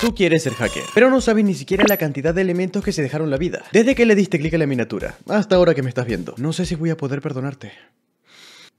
Tú quieres ser hacker, pero no sabes ni siquiera la cantidad de elementos que se dejaron la vida. Desde que le diste clic a la miniatura, hasta ahora que me estás viendo. No sé si voy a poder perdonarte.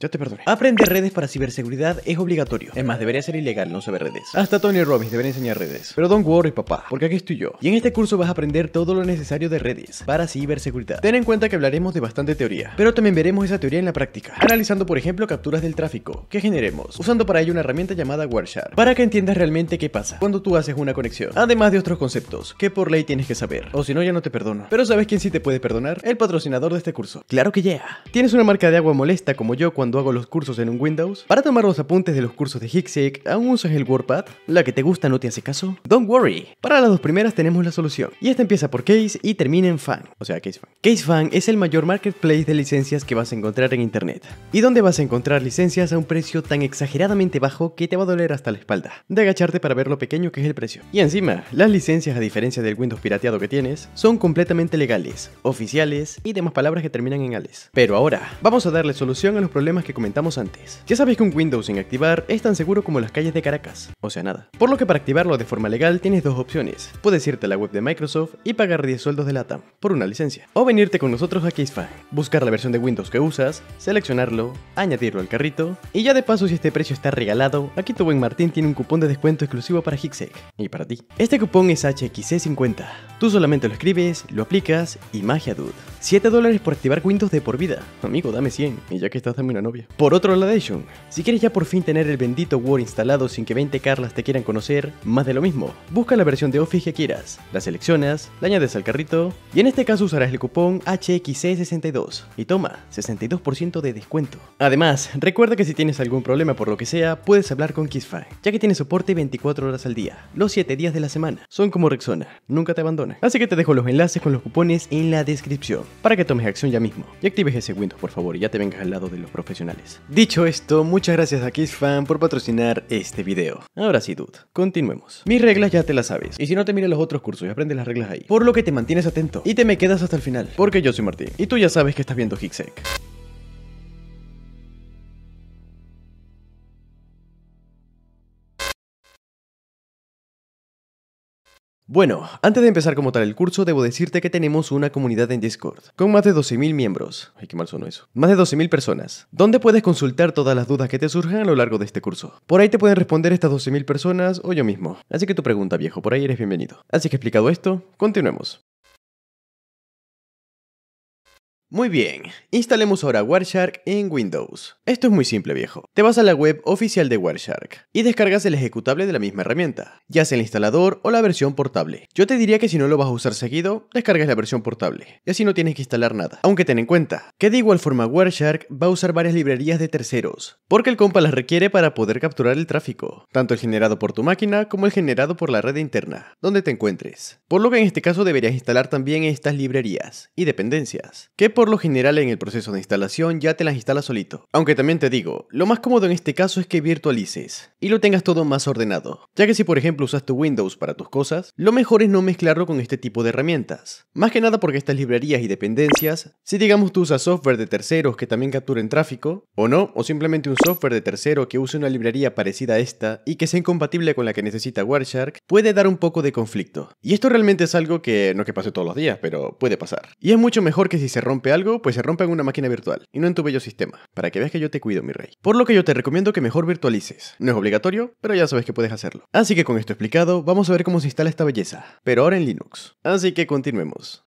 Ya te perdoné. Aprender redes para ciberseguridad es obligatorio. Es más, debería ser ilegal no saber redes. Hasta Tony Robbins debería enseñar redes. Pero don't worry, papá, porque aquí estoy yo. Y en este curso vas a aprender todo lo necesario de redes para ciberseguridad. Ten en cuenta que hablaremos de bastante teoría, pero también veremos esa teoría en la práctica, analizando por ejemplo capturas del tráfico que generemos, usando para ello una herramienta llamada Wireshark, para que entiendas realmente qué pasa cuando tú haces una conexión. Además de otros conceptos que por ley tienes que saber, o si no ya no te perdono. Pero ¿sabes quién sí te puede perdonar? El patrocinador de este curso. Claro que ya. Tienes una marca de agua molesta como yo cuando cuando hago los cursos en un Windows? Para tomar los apuntes de los cursos de Hicksec, ¿aún usas el WordPad? ¿La que te gusta no te hace caso? Don't worry. Para las dos primeras tenemos la solución. Y esta empieza por Case y termina en Fan, o sea, CaseFan. CaseFan es el mayor marketplace de licencias que vas a encontrar en internet. Y dónde vas a encontrar licencias a un precio tan exageradamente bajo que te va a doler hasta la espalda. De agacharte para ver lo pequeño que es el precio. Y encima, las licencias a diferencia del Windows pirateado que tienes, son completamente legales, oficiales y demás palabras que terminan en ales. Pero ahora, vamos a darle solución a los problemas que comentamos antes. Ya sabes que un Windows sin activar es tan seguro como las calles de Caracas, o sea nada. Por lo que para activarlo de forma legal tienes dos opciones. Puedes irte a la web de Microsoft y pagar 10 sueldos de lata, por una licencia. O venirte con nosotros a KissFi, buscar la versión de Windows que usas, seleccionarlo, añadirlo al carrito, y ya de paso si este precio está regalado, aquí tu buen Martín tiene un cupón de descuento exclusivo para Higsec, y para ti. Este cupón es HXC50. Tú solamente lo escribes, lo aplicas y magia dude. 7 dólares por activar Windows de por vida. Amigo, dame 100, y ya que estás también novia. Por otro lado, si quieres ya por fin tener el bendito Word instalado sin que 20 Carlas te quieran conocer, más de lo mismo. Busca la versión de Office que quieras, la seleccionas, la añades al carrito y en este caso usarás el cupón HXC62 y toma 62% de descuento. Además, recuerda que si tienes algún problema por lo que sea, puedes hablar con KissFi, ya que tiene soporte 24 horas al día, los 7 días de la semana. Son como Rexona, nunca te abandona. Así que te dejo los enlaces con los cupones en la descripción para que tomes acción ya mismo y actives ese Windows por favor y ya te vengas al lado de los profesores Dicho esto, muchas gracias a KissFan por patrocinar este video. Ahora sí, dude, continuemos. Mis reglas ya te las sabes, y si no te mires los otros cursos y aprendes las reglas ahí, por lo que te mantienes atento y te me quedas hasta el final, porque yo soy Martín, y tú ya sabes que estás viendo Hicksec. Bueno, antes de empezar como tal el curso, debo decirte que tenemos una comunidad en Discord, con más de 12.000 miembros. Ay, qué mal sonó eso. Más de 12.000 personas, donde puedes consultar todas las dudas que te surjan a lo largo de este curso. Por ahí te pueden responder estas 12.000 personas o yo mismo. Así que tu pregunta, viejo, por ahí eres bienvenido. Así que explicado esto, continuemos. Muy bien, instalemos ahora Wireshark en Windows. Esto es muy simple viejo. Te vas a la web oficial de Wireshark y descargas el ejecutable de la misma herramienta, ya sea el instalador o la versión portable. Yo te diría que si no lo vas a usar seguido, descargas la versión portable, y así no tienes que instalar nada. Aunque ten en cuenta que de igual forma Wireshark va a usar varias librerías de terceros, porque el compa las requiere para poder capturar el tráfico, tanto el generado por tu máquina como el generado por la red interna, donde te encuentres. Por lo que en este caso deberías instalar también estas librerías y dependencias, por lo general en el proceso de instalación ya te las instalas solito. Aunque también te digo, lo más cómodo en este caso es que virtualices y lo tengas todo más ordenado. Ya que si por ejemplo usas tu Windows para tus cosas, lo mejor es no mezclarlo con este tipo de herramientas. Más que nada porque estas librerías y dependencias, si digamos tú usas software de terceros que también capturen tráfico, o no, o simplemente un software de tercero que use una librería parecida a esta y que sea incompatible con la que necesita Wireshark, puede dar un poco de conflicto. Y esto realmente es algo que no que pase todos los días, pero puede pasar. Y es mucho mejor que si se rompe algo, pues se rompe en una máquina virtual y no en tu bello sistema, para que veas que yo te cuido, mi rey. Por lo que yo te recomiendo que mejor virtualices. No es obligatorio, pero ya sabes que puedes hacerlo. Así que con esto explicado, vamos a ver cómo se instala esta belleza, pero ahora en Linux. Así que continuemos.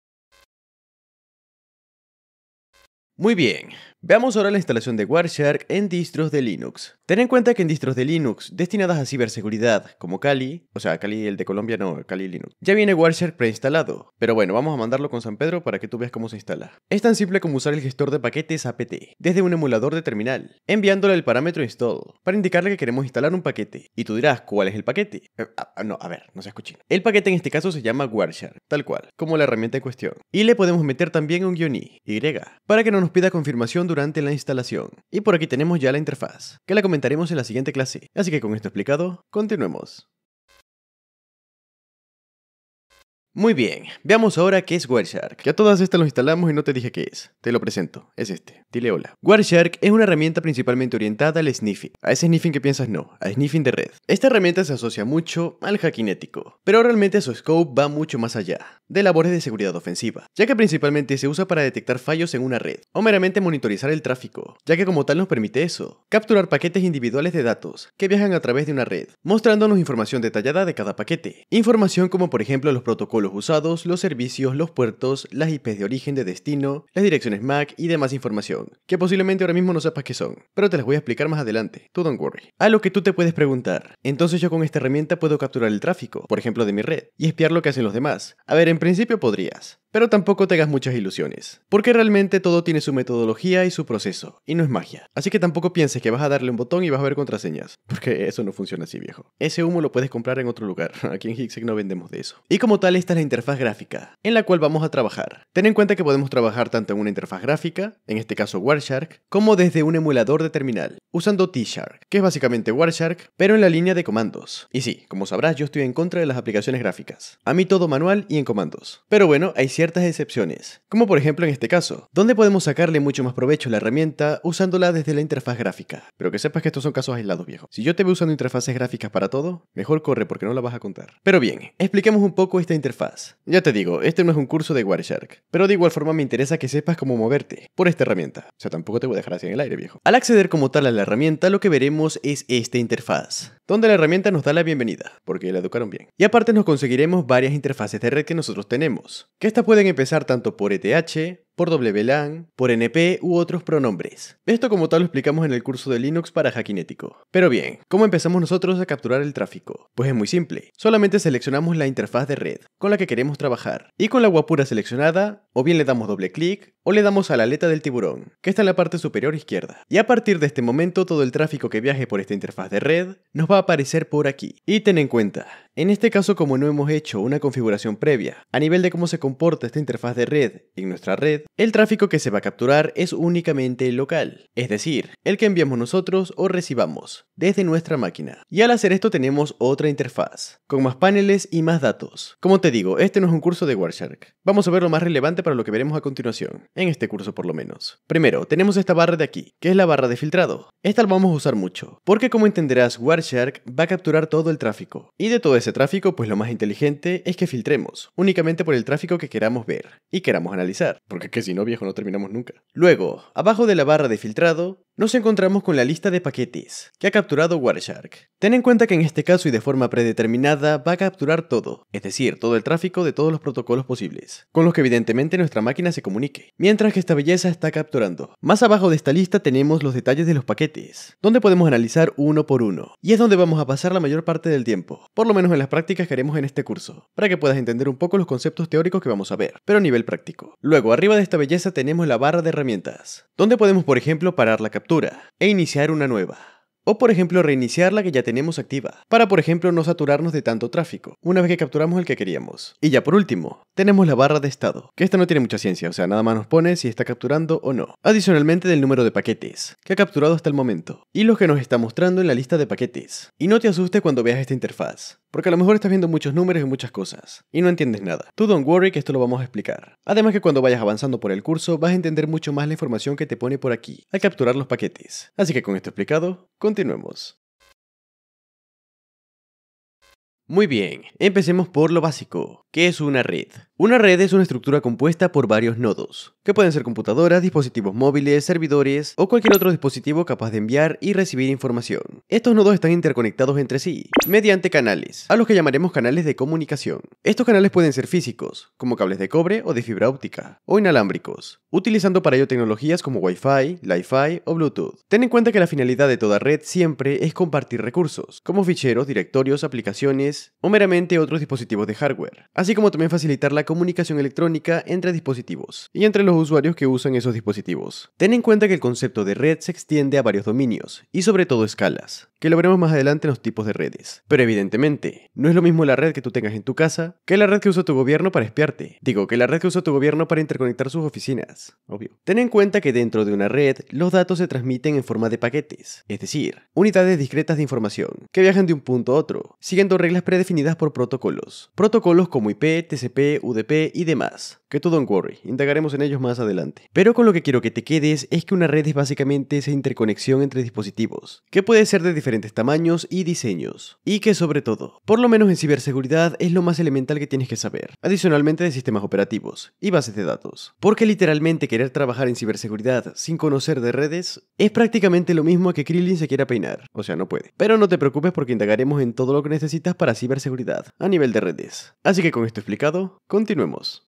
Muy bien, Veamos ahora la instalación de Wireshark en distros de Linux. Ten en cuenta que en distros de Linux destinadas a ciberseguridad, como Kali, o sea, Kali el de Colombia, no, Kali Linux, ya viene Wireshark preinstalado. Pero bueno, vamos a mandarlo con San Pedro para que tú veas cómo se instala. Es tan simple como usar el gestor de paquetes APT desde un emulador de terminal, enviándole el parámetro install para indicarle que queremos instalar un paquete. Y tú dirás, ¿cuál es el paquete? Eh, ah, ah, no, a ver, no se escuchen. El paquete en este caso se llama Wireshark, tal cual, como la herramienta en cuestión. Y le podemos meter también un guion Y, para que no nos pida confirmación durante la instalación. Y por aquí tenemos ya la interfaz, que la comentaremos en la siguiente clase. Así que con esto explicado, continuemos. Muy bien, veamos ahora qué es Wireshark. Ya todas estas los instalamos y no te dije qué es. Te lo presento, es este. Dile hola. Wireshark es una herramienta principalmente orientada al sniffing. A ese sniffing que piensas no, a sniffing de red. Esta herramienta se asocia mucho al ético, pero realmente su scope va mucho más allá, de labores de seguridad ofensiva, ya que principalmente se usa para detectar fallos en una red, o meramente monitorizar el tráfico, ya que como tal nos permite eso, capturar paquetes individuales de datos que viajan a través de una red, mostrándonos información detallada de cada paquete, información como por ejemplo los protocolos los usados, los servicios, los puertos, las IPs de origen, de destino, las direcciones MAC y demás información, que posiblemente ahora mismo no sepas qué son, pero te las voy a explicar más adelante, tú don't worry. A lo que tú te puedes preguntar, entonces yo con esta herramienta puedo capturar el tráfico, por ejemplo de mi red, y espiar lo que hacen los demás. A ver, en principio podrías, pero tampoco te hagas muchas ilusiones, porque realmente todo tiene su metodología y su proceso, y no es magia. Así que tampoco pienses que vas a darle un botón y vas a ver contraseñas, porque eso no funciona así, viejo. Ese humo lo puedes comprar en otro lugar, aquí en Higsec no vendemos de eso. Y como tal, esta la interfaz gráfica, en la cual vamos a trabajar. Ten en cuenta que podemos trabajar tanto en una interfaz gráfica, en este caso Wireshark, como desde un emulador de terminal, usando T-Shark, que es básicamente Wireshark, pero en la línea de comandos. Y sí, como sabrás, yo estoy en contra de las aplicaciones gráficas. A mí todo manual y en comandos. Pero bueno, hay ciertas excepciones, como por ejemplo en este caso, donde podemos sacarle mucho más provecho a la herramienta usándola desde la interfaz gráfica. Pero que sepas que estos son casos aislados, viejo. Si yo te veo usando interfaces gráficas para todo, mejor corre porque no la vas a contar. Pero bien, expliquemos un poco esta interfaz ya te digo, este no es un curso de Wireshark, pero de igual forma me interesa que sepas cómo moverte por esta herramienta. O sea, tampoco te voy a dejar así en el aire, viejo. Al acceder como tal a la herramienta, lo que veremos es esta interfaz, donde la herramienta nos da la bienvenida, porque la educaron bien. Y aparte nos conseguiremos varias interfaces de red que nosotros tenemos, que estas pueden empezar tanto por ETH, por WLAN, por NP u otros pronombres. Esto como tal lo explicamos en el curso de Linux para Hackinético. Pero bien, ¿cómo empezamos nosotros a capturar el tráfico? Pues es muy simple, solamente seleccionamos la interfaz de red con la que queremos trabajar y con la guapura seleccionada o bien le damos doble clic o le damos a la aleta del tiburón, que está en la parte superior izquierda. Y a partir de este momento todo el tráfico que viaje por esta interfaz de red nos va a aparecer por aquí. Y ten en cuenta, en este caso como no hemos hecho una configuración previa a nivel de cómo se comporta esta interfaz de red en nuestra red, el tráfico que se va a capturar es únicamente el local, es decir, el que enviamos nosotros o recibamos desde nuestra máquina. Y al hacer esto tenemos otra interfaz, con más paneles y más datos. Como te digo, este no es un curso de Warshark. Vamos a ver lo más relevante para lo que veremos a continuación, en este curso por lo menos. Primero, tenemos esta barra de aquí, que es la barra de filtrado. Esta la vamos a usar mucho, porque como entenderás, Wireshark va a capturar todo el tráfico. Y de todo ese tráfico, pues lo más inteligente es que filtremos, únicamente por el tráfico que queramos ver y queramos analizar, porque que si no, viejo, no terminamos nunca. Luego, abajo de la barra de filtrado, nos encontramos con la lista de paquetes que ha capturado Wireshark. Ten en cuenta que en este caso y de forma predeterminada va a capturar todo, es decir, todo el tráfico de todos los protocolos posibles, con los que evidentemente nuestra máquina se comunique, mientras que esta belleza está capturando. Más abajo de esta lista tenemos los detalles de los paquetes, donde podemos analizar uno por uno, y es donde vamos a pasar la mayor parte del tiempo, por lo menos en las prácticas que haremos en este curso, para que puedas entender un poco los conceptos teóricos que vamos a ver, pero a nivel práctico. Luego, arriba de esta belleza tenemos la barra de herramientas, donde podemos por ejemplo parar la captura e iniciar una nueva. O por ejemplo reiniciar la que ya tenemos activa, para por ejemplo no saturarnos de tanto tráfico, una vez que capturamos el que queríamos. Y ya por último, tenemos la barra de estado, que esta no tiene mucha ciencia, o sea, nada más nos pone si está capturando o no. Adicionalmente del número de paquetes, que ha capturado hasta el momento, y los que nos está mostrando en la lista de paquetes. Y no te asustes cuando veas esta interfaz, porque a lo mejor estás viendo muchos números y muchas cosas, y no entiendes nada. Tú don't worry que esto lo vamos a explicar. Además que cuando vayas avanzando por el curso vas a entender mucho más la información que te pone por aquí, al capturar los paquetes. Así que con esto explicado, continuemos. Muy bien, empecemos por lo básico, que es una red? Una red es una estructura compuesta por varios nodos, que pueden ser computadoras, dispositivos móviles, servidores o cualquier otro dispositivo capaz de enviar y recibir información. Estos nodos están interconectados entre sí, mediante canales, a los que llamaremos canales de comunicación. Estos canales pueden ser físicos, como cables de cobre o de fibra óptica, o inalámbricos, utilizando para ello tecnologías como Wi-Fi, Li-Fi o Bluetooth. Ten en cuenta que la finalidad de toda red siempre es compartir recursos, como ficheros, directorios, aplicaciones o meramente otros dispositivos de hardware, así como también facilitar la comunicación electrónica entre dispositivos y entre los usuarios que usan esos dispositivos. Ten en cuenta que el concepto de red se extiende a varios dominios y sobre todo escalas, que lo veremos más adelante en los tipos de redes. Pero evidentemente, no es lo mismo la red que tú tengas en tu casa que la red que usa tu gobierno para espiarte. Digo, que la red que usa tu gobierno para interconectar sus oficinas, obvio. Ten en cuenta que dentro de una red, los datos se transmiten en forma de paquetes, es decir, unidades discretas de información, que viajan de un punto a otro, siguiendo reglas predefinidas por protocolos. Protocolos como IP, TCP, UDP, P y demás. Que todo en worry, indagaremos en ellos más adelante. Pero con lo que quiero que te quedes es que una red es básicamente esa interconexión entre dispositivos, que puede ser de diferentes tamaños y diseños. Y que sobre todo, por lo menos en ciberseguridad, es lo más elemental que tienes que saber, adicionalmente de sistemas operativos y bases de datos. Porque literalmente querer trabajar en ciberseguridad sin conocer de redes es prácticamente lo mismo que Krillin se quiera peinar, o sea, no puede. Pero no te preocupes porque indagaremos en todo lo que necesitas para ciberseguridad a nivel de redes. Así que con esto explicado, con Continuemos.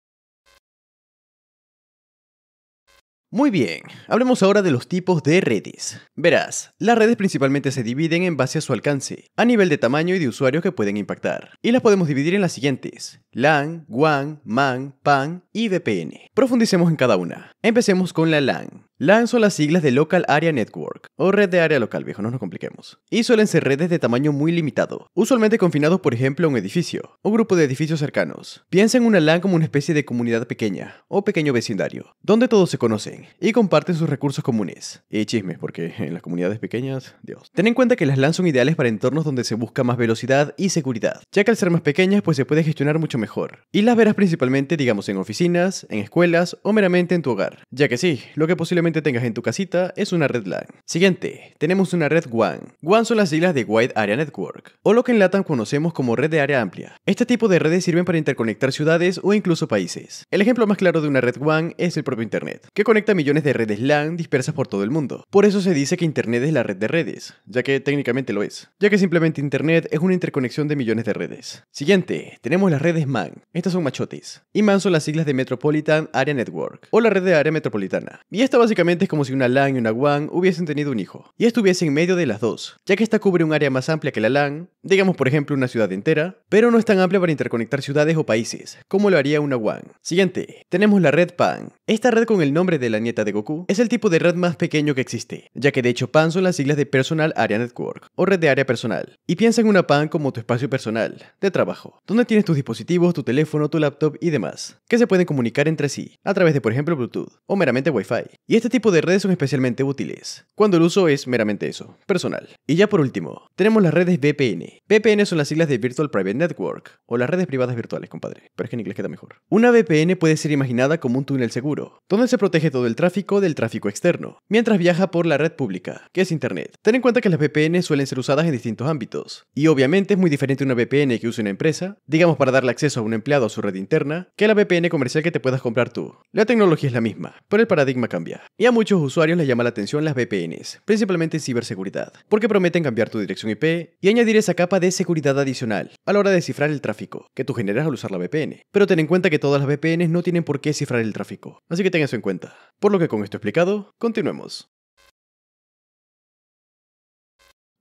Muy bien, hablemos ahora de los tipos de redes. Verás, las redes principalmente se dividen en base a su alcance, a nivel de tamaño y de usuarios que pueden impactar. Y las podemos dividir en las siguientes: LAN, WAN, MAN, PAN y VPN. Profundicemos en cada una. Empecemos con la LAN. LAN son las siglas de Local Area Network, o red de área local, viejo, no nos compliquemos. Y suelen ser redes de tamaño muy limitado, usualmente confinados por ejemplo a un edificio, o grupo de edificios cercanos. Piensa en una LAN como una especie de comunidad pequeña, o pequeño vecindario, donde todos se conocen y comparten sus recursos comunes. Y chismes, porque en las comunidades pequeñas, Dios. Ten en cuenta que las LAN son ideales para entornos donde se busca más velocidad y seguridad, ya que al ser más pequeñas pues se puede gestionar mucho mejor. Y las verás principalmente, digamos, en oficinas, en escuelas o meramente en tu hogar. Ya que sí, lo que posiblemente tengas en tu casita es una red LAN. Siguiente, tenemos una red WAN. WAN son las siglas de Wide Area Network, o lo que en LATAM conocemos como red de área amplia. Este tipo de redes sirven para interconectar ciudades o incluso países. El ejemplo más claro de una red WAN es el propio Internet, que conecta millones de redes LAN dispersas por todo el mundo. Por eso se dice que Internet es la red de redes, ya que técnicamente lo es, ya que simplemente Internet es una interconexión de millones de redes. Siguiente, tenemos las redes MAN. Estas son machotes. Y MAN son las siglas de Metropolitan Area Network, o la red de área metropolitana. Y esta básicamente Básicamente es como si una LAN y una WAN hubiesen tenido un hijo, y estuviese en medio de las dos, ya que esta cubre un área más amplia que la LAN, digamos por ejemplo una ciudad entera, pero no es tan amplia para interconectar ciudades o países, como lo haría una WAN. Siguiente, tenemos la red PAN. Esta red con el nombre de la nieta de Goku es el tipo de red más pequeño que existe, ya que de hecho PAN son las siglas de Personal Area Network, o red de área personal, y piensa en una PAN como tu espacio personal, de trabajo, donde tienes tus dispositivos, tu teléfono, tu laptop y demás, que se pueden comunicar entre sí, a través de por ejemplo Bluetooth, o meramente Wi-Fi. Y este tipo de redes son especialmente útiles cuando el uso es meramente eso, personal. Y ya por último, tenemos las redes VPN. VPN son las siglas de Virtual Private Network, o las redes privadas virtuales, compadre, pero es que en inglés queda mejor. Una VPN puede ser imaginada como un túnel seguro, donde se protege todo el tráfico del tráfico externo, mientras viaja por la red pública, que es Internet. Ten en cuenta que las VPN suelen ser usadas en distintos ámbitos, y obviamente es muy diferente una VPN que use una empresa, digamos para darle acceso a un empleado a su red interna, que la VPN comercial que te puedas comprar tú. La tecnología es la misma, pero el paradigma cambia. Y a muchos usuarios les llama la atención las VPNs, principalmente ciberseguridad, porque prometen cambiar tu dirección IP y añadir esa capa de seguridad adicional a la hora de cifrar el tráfico que tú generas al usar la VPN. Pero ten en cuenta que todas las VPNs no tienen por qué cifrar el tráfico, así que ten eso en cuenta. Por lo que con esto explicado, continuemos.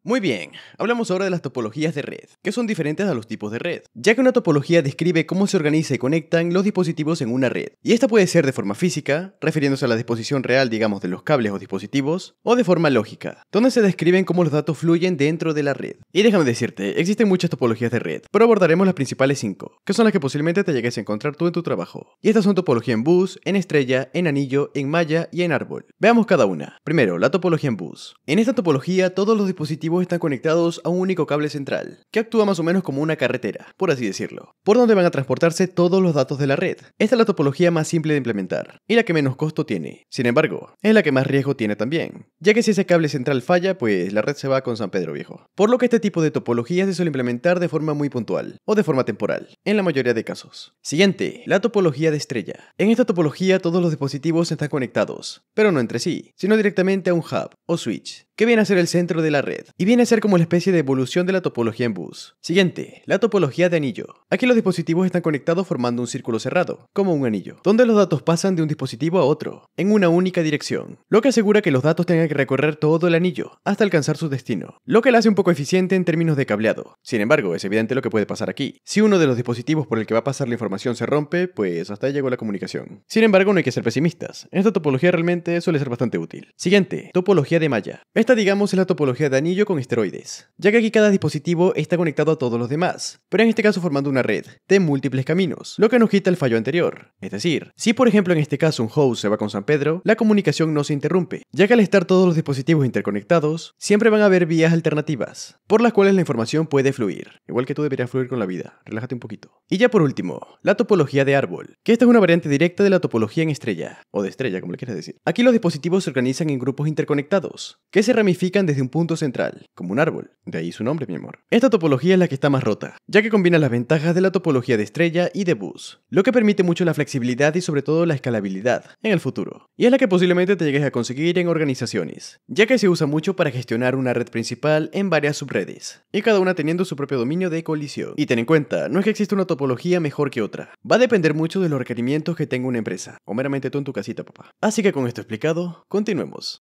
Muy bien, hablamos ahora de las topologías de red, que son diferentes a los tipos de red, ya que una topología describe cómo se organiza y conectan los dispositivos en una red, y esta puede ser de forma física, refiriéndose a la disposición real, digamos, de los cables o dispositivos, o de forma lógica, donde se describen cómo los datos fluyen dentro de la red. Y déjame decirte, existen muchas topologías de red, pero abordaremos las principales 5, que son las que posiblemente te llegues a encontrar tú en tu trabajo. Y estas son topología en bus, en estrella, en anillo, en malla y en árbol. Veamos cada una. Primero, la topología en bus. En esta topología, todos los dispositivos están conectados a un único cable central, que actúa más o menos como una carretera, por así decirlo, por donde van a transportarse todos los datos de la red. Esta es la topología más simple de implementar, y la que menos costo tiene. Sin embargo, es la que más riesgo tiene también, ya que si ese cable central falla, pues la red se va con San Pedro Viejo. Por lo que este tipo de topología se suele implementar de forma muy puntual, o de forma temporal, en la mayoría de casos. Siguiente, la topología de estrella. En esta topología todos los dispositivos están conectados, pero no entre sí, sino directamente a un hub o switch, que viene a ser el centro de la red, y viene a ser como la especie de evolución de la topología en bus. Siguiente, la topología de anillo. Aquí los dispositivos están conectados formando un círculo cerrado, como un anillo, donde los datos pasan de un dispositivo a otro, en una única dirección, lo que asegura que los datos tengan que recorrer todo el anillo hasta alcanzar su destino, lo que la hace un poco eficiente en términos de cableado. Sin embargo, es evidente lo que puede pasar aquí. Si uno de los dispositivos por el que va a pasar la información se rompe, pues hasta ahí llegó la comunicación. Sin embargo, no hay que ser pesimistas. Esta topología realmente suele ser bastante útil. Siguiente, topología de malla. Esta, digamos, es la topología de anillo con esteroides, ya que aquí cada dispositivo está conectado a todos los demás, pero en este caso formando una red de múltiples caminos, lo que nos quita el fallo anterior. Es decir, si por ejemplo en este caso un host se va con San Pedro, la comunicación no se interrumpe, ya que al estar todos los dispositivos interconectados, siempre van a haber vías alternativas, por las cuales la información puede fluir, igual que tú deberías fluir con la vida, relájate un poquito. Y ya por último, la topología de árbol, que esta es una variante directa de la topología en estrella, o de estrella como le quieras decir. Aquí los dispositivos se organizan en grupos interconectados, que se ramifican desde un punto central, como un árbol. De ahí su nombre, mi amor. Esta topología es la que está más rota, ya que combina las ventajas de la topología de estrella y de bus, lo que permite mucho la flexibilidad y sobre todo la escalabilidad en el futuro. Y es la que posiblemente te llegues a conseguir en organizaciones, ya que se usa mucho para gestionar una red principal en varias subredes, y cada una teniendo su propio dominio de colisión. Y ten en cuenta, no es que exista una topología mejor que otra. Va a depender mucho de los requerimientos que tenga una empresa, o meramente tú en tu casita, papá. Así que con esto explicado, continuemos.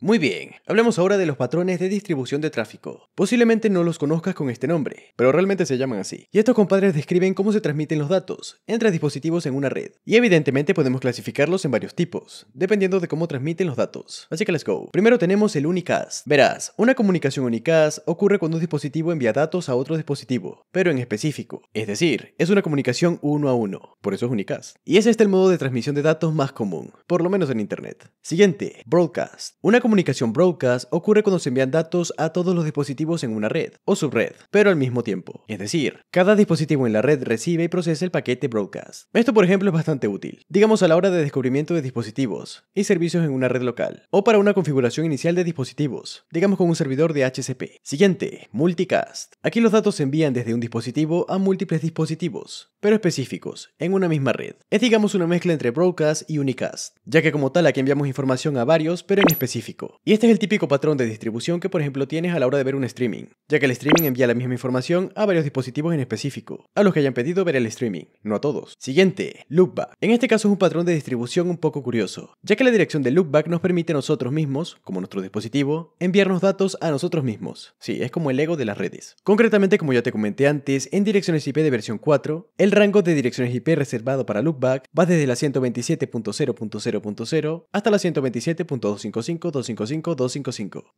Muy bien, hablemos ahora de los patrones de distribución de tráfico. Posiblemente no los conozcas con este nombre, pero realmente se llaman así. Y estos compadres describen cómo se transmiten los datos entre dispositivos en una red. Y evidentemente podemos clasificarlos en varios tipos, dependiendo de cómo transmiten los datos. Así que let's go. Primero tenemos el unicast. Verás, una comunicación unicast ocurre cuando un dispositivo envía datos a otro dispositivo, pero en específico. Es decir, es una comunicación uno a uno. Por eso es unicast. Y ese es este el modo de transmisión de datos más común, por lo menos en Internet. Siguiente, broadcast. Una comunicación broadcast ocurre cuando se envían datos a todos los dispositivos en una red o subred, pero al mismo tiempo. Es decir, cada dispositivo en la red recibe y procesa el paquete broadcast. Esto, por ejemplo, es bastante útil, digamos a la hora de descubrimiento de dispositivos y servicios en una red local, o para una configuración inicial de dispositivos, digamos con un servidor de HCP. Siguiente, multicast. Aquí los datos se envían desde un dispositivo a múltiples dispositivos, pero específicos, en una misma red. Es digamos una mezcla entre broadcast y unicast, ya que como tal aquí enviamos información a varios, pero en específico. Y este es el típico patrón de distribución que por ejemplo tienes a la hora de ver un streaming, ya que el streaming envía la misma información a varios dispositivos en específico, a los que hayan pedido ver el streaming, no a todos. Siguiente, loopback. En este caso es un patrón de distribución un poco curioso, ya que la dirección de loopback nos permite a nosotros mismos, como nuestro dispositivo, enviarnos datos a nosotros mismos. Sí, es como el ego de las redes. Concretamente, como ya te comenté antes, en direcciones IP de versión 4, el rango de direcciones IP reservado para loopback va desde la 127.0.0.0 hasta la 127.255.255.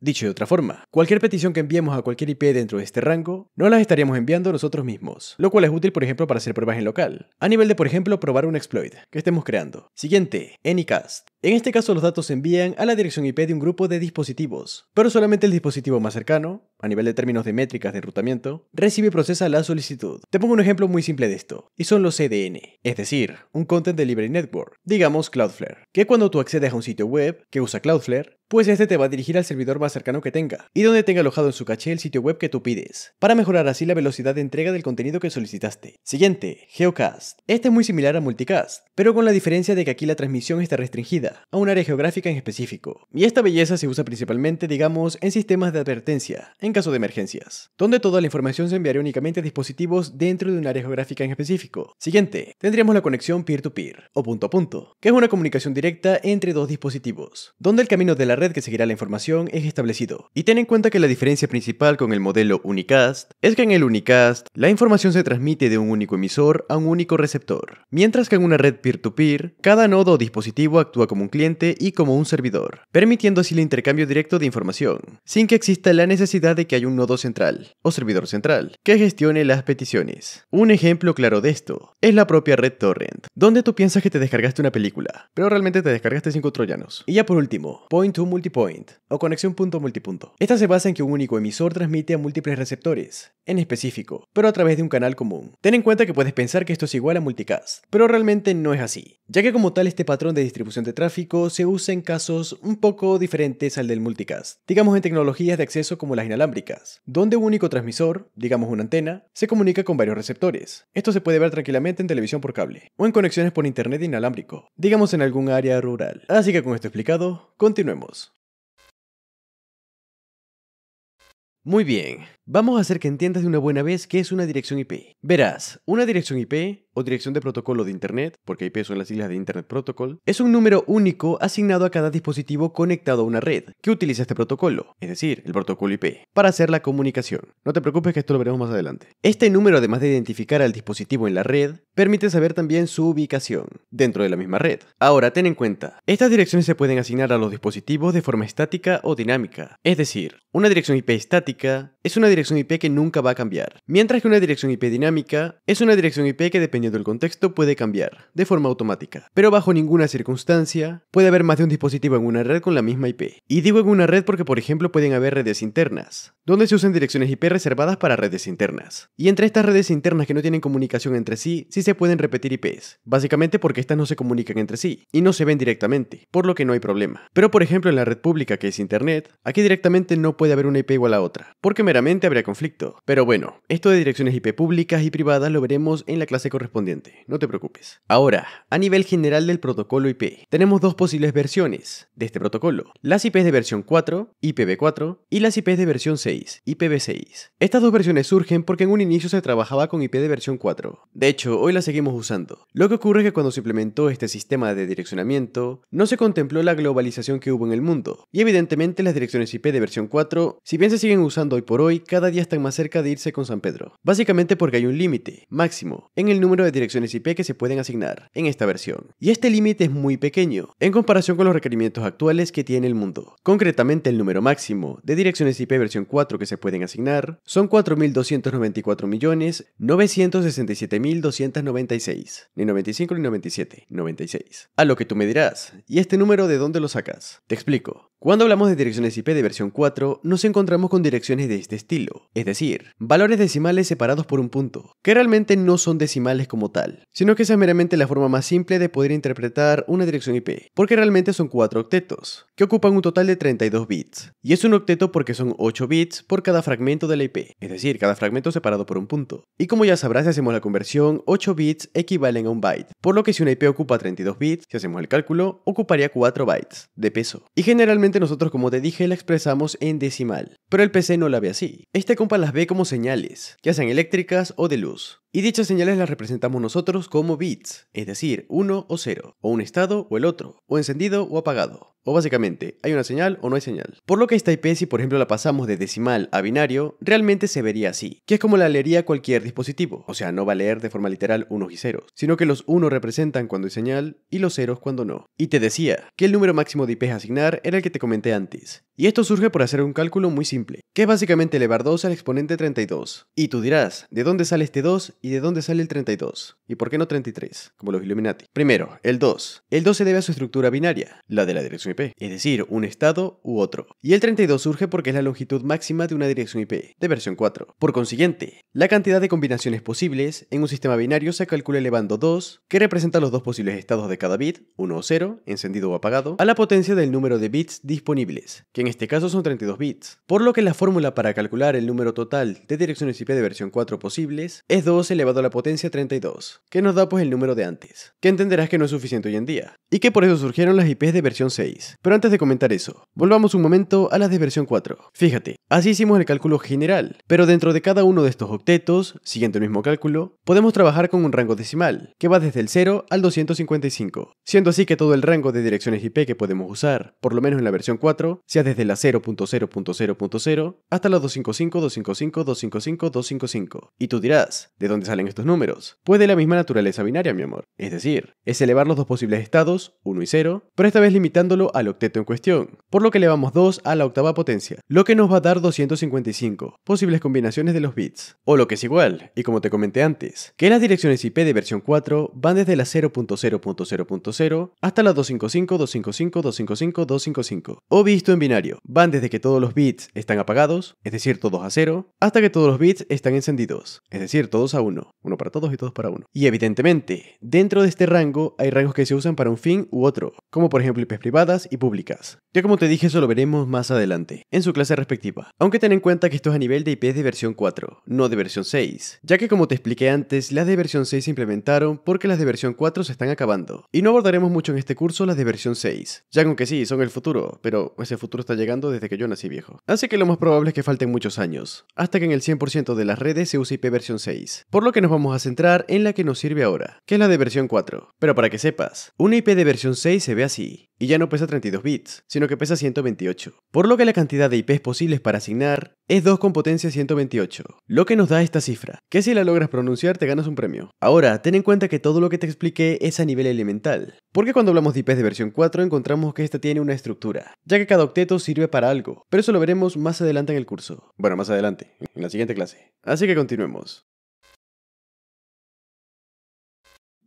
Dicho de otra forma, cualquier petición que enviemos a cualquier IP dentro de este rango, no las estaríamos enviando nosotros mismos, lo cual es útil por ejemplo para hacer pruebas en local, a nivel de por ejemplo probar un exploit que estemos creando. Siguiente, Anycast. En este caso los datos se envían a la dirección IP de un grupo de dispositivos, pero solamente el dispositivo más cercano, a nivel de términos de métricas de enrutamiento, recibe y procesa la solicitud. Te pongo un ejemplo muy simple de esto, y son los CDN, es decir, un Content Delivery Network, digamos Cloudflare, que cuando tú accedes a un sitio web que usa Cloudflare, pues este te va a dirigir al servidor más cercano que tenga y donde tenga alojado en su caché el sitio web que tú pides, para mejorar así la velocidad de entrega del contenido que solicitaste. Siguiente, Geocast. Este es muy similar a Multicast, pero con la diferencia de que aquí la transmisión está restringida a un área geográfica en específico. Y esta belleza se usa principalmente, digamos, en sistemas de advertencia, en caso de emergencias, donde toda la información se enviaría únicamente a dispositivos dentro de un área geográfica en específico. Siguiente, tendríamos la conexión peer to -peer, o punto a punto, que es una comunicación directa entre dos dispositivos, donde el camino de la red que seguirá la información es establecido. Y ten en cuenta que la diferencia principal con el modelo Unicast es que en el Unicast la información se transmite de un único emisor a un único receptor, mientras que en una red peer-to-peer cada nodo o dispositivo actúa como un cliente y como un servidor, permitiendo así el intercambio directo de información, sin que exista la necesidad de que haya un nodo central o servidor central que gestione las peticiones. Un ejemplo claro de esto es la propia red torrent, donde tú piensas que te descargaste una película, pero realmente te descargaste cinco troyanos. Y ya por último, Point to multipoint o conexión punto-multipunto. Esta se basa en que un único emisor transmite a múltiples receptores, en específico, pero a través de un canal común. Ten en cuenta que puedes pensar que esto es igual a multicast, pero realmente no es así, ya que como tal este patrón de distribución de tráfico se usa en casos un poco diferentes al del multicast, digamos en tecnologías de acceso como las inalámbricas, donde un único transmisor, digamos una antena, se comunica con varios receptores. Esto se puede ver tranquilamente en televisión por cable, o en conexiones por internet inalámbrico, digamos en algún área rural. Así que con esto explicado, continuemos. Muy bien, Vamos a hacer que entiendas de una buena vez qué es una dirección IP. Verás, una dirección IP, o dirección de protocolo de Internet, porque IP son las siglas de Internet Protocol, es un número único asignado a cada dispositivo conectado a una red que utiliza este protocolo, es decir, el protocolo IP, para hacer la comunicación. No te preocupes que esto lo veremos más adelante. Este número, además de identificar al dispositivo en la red, permite saber también su ubicación dentro de la misma red. Ahora, ten en cuenta, estas direcciones se pueden asignar a los dispositivos de forma estática o dinámica, es decir, una dirección IP estática es una dirección dirección IP que nunca va a cambiar, mientras que una dirección IP dinámica es una dirección IP que dependiendo del contexto puede cambiar, de forma automática, pero bajo ninguna circunstancia puede haber más de un dispositivo en una red con la misma IP. Y digo en una red porque por ejemplo pueden haber redes internas, donde se usan direcciones IP reservadas para redes internas. Y entre estas redes internas que no tienen comunicación entre sí, sí se pueden repetir IPs, básicamente porque estas no se comunican entre sí y no se ven directamente, por lo que no hay problema. Pero por ejemplo en la red pública que es Internet, aquí directamente no puede haber una IP igual a otra, porque meramente habría conflicto. Pero bueno, esto de direcciones IP públicas y privadas lo veremos en la clase correspondiente, no te preocupes. Ahora, a nivel general del protocolo IP, tenemos dos posibles versiones de este protocolo. Las IPs de versión 4, IPv4, y las IPs de versión 6, IPv6. Estas dos versiones surgen porque en un inicio se trabajaba con IP de versión 4. De hecho, hoy las seguimos usando. Lo que ocurre es que cuando se implementó este sistema de direccionamiento, no se contempló la globalización que hubo en el mundo. Y evidentemente las direcciones IP de versión 4, si bien se siguen usando hoy por hoy, cada día están más cerca de irse con San Pedro. Básicamente porque hay un límite máximo en el número de direcciones IP que se pueden asignar en esta versión. Y este límite es muy pequeño en comparación con los requerimientos actuales que tiene el mundo. Concretamente el número máximo de direcciones IP versión 4 que se pueden asignar son 4.294.967.296. Ni 95 ni 97, 96. A lo que tú me dirás, ¿y este número de dónde lo sacas? Te explico. Cuando hablamos de direcciones IP de versión 4, nos encontramos con direcciones de este estilo es decir, valores decimales separados por un punto, que realmente no son decimales como tal, sino que esa es meramente la forma más simple de poder interpretar una dirección IP, porque realmente son cuatro octetos, que ocupan un total de 32 bits, y es un octeto porque son 8 bits por cada fragmento de la IP, es decir, cada fragmento separado por un punto. Y como ya sabrás, si hacemos la conversión, 8 bits equivalen a un byte, por lo que si una IP ocupa 32 bits, si hacemos el cálculo, ocuparía 4 bytes de peso. Y generalmente nosotros, como te dije, la expresamos en decimal, pero el PC no la ve así. Esta compa las ve como señales, ya sean eléctricas o de luz. Y dichas señales las representamos nosotros como bits, es decir, uno o cero, o un estado o el otro, o encendido o apagado. O básicamente, hay una señal o no hay señal. Por lo que esta IP, si por ejemplo la pasamos de decimal a binario, realmente se vería así, que es como la leería cualquier dispositivo. O sea, no va a leer de forma literal unos y ceros, sino que los unos representan cuando hay señal y los ceros cuando no. Y te decía que el número máximo de IPs a asignar era el que te comenté antes, y esto surge por hacer un cálculo muy simple, que es básicamente elevar 2 al exponente 32. Y tú dirás, ¿de dónde sale este 2 y de dónde sale el 32? ¿Y por qué no 33? Como los Illuminati. Primero, el 2. El 2 se debe a su estructura binaria, la de la dirección IP, es decir, un estado u otro. Y el 32 surge porque es la longitud máxima de una dirección IP, de versión 4. Por consiguiente, la cantidad de combinaciones posibles en un sistema binario se calcula elevando 2, que representa los dos posibles estados de cada bit, 1 o 0, encendido o apagado, a la potencia del número de bits disponibles, que en este caso son 32 bits, por lo que la fórmula para calcular el número total de direcciones IP de versión 4 posibles es 2 elevado a la potencia 32, que nos da pues el número de antes, que entenderás que no es suficiente hoy en día, y que por eso surgieron las IPs de versión 6. Pero antes de comentar eso, volvamos un momento a las de versión 4. Fíjate, así hicimos el cálculo general, pero dentro de cada uno de estos octetos, siguiendo el mismo cálculo, podemos trabajar con un rango decimal, que va desde el 0 al 255, siendo así que todo el rango de direcciones IP que podemos usar, por lo menos en la versión 4, sea desde desde la 0.0.0.0 hasta la 255, 255, 255, 255. Y tú dirás, ¿de dónde salen estos números? Pues de la misma naturaleza binaria, mi amor. Es decir, es elevar los dos posibles estados, 1 y 0, pero esta vez limitándolo al octeto en cuestión, por lo que elevamos 2 a la octava potencia, lo que nos va a dar 255 posibles combinaciones de los bits. O lo que es igual, y como te comenté antes, que las direcciones IP de versión 4 van desde la 0.0.0.0 hasta la 255, 255, 255, 255, o visto en binario van desde que todos los bits están apagados, es decir, todos a cero, hasta que todos los bits están encendidos, es decir, todos a uno. uno para todos y todos para uno. Y evidentemente, dentro de este rango hay rangos que se usan para un fin u otro, como por ejemplo IPs privadas y públicas. Ya como te dije, eso lo veremos más adelante, en su clase respectiva. Aunque ten en cuenta que esto es a nivel de IPs de versión 4, no de versión 6, ya que como te expliqué antes, las de versión 6 se implementaron porque las de versión 4 se están acabando. Y no abordaremos mucho en este curso las de versión 6, ya que que sí, son el futuro, pero ese futuro está llegando desde que yo nací viejo. Así que lo más probable es que falten muchos años, hasta que en el 100% de las redes se use versión 6 Por lo que nos vamos a centrar en la que nos sirve ahora, que es la de versión 4. Pero para que sepas, una IP de versión 6 se ve así, y ya no pesa 32 bits, sino que pesa 128. Por lo que la cantidad de IPs posibles para asignar es 2 con potencia 128, lo que nos da esta cifra, que si la logras pronunciar te ganas un premio. Ahora, ten en cuenta que todo lo que te expliqué es a nivel elemental, porque cuando hablamos de IPs de versión 4 encontramos que esta tiene una estructura, ya que cada octeto sirve para algo, pero eso lo veremos más adelante en el curso. Bueno, más adelante, en la siguiente clase. Así que continuemos.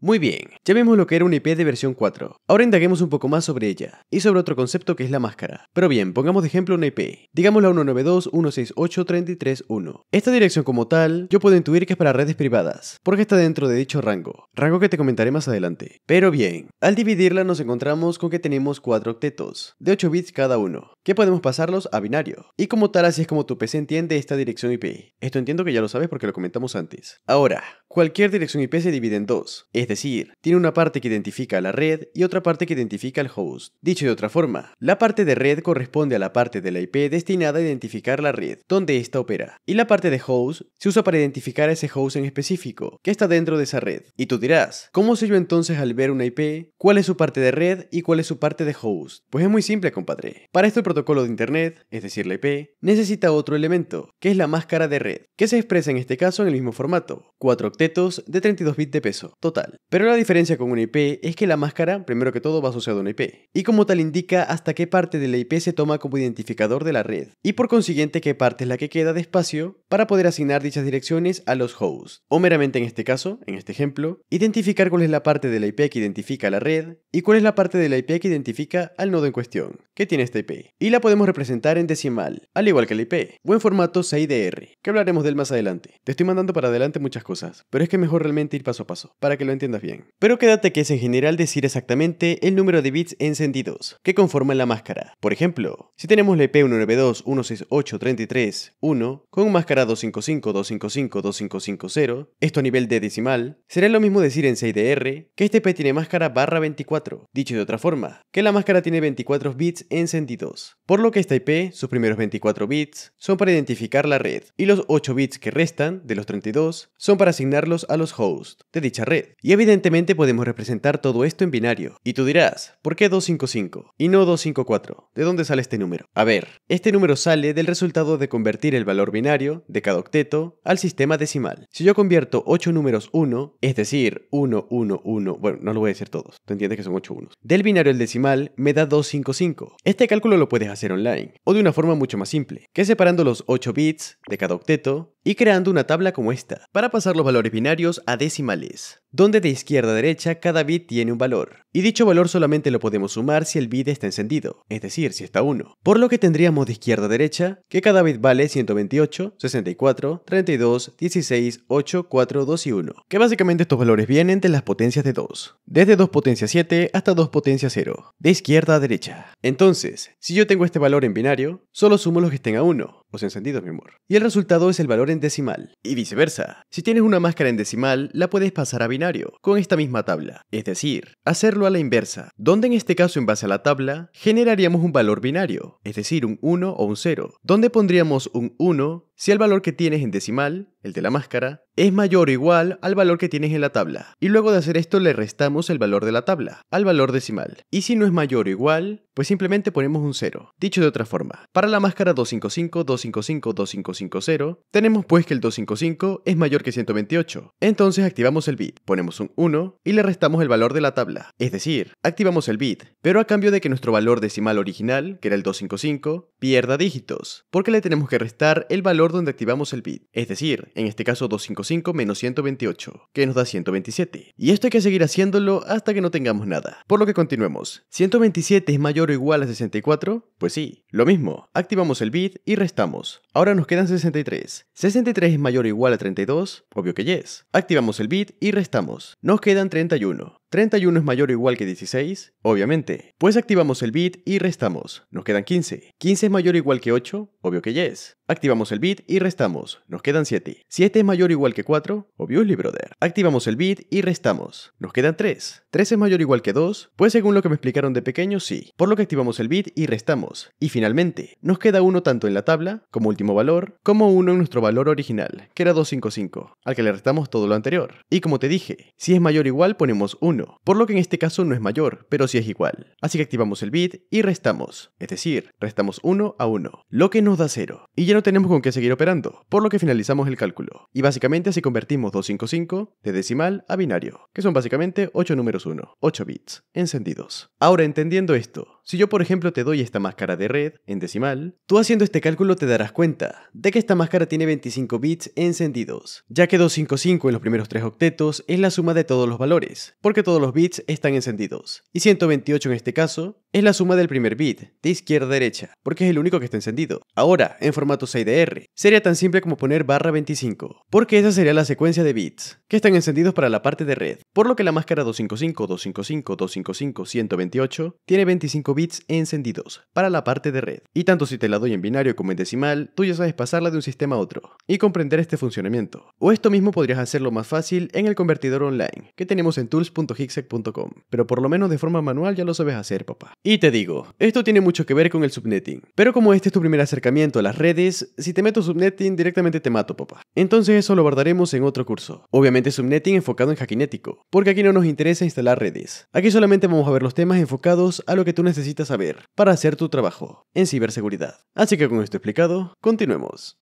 Muy bien, ya vimos lo que era una IP de versión 4. Ahora indaguemos un poco más sobre ella y sobre otro concepto que es la máscara. Pero bien, pongamos de ejemplo una IP. Digamos la 192.168.33.1. Esta dirección como tal, yo puedo intuir que es para redes privadas, porque está dentro de dicho rango, rango que te comentaré más adelante. Pero bien, al dividirla nos encontramos con que tenemos 4 octetos, de 8 bits cada uno, que podemos pasarlos a binario. Y como tal, así es como tu PC entiende esta dirección IP. Esto entiendo que ya lo sabes porque lo comentamos antes. Ahora, cualquier dirección IP se divide en dos, es decir, tiene una parte que identifica a la red y otra parte que identifica al host. Dicho de otra forma, la parte de red corresponde a la parte de la IP destinada a identificar la red, donde ésta opera. Y la parte de host se usa para identificar ese host en específico, que está dentro de esa red. Y tú dirás, ¿cómo sé yo entonces al ver una IP cuál es su parte de red y cuál es su parte de host? Pues es muy simple, compadre. Para esto el protocolo de Internet, es decir, la IP, necesita otro elemento, que es la máscara de red, que se expresa en este caso en el mismo formato, 4 octetos de 32 bits de peso, total. Pero la diferencia con una IP es que la máscara, primero que todo, va asociada a una IP, y como tal indica hasta qué parte de la IP se toma como identificador de la red, y por consiguiente qué parte es la que queda de espacio para poder asignar dichas direcciones a los hosts, o meramente en este caso, en este ejemplo, identificar cuál es la parte de la IP que identifica a la red y cuál es la parte de la IP que identifica al nodo en cuestión, que tiene esta IP, y la podemos representar en decimal, al igual que la IP, buen formato CIDR, que hablaremos del más adelante. Te estoy mandando para adelante muchas cosas, pero es que mejor realmente ir paso a paso, para que lo entiendas bien. Pero quédate que es en general decir exactamente el número de bits encendidos que conforman la máscara. Por ejemplo, si tenemos la IP e 192.168.33.1 con máscara 255.255.255.0, esto a nivel de decimal, será lo mismo decir en 6DR que este IP tiene máscara barra 24. Dicho de otra forma, que la máscara tiene 24 bits encendidos. Por lo que esta IP, sus primeros 24 bits, son para identificar la red, y los 8 bits que restan, de los 32, son para asignarlos a los hosts de dicha red. Y evidentemente podemos representar todo esto en binario. Y tú dirás, ¿por qué 255 y no 254? ¿De dónde sale este número? A ver, este número sale del resultado de convertir el valor binario de cada octeto al sistema decimal. Si yo convierto 8 números 1, es decir, 1, 1, 1, bueno, no lo voy a decir todos, tú entiendes que son 8 unos. Del binario al decimal me da 255. Este cálculo lo puedes hacer online, o de una forma mucho más simple, que separando los 8 bits de cada octeto, y creando una tabla como esta, para pasar los valores binarios a decimales, donde de izquierda a derecha cada bit tiene un valor, y dicho valor solamente lo podemos sumar si el bit está encendido, es decir, si está 1, por lo que tendríamos de izquierda a derecha que cada bit vale 128, 64, 32, 16, 8, 4, 2 y 1, que básicamente estos valores vienen de las potencias de 2, desde 2 potencia 7 hasta 2 potencia 0, de izquierda a derecha. Entonces, si yo tengo este valor en binario, solo sumo los que estén a 1, encendido encendidos, mi amor. Y el resultado es el valor en decimal, y viceversa. Si tienes una máscara en decimal, la puedes pasar a binario, con esta misma tabla. Es decir, hacerlo a la inversa, donde en este caso en base a la tabla, generaríamos un valor binario, es decir, un 1 o un 0, donde pondríamos un 1 si el valor que tienes en decimal el de la máscara, es mayor o igual al valor que tienes en la tabla. Y luego de hacer esto le restamos el valor de la tabla, al valor decimal. Y si no es mayor o igual, pues simplemente ponemos un 0. Dicho de otra forma, para la máscara 255, 255, 2550, tenemos pues que el 255 es mayor que 128. Entonces activamos el bit, ponemos un 1 y le restamos el valor de la tabla. Es decir, activamos el bit, pero a cambio de que nuestro valor decimal original, que era el 255, pierda dígitos, porque le tenemos que restar el valor donde activamos el bit. Es decir, en este caso 255 menos 128, que nos da 127. Y esto hay que seguir haciéndolo hasta que no tengamos nada. Por lo que continuemos. ¿127 es mayor o igual a 64? Pues sí. Lo mismo, activamos el bit y restamos. Ahora nos quedan 63. ¿63 es mayor o igual a 32? Obvio que yes. Activamos el bit y restamos. Nos quedan 31. 31 es mayor o igual que 16, obviamente. Pues activamos el bit y restamos, nos quedan 15. 15 es mayor o igual que 8, obvio que yes. Activamos el bit y restamos, nos quedan 7. 7 es mayor o igual que 4, Obvio obviously brother. Activamos el bit y restamos, nos quedan 3. 3 es mayor o igual que 2, pues según lo que me explicaron de pequeño sí, por lo que activamos el bit y restamos. Y finalmente, nos queda 1 tanto en la tabla, como último valor, como 1 en nuestro valor original, que era 255, al que le restamos todo lo anterior. Y como te dije, si es mayor o igual ponemos 1 por lo que en este caso no es mayor, pero sí es igual. Así que activamos el bit y restamos, es decir, restamos 1 a 1, lo que nos da 0. Y ya no tenemos con qué seguir operando, por lo que finalizamos el cálculo. Y básicamente así convertimos 255 de decimal a binario, que son básicamente 8 números 1, 8 bits, encendidos. Ahora entendiendo esto, si yo, por ejemplo, te doy esta máscara de red en decimal, tú haciendo este cálculo te darás cuenta de que esta máscara tiene 25 bits encendidos, ya que 255 en los primeros tres octetos es la suma de todos los valores, porque todos los bits están encendidos, y 128 en este caso es la suma del primer bit, de izquierda a derecha, porque es el único que está encendido. Ahora, en formato 6DR, sería tan simple como poner barra 25, porque esa sería la secuencia de bits, que están encendidos para la parte de red, por lo que la máscara 255, 255, 255, 128 tiene 25 bits encendidos para la parte de red. Y tanto si te la doy en binario como en decimal, tú ya sabes pasarla de un sistema a otro, y comprender este funcionamiento. O esto mismo podrías hacerlo más fácil en el convertidor online, que tenemos en tools.higsec.com, pero por lo menos de forma manual ya lo sabes hacer, papá. Y te digo, esto tiene mucho que ver con el subnetting. Pero como este es tu primer acercamiento a las redes, si te meto subnetting directamente te mato, papá. Entonces eso lo guardaremos en otro curso. Obviamente subnetting enfocado en hackinético, porque aquí no nos interesa instalar redes. Aquí solamente vamos a ver los temas enfocados a lo que tú necesitas saber para hacer tu trabajo en ciberseguridad. Así que con esto explicado, continuemos.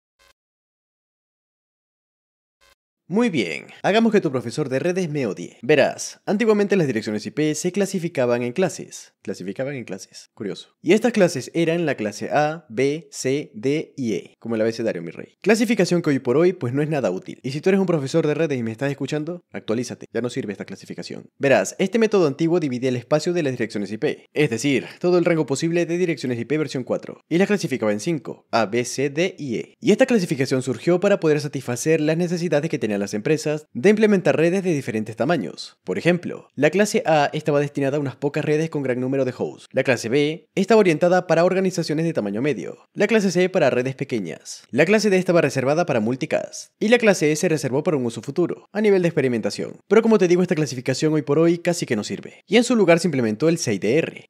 Muy bien, hagamos que tu profesor de redes me odie. Verás, antiguamente las direcciones IP se clasificaban en clases. Clasificaban en clases, curioso. Y estas clases eran la clase A, B, C, D y E, como el abecedario, mi rey. Clasificación que hoy por hoy pues no es nada útil. Y si tú eres un profesor de redes y me estás escuchando, actualízate, ya no sirve esta clasificación. Verás, este método antiguo dividía el espacio de las direcciones IP, es decir, todo el rango posible de direcciones IP versión 4, y las clasificaba en 5, A, B, C, D y E. Y esta clasificación surgió para poder satisfacer las necesidades que tenían las empresas de implementar redes de diferentes tamaños. Por ejemplo, la clase A estaba destinada a unas pocas redes con gran número de hosts. La clase B estaba orientada para organizaciones de tamaño medio. La clase C para redes pequeñas. La clase D estaba reservada para multicast. Y la clase E se reservó para un uso futuro, a nivel de experimentación. Pero como te digo, esta clasificación hoy por hoy casi que no sirve. Y en su lugar se implementó el 6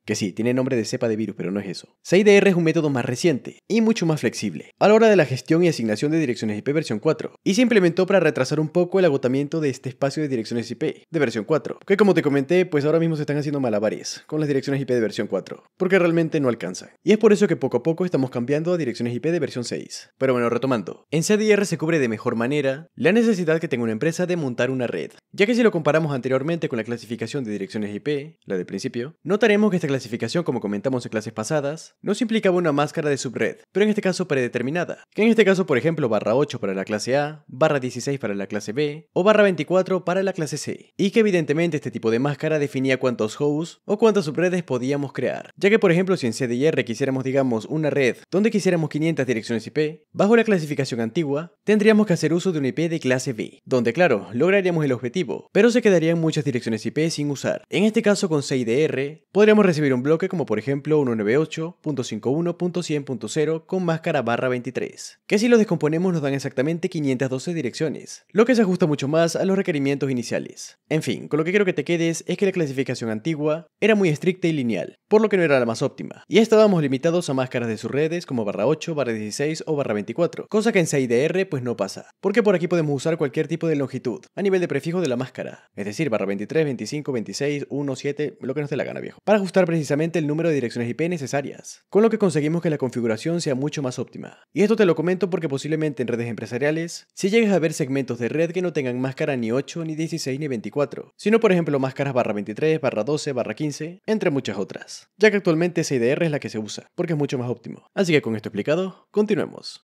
que sí, tiene nombre de cepa de virus, pero no es eso. 6 es un método más reciente y mucho más flexible a la hora de la gestión y asignación de direcciones IP versión 4, y se implementó para retrasar un poco el agotamiento de este espacio de direcciones IP de versión 4, que como te comenté, pues ahora mismo se están haciendo malabares con las direcciones IP de versión 4, porque realmente no alcanza, Y es por eso que poco a poco estamos cambiando a direcciones IP de versión 6. Pero bueno, retomando, en CDR se cubre de mejor manera la necesidad que tenga una empresa de montar una red, ya que si lo comparamos anteriormente con la clasificación de direcciones IP, la del principio, notaremos que esta clasificación, como comentamos en clases pasadas, nos implicaba una máscara de subred, pero en este caso predeterminada, que en este caso por ejemplo barra 8 para la clase A, barra 16 para la clase B o barra 24 para la clase C, y que evidentemente este tipo de máscara definía cuántos hosts o cuántas subredes podíamos crear, ya que por ejemplo si en CDR quisiéramos digamos una red donde quisiéramos 500 direcciones IP, bajo la clasificación antigua tendríamos que hacer uso de una IP de clase B, donde claro, lograríamos el objetivo, pero se quedarían muchas direcciones IP sin usar. En este caso con CIDR podríamos recibir un bloque como por ejemplo 198.51.100.0 con máscara barra 23, que si lo descomponemos nos dan exactamente 512 direcciones, lo que se ajusta mucho más a los requerimientos iniciales. En fin, con lo que quiero que te quedes es que la clasificación antigua era muy estricta y lineal, por lo que no era la más óptima, y estábamos limitados a máscaras de sus redes como barra 8, barra 16 o barra 24, cosa que en CIDR pues no pasa, porque por aquí podemos usar cualquier tipo de longitud, a nivel de prefijo de la máscara, es decir, barra 23, 25, 26, 1, 7, lo que nos dé la gana viejo, para ajustar precisamente el número de direcciones IP necesarias, con lo que conseguimos que la configuración sea mucho más óptima. Y esto te lo comento porque posiblemente en redes empresariales, si llegues a ver segmentos de red que no tengan máscara ni 8, ni 16, ni 24, sino por ejemplo máscaras barra 23, barra 12, barra 15, entre muchas otras, ya que actualmente CIDR es la que se usa, porque es mucho más óptimo. Así que con esto explicado, continuemos.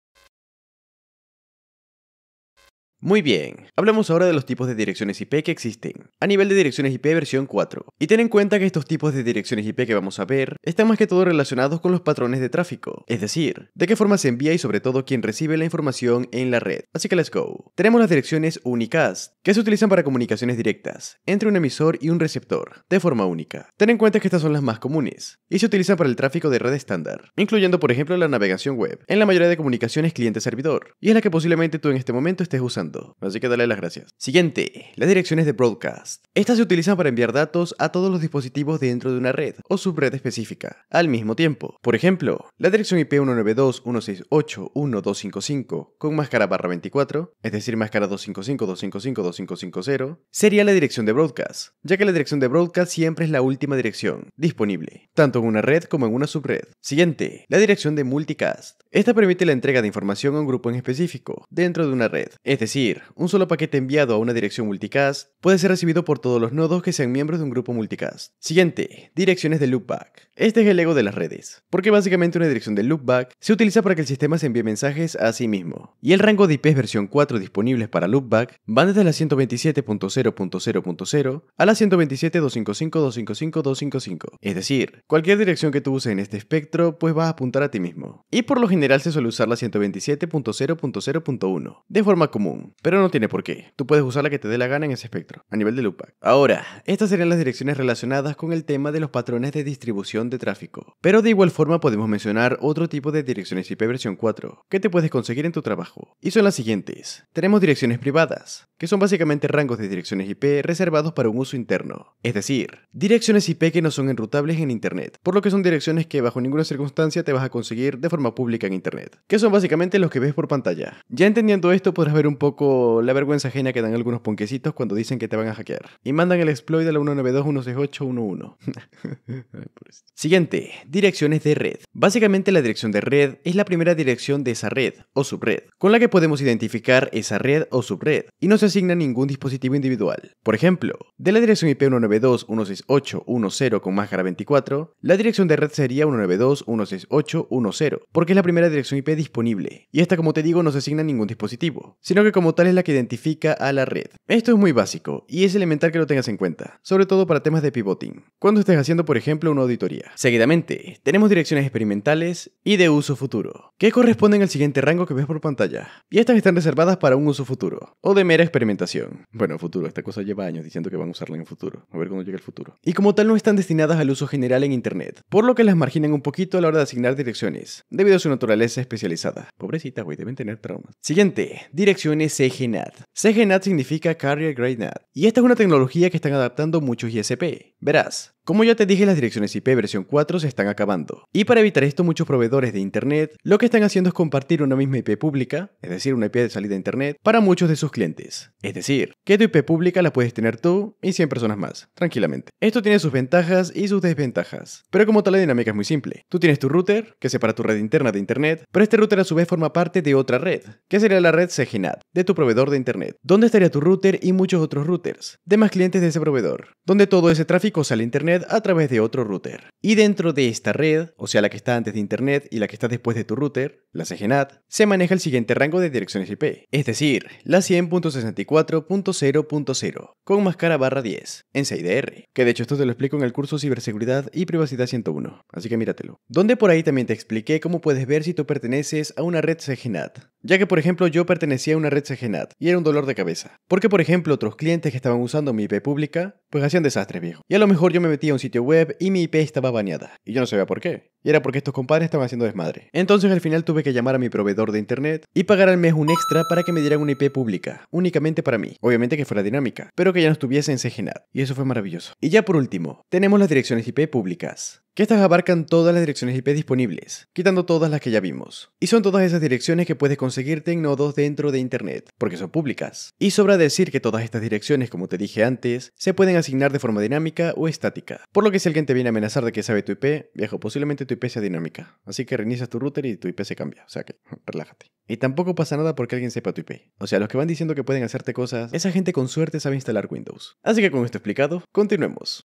Muy bien, hablamos ahora de los tipos de direcciones IP que existen, a nivel de direcciones IP versión 4. Y ten en cuenta que estos tipos de direcciones IP que vamos a ver están más que todo relacionados con los patrones de tráfico, es decir, de qué forma se envía y sobre todo quién recibe la información en la red. Así que let's go. Tenemos las direcciones únicas, que se utilizan para comunicaciones directas, entre un emisor y un receptor, de forma única. Ten en cuenta que estas son las más comunes, y se utilizan para el tráfico de red estándar, incluyendo por ejemplo la navegación web, en la mayoría de comunicaciones cliente-servidor, y es la que posiblemente tú en este momento estés usando así que dale las gracias. Siguiente, las direcciones de broadcast. Estas se utilizan para enviar datos a todos los dispositivos dentro de una red o subred específica, al mismo tiempo. Por ejemplo, la dirección IP 192.168.1.255 con máscara barra 24, es decir, máscara 255.255.2550, sería la dirección de broadcast, ya que la dirección de broadcast siempre es la última dirección disponible, tanto en una red como en una subred. Siguiente, la dirección de multicast. Esta permite la entrega de información a un grupo en específico dentro de una red, es decir, un solo paquete enviado a una dirección multicast puede ser recibido por todos los nodos que sean miembros de un grupo multicast. Siguiente, direcciones de loopback. Este es el ego de las redes, porque básicamente una dirección de loopback se utiliza para que el sistema se envíe mensajes a sí mismo. Y el rango de IPs versión 4 disponibles para loopback van desde la 127.0.0.0 a la 127.255.255.255. Es decir, cualquier dirección que tú uses en este espectro, pues vas a apuntar a ti mismo. Y por lo general se suele usar la 127.0.0.1 de forma común pero no tiene por qué. Tú puedes usar la que te dé la gana en ese espectro, a nivel de loopback. Ahora, estas serían las direcciones relacionadas con el tema de los patrones de distribución de tráfico. Pero de igual forma podemos mencionar otro tipo de direcciones IP versión 4 que te puedes conseguir en tu trabajo. Y son las siguientes. Tenemos direcciones privadas, que son básicamente rangos de direcciones IP reservados para un uso interno. Es decir, direcciones IP que no son enrutables en Internet, por lo que son direcciones que bajo ninguna circunstancia te vas a conseguir de forma pública en Internet, que son básicamente los que ves por pantalla. Ya entendiendo esto podrás ver un poco la vergüenza ajena que dan algunos ponquecitos cuando dicen que te van a hackear. Y mandan el exploit a la 192.168.1.1. Siguiente, direcciones de red. Básicamente la dirección de red es la primera dirección de esa red o subred, con la que podemos identificar esa red o subred, y no se asigna ningún dispositivo individual. Por ejemplo, de la dirección IP 192.168.1.0 con máscara 24, la dirección de red sería 192.168.1.0, porque es la primera dirección IP disponible, y esta como te digo no se asigna ningún dispositivo, sino que como tal es la que identifica a la red. Esto es muy básico y es elemental que lo tengas en cuenta, sobre todo para temas de pivoting, cuando estés haciendo por ejemplo una auditoría. Seguidamente, tenemos direcciones experimentales y de uso futuro, que corresponden al siguiente rango que ves por pantalla, y estas están reservadas para un uso futuro, o de mera experimentación. Bueno, futuro, esta cosa lleva años diciendo que van a usarla en el futuro, a ver cuando llega el futuro. Y como tal no están destinadas al uso general en Internet, por lo que las marginan un poquito a la hora de asignar direcciones, debido a su naturaleza especializada. Pobrecita, güey, deben tener traumas. Siguiente, direcciones CGNAT. CGNAT significa Carrier Grade NAT, y esta es una tecnología que están adaptando muchos ISP. Verás, como ya te dije, las direcciones IP versión 4 se están acabando. Y para evitar esto, muchos proveedores de Internet lo que están haciendo es compartir una misma IP pública, es decir, una IP de salida a Internet, para muchos de sus clientes. Es decir, que tu IP pública la puedes tener tú y 100 personas más, tranquilamente. Esto tiene sus ventajas y sus desventajas. Pero como tal, la dinámica es muy simple. Tú tienes tu router, que separa tu red interna de Internet, pero este router a su vez forma parte de otra red, que sería la red CGNAT de tu proveedor de Internet, donde estaría tu router y muchos otros routers, demás clientes de ese proveedor, donde todo ese tráfico sale a Internet a través de otro router. Y dentro de esta red, o sea la que está antes de Internet y la que está después de tu router, la CGNAT, se maneja el siguiente rango de direcciones IP, es decir, la 100.64.0.0, con máscara barra 10, en CIDR, que de hecho esto te lo explico en el curso Ciberseguridad y Privacidad 101, así que míratelo, donde por ahí también te expliqué cómo puedes ver si tú perteneces a una red CGNAT, ya que por ejemplo yo pertenecía a una red Genat y era un dolor de cabeza. Porque, por ejemplo, otros clientes que estaban usando mi IP pública, pues hacían desastres, viejo. Y a lo mejor yo me metía a un sitio web y mi IP estaba baneada. Y yo no sabía por qué. Y era porque estos compadres estaban haciendo desmadre. Entonces al final tuve que llamar a mi proveedor de internet y pagar al mes un extra para que me dieran una IP pública, únicamente para mí. Obviamente que fuera dinámica, pero que ya no estuviese en Y eso fue maravilloso. Y ya por último, tenemos las direcciones IP públicas que estas abarcan todas las direcciones IP disponibles, quitando todas las que ya vimos. Y son todas esas direcciones que puedes conseguirte en nodos dentro de Internet, porque son públicas. Y sobra decir que todas estas direcciones, como te dije antes, se pueden asignar de forma dinámica o estática. Por lo que si alguien te viene a amenazar de que sabe tu IP, viejo, posiblemente tu IP sea dinámica. Así que reinicias tu router y tu IP se cambia. O sea que relájate. Y tampoco pasa nada porque alguien sepa tu IP. O sea, los que van diciendo que pueden hacerte cosas, esa gente con suerte sabe instalar Windows. Así que con esto explicado, continuemos.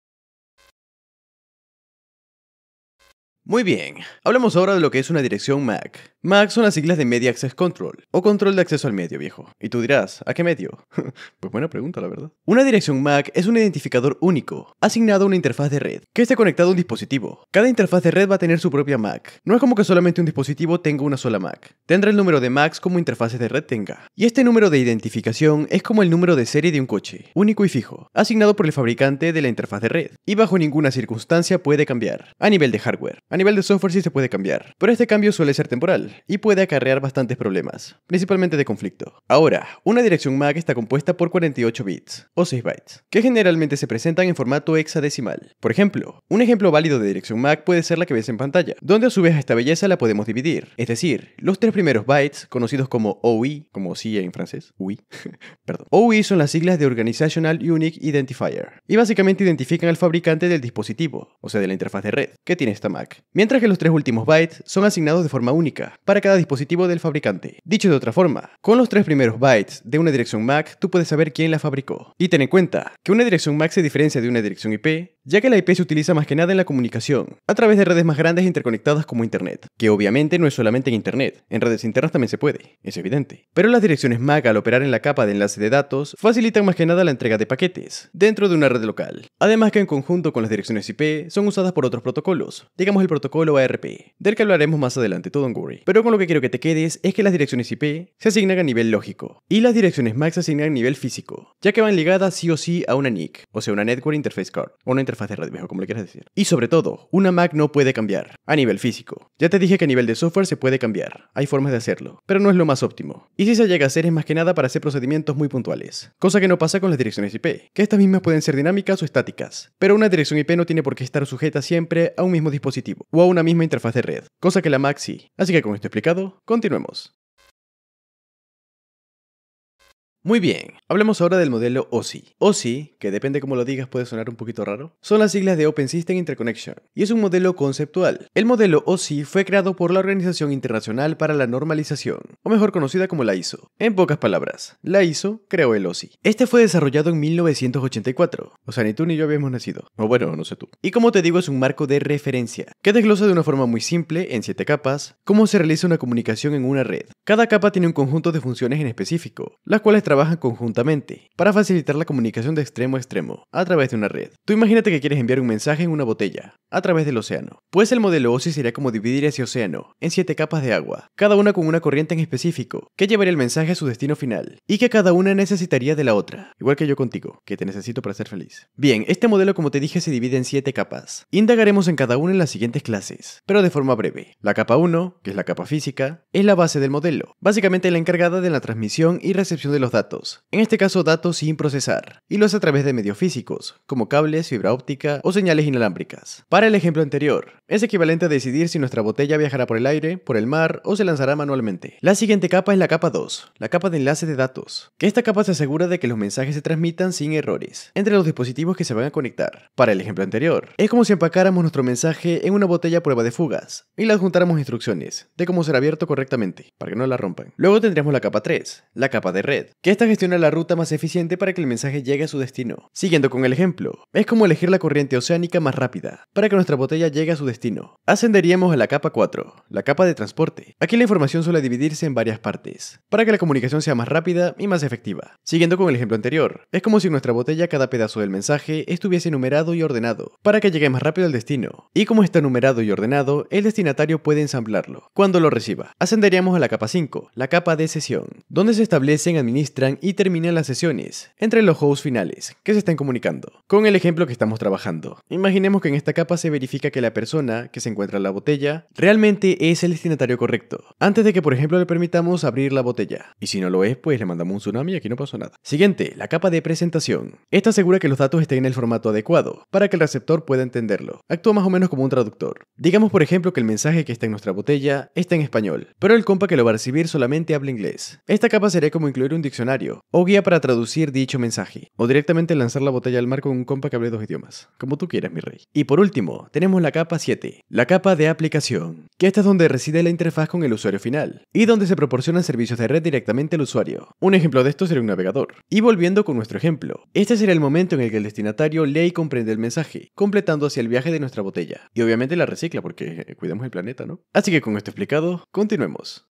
Muy bien, hablamos ahora de lo que es una dirección MAC. MAC son las siglas de Media Access Control, o control de acceso al medio, viejo. Y tú dirás, ¿a qué medio? pues buena pregunta, la verdad. Una dirección MAC es un identificador único, asignado a una interfaz de red, que esté conectado a un dispositivo. Cada interfaz de red va a tener su propia MAC. No es como que solamente un dispositivo tenga una sola MAC. Tendrá el número de MACs como interfaces de red tenga. Y este número de identificación es como el número de serie de un coche, único y fijo, asignado por el fabricante de la interfaz de red, y bajo ninguna circunstancia puede cambiar, a nivel de hardware. A nivel de software sí se puede cambiar, pero este cambio suele ser temporal y puede acarrear bastantes problemas, principalmente de conflicto. Ahora, una dirección MAC está compuesta por 48 bits, o 6 bytes, que generalmente se presentan en formato hexadecimal. Por ejemplo, un ejemplo válido de dirección MAC puede ser la que ves en pantalla, donde a su vez esta belleza la podemos dividir, es decir, los tres primeros bytes, conocidos como OUI, como sí en francés, UI, perdón. OUI son las siglas de Organizational Unique Identifier, y básicamente identifican al fabricante del dispositivo, o sea, de la interfaz de red, que tiene esta Mac mientras que los tres últimos bytes son asignados de forma única para cada dispositivo del fabricante. Dicho de otra forma, con los tres primeros bytes de una dirección MAC tú puedes saber quién la fabricó. Y ten en cuenta que una dirección MAC se diferencia de una dirección IP, ya que la IP se utiliza más que nada en la comunicación, a través de redes más grandes interconectadas como Internet, que obviamente no es solamente en Internet, en redes internas también se puede, es evidente. Pero las direcciones MAC al operar en la capa de enlace de datos facilitan más que nada la entrega de paquetes dentro de una red local. Además que en conjunto con las direcciones IP son usadas por otros protocolos, digamos protocolo ARP, del que hablaremos más adelante, todo en Guri. Pero con lo que quiero que te quedes es que las direcciones IP se asignan a nivel lógico, y las direcciones MAC se asignan a nivel físico, ya que van ligadas sí o sí a una NIC, o sea, una Network Interface Card, o una interfaz de radio, como le quieras decir. Y sobre todo, una MAC no puede cambiar, a nivel físico. Ya te dije que a nivel de software se puede cambiar, hay formas de hacerlo, pero no es lo más óptimo. Y si se llega a hacer es más que nada para hacer procedimientos muy puntuales, cosa que no pasa con las direcciones IP, que estas mismas pueden ser dinámicas o estáticas, pero una dirección IP no tiene por qué estar sujeta siempre a un mismo dispositivo o a una misma interfaz de red, cosa que la Maxi. Así que con esto explicado, continuemos. Muy bien, hablemos ahora del modelo OSI. OSI, que depende cómo lo digas puede sonar un poquito raro, son las siglas de Open System Interconnection y es un modelo conceptual. El modelo OSI fue creado por la Organización Internacional para la Normalización, o mejor conocida como la ISO. En pocas palabras, la ISO creó el OSI. Este fue desarrollado en 1984, o sea, ni tú ni yo habíamos nacido, o bueno, no sé tú. Y como te digo, es un marco de referencia, que desglosa de una forma muy simple, en siete capas, cómo se realiza una comunicación en una red. Cada capa tiene un conjunto de funciones en específico, las cuales trabajan trabajan conjuntamente para facilitar la comunicación de extremo a extremo a través de una red. Tú imagínate que quieres enviar un mensaje en una botella a través del océano. Pues el modelo OSI sería como dividir ese océano en siete capas de agua, cada una con una corriente en específico que llevaría el mensaje a su destino final y que cada una necesitaría de la otra, igual que yo contigo, que te necesito para ser feliz. Bien, este modelo como te dije se divide en siete capas. Indagaremos en cada una en las siguientes clases, pero de forma breve. La capa 1, que es la capa física, es la base del modelo, básicamente la encargada de la transmisión y recepción de los datos en este caso datos sin procesar, y lo hace a través de medios físicos, como cables, fibra óptica o señales inalámbricas. Para el ejemplo anterior, es equivalente a decidir si nuestra botella viajará por el aire, por el mar o se lanzará manualmente. La siguiente capa es la capa 2, la capa de enlace de datos, que esta capa se asegura de que los mensajes se transmitan sin errores entre los dispositivos que se van a conectar. Para el ejemplo anterior, es como si empacáramos nuestro mensaje en una botella a prueba de fugas y le adjuntáramos instrucciones de cómo será abierto correctamente, para que no la rompan. Luego tendríamos la capa 3, la capa de red, que esta gestiona la ruta más eficiente para que el mensaje llegue a su destino. Siguiendo con el ejemplo, es como elegir la corriente oceánica más rápida para que nuestra botella llegue a su destino. Ascenderíamos a la capa 4, la capa de transporte. Aquí la información suele dividirse en varias partes para que la comunicación sea más rápida y más efectiva. Siguiendo con el ejemplo anterior, es como si nuestra botella cada pedazo del mensaje estuviese numerado y ordenado para que llegue más rápido al destino. Y como está numerado y ordenado, el destinatario puede ensamblarlo cuando lo reciba. Ascenderíamos a la capa 5, la capa de sesión, donde se establecen, administran y terminan las sesiones entre los hosts finales que se están comunicando, con el ejemplo que estamos trabajando. Imaginemos que en esta capa se verifica que la persona que se encuentra en la botella realmente es el destinatario correcto, antes de que por ejemplo le permitamos abrir la botella. Y si no lo es, pues le mandamos un tsunami y aquí no pasó nada. Siguiente, la capa de presentación. Esta asegura que los datos estén en el formato adecuado, para que el receptor pueda entenderlo. Actúa más o menos como un traductor. Digamos por ejemplo que el mensaje que está en nuestra botella está en español, pero el compa que lo va a recibir solamente habla inglés. Esta capa sería como incluir un diccionario o guía para traducir dicho mensaje, o directamente lanzar la botella al mar con un compa que hable dos idiomas, como tú quieras, mi rey. Y por último, tenemos la capa 7, la capa de aplicación, que esta es donde reside la interfaz con el usuario final y donde se proporcionan servicios de red directamente al usuario. Un ejemplo de esto sería un navegador. Y volviendo con nuestro ejemplo, este sería el momento en el que el destinatario lee y comprende el mensaje, completando así el viaje de nuestra botella. Y obviamente la recicla porque eh, cuidamos el planeta, ¿no? Así que con esto explicado, continuemos.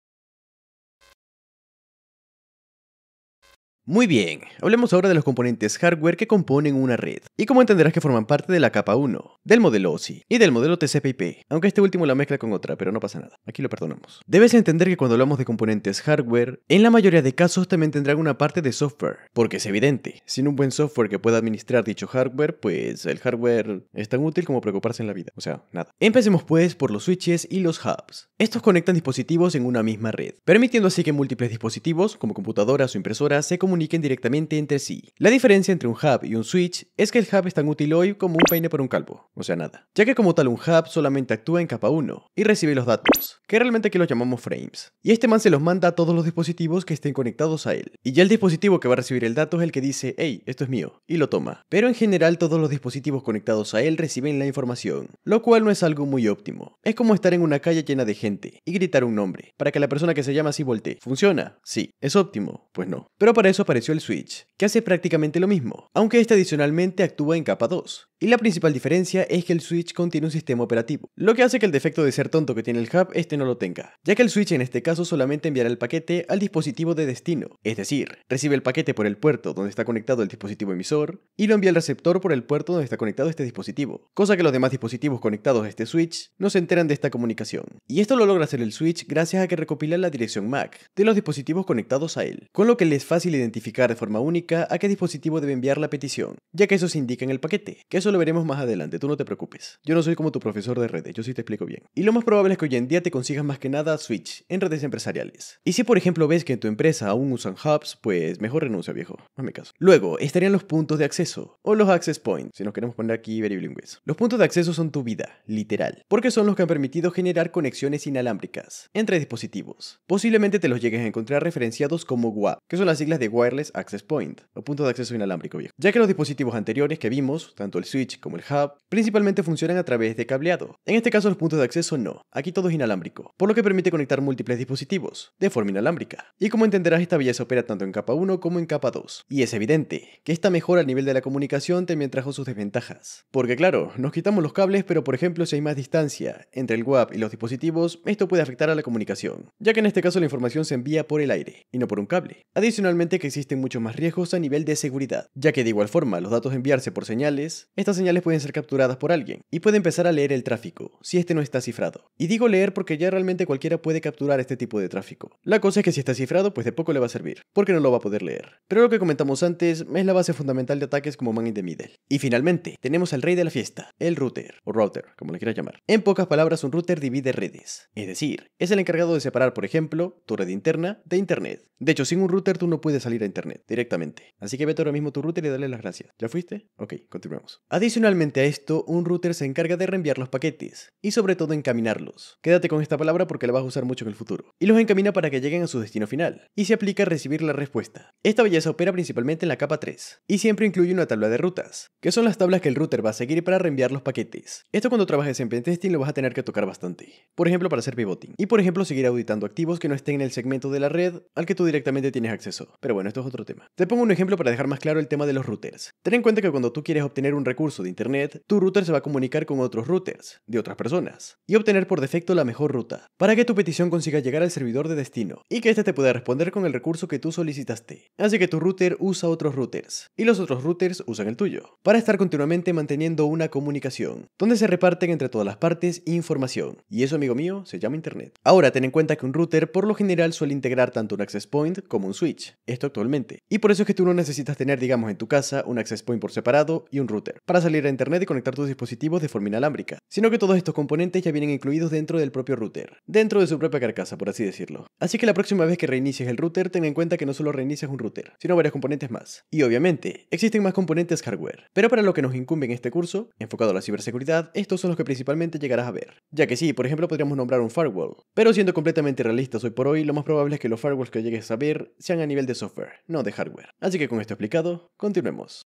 Muy bien, hablemos ahora de los componentes hardware que componen una red, y como entenderás que forman parte de la capa 1, del modelo OSI y del modelo TCP/IP, aunque este último la mezcla con otra, pero no pasa nada, aquí lo perdonamos. Debes entender que cuando hablamos de componentes hardware, en la mayoría de casos también tendrán una parte de software, porque es evidente, sin un buen software que pueda administrar dicho hardware, pues el hardware es tan útil como preocuparse en la vida, o sea, nada. Empecemos pues por los switches y los hubs. Estos conectan dispositivos en una misma red, permitiendo así que múltiples dispositivos, como computadoras o impresoras, se comuniquen comuniquen directamente entre sí. La diferencia entre un hub y un switch es que el hub es tan útil hoy como un peine por un calvo, o sea nada, ya que como tal un hub solamente actúa en capa 1 y recibe los datos, que realmente aquí los llamamos frames, y este man se los manda a todos los dispositivos que estén conectados a él, y ya el dispositivo que va a recibir el dato es el que dice, hey, esto es mío, y lo toma, pero en general todos los dispositivos conectados a él reciben la información, lo cual no es algo muy óptimo, es como estar en una calle llena de gente y gritar un nombre, para que la persona que se llama así voltee, ¿funciona? Sí, ¿es óptimo? Pues no, pero para eso apareció el Switch, que hace prácticamente lo mismo, aunque este adicionalmente actúa en capa 2. Y la principal diferencia es que el Switch contiene un sistema operativo, lo que hace que el defecto de ser tonto que tiene el hub este no lo tenga, ya que el Switch en este caso solamente enviará el paquete al dispositivo de destino, es decir, recibe el paquete por el puerto donde está conectado el dispositivo emisor y lo envía al receptor por el puerto donde está conectado este dispositivo, cosa que los demás dispositivos conectados a este Switch no se enteran de esta comunicación. Y esto lo logra hacer el Switch gracias a que recopila la dirección MAC de los dispositivos conectados a él, con lo que le es fácil identificar identificar de forma única a qué dispositivo debe enviar la petición, ya que eso se indica en el paquete, que eso lo veremos más adelante, tú no te preocupes. Yo no soy como tu profesor de redes, yo sí te explico bien. Y lo más probable es que hoy en día te consigas más que nada Switch en redes empresariales. Y si por ejemplo ves que en tu empresa aún usan hubs, pues mejor renuncia, viejo. me caso. Luego, estarían los puntos de acceso, o los access points, si nos queremos poner aquí bilingües. Los puntos de acceso son tu vida, literal, porque son los que han permitido generar conexiones inalámbricas entre dispositivos. Posiblemente te los llegues a encontrar referenciados como WAP, que son las siglas de Wireless Access Point, o punto de acceso inalámbrico viejo. Ya que los dispositivos anteriores que vimos, tanto el switch como el hub, principalmente funcionan a través de cableado. En este caso los puntos de acceso no, aquí todo es inalámbrico, por lo que permite conectar múltiples dispositivos, de forma inalámbrica. Y como entenderás, esta se opera tanto en capa 1 como en capa 2. Y es evidente que esta mejora a nivel de la comunicación también trajo sus desventajas. Porque claro, nos quitamos los cables, pero por ejemplo si hay más distancia entre el WAP y los dispositivos, esto puede afectar a la comunicación, ya que en este caso la información se envía por el aire, y no por un cable. Adicionalmente que existen muchos más riesgos a nivel de seguridad, ya que de igual forma los datos enviarse por señales, estas señales pueden ser capturadas por alguien y puede empezar a leer el tráfico, si este no está cifrado. Y digo leer porque ya realmente cualquiera puede capturar este tipo de tráfico. La cosa es que si está cifrado, pues de poco le va a servir, porque no lo va a poder leer. Pero lo que comentamos antes es la base fundamental de ataques como Man in the Middle. Y finalmente, tenemos al rey de la fiesta, el router, o router, como le quieras llamar. En pocas palabras, un router divide redes, es decir, es el encargado de separar, por ejemplo, tu red interna de internet. De hecho, sin un router tú no puedes salir internet directamente. Así que vete ahora mismo tu router y dale las gracias. ¿Ya fuiste? Ok, continuemos. Adicionalmente a esto, un router se encarga de reenviar los paquetes y sobre todo encaminarlos. Quédate con esta palabra porque la vas a usar mucho en el futuro. Y los encamina para que lleguen a su destino final y se aplica a recibir la respuesta. Esta belleza opera principalmente en la capa 3 y siempre incluye una tabla de rutas, que son las tablas que el router va a seguir para reenviar los paquetes. Esto cuando trabajes en pentesting lo vas a tener que tocar bastante. Por ejemplo, para hacer pivoting y por ejemplo seguir auditando activos que no estén en el segmento de la red al que tú directamente tienes acceso. Pero bueno, esto es otro tema. Te pongo un ejemplo para dejar más claro el tema de los routers. Ten en cuenta que cuando tú quieres obtener un recurso de Internet, tu router se va a comunicar con otros routers, de otras personas, y obtener por defecto la mejor ruta, para que tu petición consiga llegar al servidor de destino, y que éste te pueda responder con el recurso que tú solicitaste. Así que tu router usa otros routers, y los otros routers usan el tuyo, para estar continuamente manteniendo una comunicación, donde se reparten entre todas las partes información, y eso amigo mío se llama Internet. Ahora ten en cuenta que un router por lo general suele integrar tanto un access point como un switch. Esto actualmente. Y por eso es que tú no necesitas tener, digamos, en tu casa un access point por separado y un router para salir a internet y conectar tus dispositivos de forma inalámbrica, sino que todos estos componentes ya vienen incluidos dentro del propio router, dentro de su propia carcasa, por así decirlo. Así que la próxima vez que reinicies el router, ten en cuenta que no solo reinicias un router, sino varios componentes más. Y obviamente, existen más componentes hardware, pero para lo que nos incumbe en este curso, enfocado a la ciberseguridad, estos son los que principalmente llegarás a ver. Ya que sí, por ejemplo, podríamos nombrar un firewall, pero siendo completamente realistas hoy por hoy, lo más probable es que los firewalls que llegues a ver sean a nivel de software no de hardware. Así que con esto explicado, continuemos.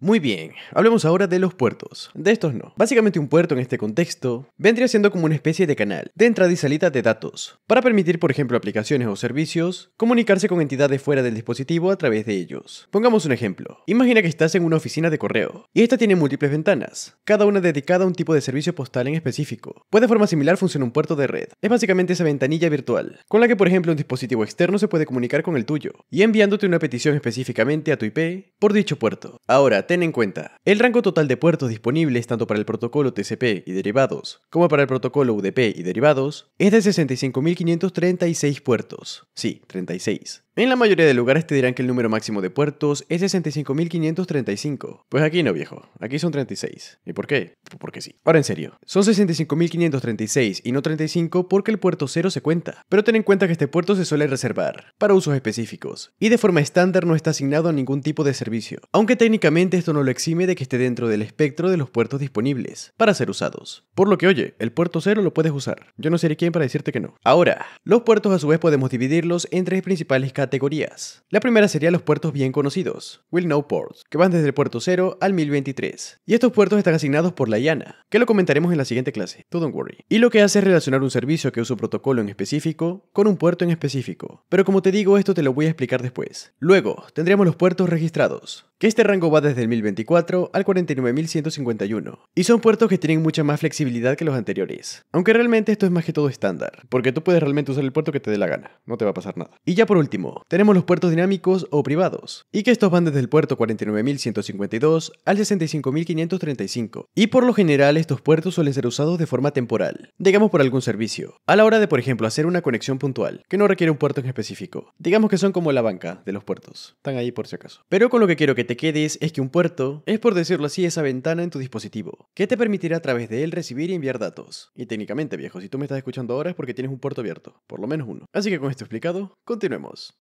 Muy bien, hablemos ahora de los puertos. De estos no. Básicamente un puerto en este contexto vendría siendo como una especie de canal de entrada y salida de datos, para permitir por ejemplo aplicaciones o servicios comunicarse con entidades fuera del dispositivo a través de ellos. Pongamos un ejemplo. Imagina que estás en una oficina de correo, y esta tiene múltiples ventanas, cada una dedicada a un tipo de servicio postal en específico. Pues de forma similar funciona un puerto de red. Es básicamente esa ventanilla virtual, con la que por ejemplo un dispositivo externo se puede comunicar con el tuyo, y enviándote una petición específicamente a tu IP por dicho puerto. Ahora, ten en cuenta. El rango total de puertos disponibles tanto para el protocolo TCP y derivados como para el protocolo UDP y derivados es de 65.536 puertos. Sí, 36. En la mayoría de lugares te dirán que el número máximo de puertos es 65.535. Pues aquí no, viejo. Aquí son 36. ¿Y por qué? Porque sí. Ahora en serio. Son 65.536 y no 35 porque el puerto cero se cuenta. Pero ten en cuenta que este puerto se suele reservar para usos específicos y de forma estándar no está asignado a ningún tipo de servicio. Aunque técnicamente esto no lo exime de que esté dentro del espectro de los puertos disponibles para ser usados. Por lo que, oye, el puerto cero lo puedes usar. Yo no seré quien para decirte que no. Ahora, los puertos a su vez podemos dividirlos en tres principales categorías categorías. La primera sería los puertos bien conocidos, Will Know Ports, que van desde el puerto 0 al 1023. Y estos puertos están asignados por la IANA, que lo comentaremos en la siguiente clase, don't worry. Y lo que hace es relacionar un servicio que usa un protocolo en específico con un puerto en específico. Pero como te digo, esto te lo voy a explicar después. Luego, tendríamos los puertos registrados que este rango va desde el 1024 al 49151, y son puertos que tienen mucha más flexibilidad que los anteriores, aunque realmente esto es más que todo estándar, porque tú puedes realmente usar el puerto que te dé la gana, no te va a pasar nada. Y ya por último, tenemos los puertos dinámicos o privados, y que estos van desde el puerto 49152 al 65535, y por lo general estos puertos suelen ser usados de forma temporal, digamos por algún servicio, a la hora de por ejemplo hacer una conexión puntual, que no requiere un puerto en específico, digamos que son como la banca de los puertos, están ahí por si acaso. Pero con lo que quiero que te quedes es que un puerto es por decirlo así esa ventana en tu dispositivo, que te permitirá a través de él recibir y enviar datos. Y técnicamente viejo, si tú me estás escuchando ahora es porque tienes un puerto abierto, por lo menos uno. Así que con esto explicado, continuemos.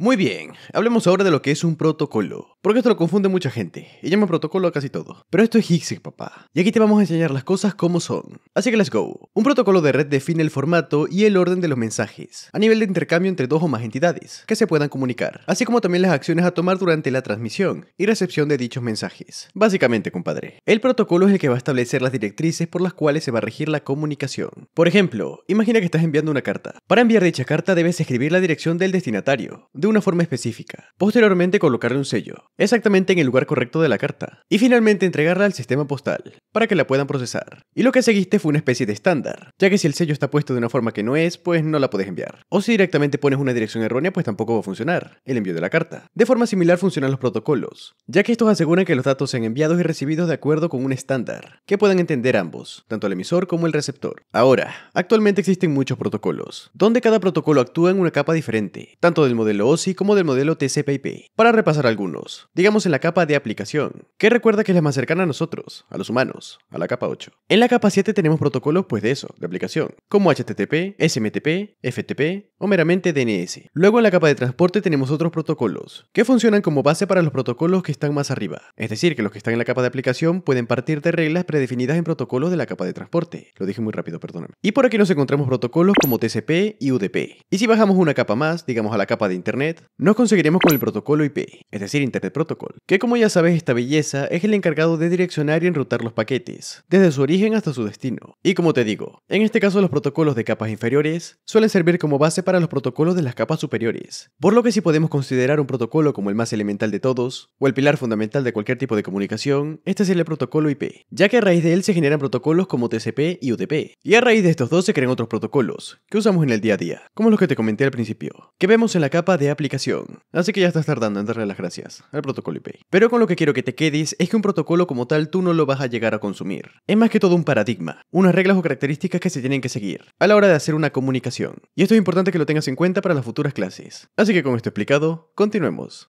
Muy bien, hablemos ahora de lo que es un protocolo, porque esto lo confunde mucha gente, y llama protocolo a casi todo. Pero esto es Higgsic, papá, y aquí te vamos a enseñar las cosas como son. Así que let's go. Un protocolo de red define el formato y el orden de los mensajes, a nivel de intercambio entre dos o más entidades, que se puedan comunicar, así como también las acciones a tomar durante la transmisión y recepción de dichos mensajes. Básicamente, compadre, el protocolo es el que va a establecer las directrices por las cuales se va a regir la comunicación. Por ejemplo, imagina que estás enviando una carta. Para enviar dicha carta debes escribir la dirección del destinatario, una forma específica. Posteriormente colocarle un sello, exactamente en el lugar correcto de la carta. Y finalmente entregarla al sistema postal, para que la puedan procesar. Y lo que seguiste fue una especie de estándar, ya que si el sello está puesto de una forma que no es, pues no la puedes enviar. O si directamente pones una dirección errónea, pues tampoco va a funcionar el envío de la carta. De forma similar funcionan los protocolos, ya que estos aseguran que los datos sean enviados y recibidos de acuerdo con un estándar, que puedan entender ambos, tanto el emisor como el receptor. Ahora, actualmente existen muchos protocolos, donde cada protocolo actúa en una capa diferente, tanto del modelo así como del modelo TCP/IP. Para repasar algunos, digamos en la capa de aplicación, que recuerda que es la más cercana a nosotros, a los humanos, a la capa 8. En la capa 7 tenemos protocolos pues de eso, de aplicación, como HTTP, SMTP, FTP o meramente DNS. Luego en la capa de transporte tenemos otros protocolos, que funcionan como base para los protocolos que están más arriba, es decir, que los que están en la capa de aplicación pueden partir de reglas predefinidas en protocolos de la capa de transporte. Lo dije muy rápido, perdóname. Y por aquí nos encontramos protocolos como TCP y UDP. Y si bajamos una capa más, digamos a la capa de internet, nos conseguiremos con el protocolo IP, es decir, Internet Protocol, que como ya sabes esta belleza es el encargado de direccionar y enrutar los paquetes, desde su origen hasta su destino. Y como te digo, en este caso los protocolos de capas inferiores suelen servir como base para los protocolos de las capas superiores, por lo que si podemos considerar un protocolo como el más elemental de todos, o el pilar fundamental de cualquier tipo de comunicación, este es el protocolo IP, ya que a raíz de él se generan protocolos como TCP y UDP, y a raíz de estos dos se crean otros protocolos, que usamos en el día a día, como los que te comenté al principio, que vemos en la capa de aplicación. Así que ya estás tardando en darle las gracias al protocolo IP. Pero con lo que quiero que te quedes es que un protocolo como tal tú no lo vas a llegar a consumir. Es más que todo un paradigma, unas reglas o características que se tienen que seguir a la hora de hacer una comunicación. Y esto es importante que lo tengas en cuenta para las futuras clases. Así que con esto explicado, continuemos.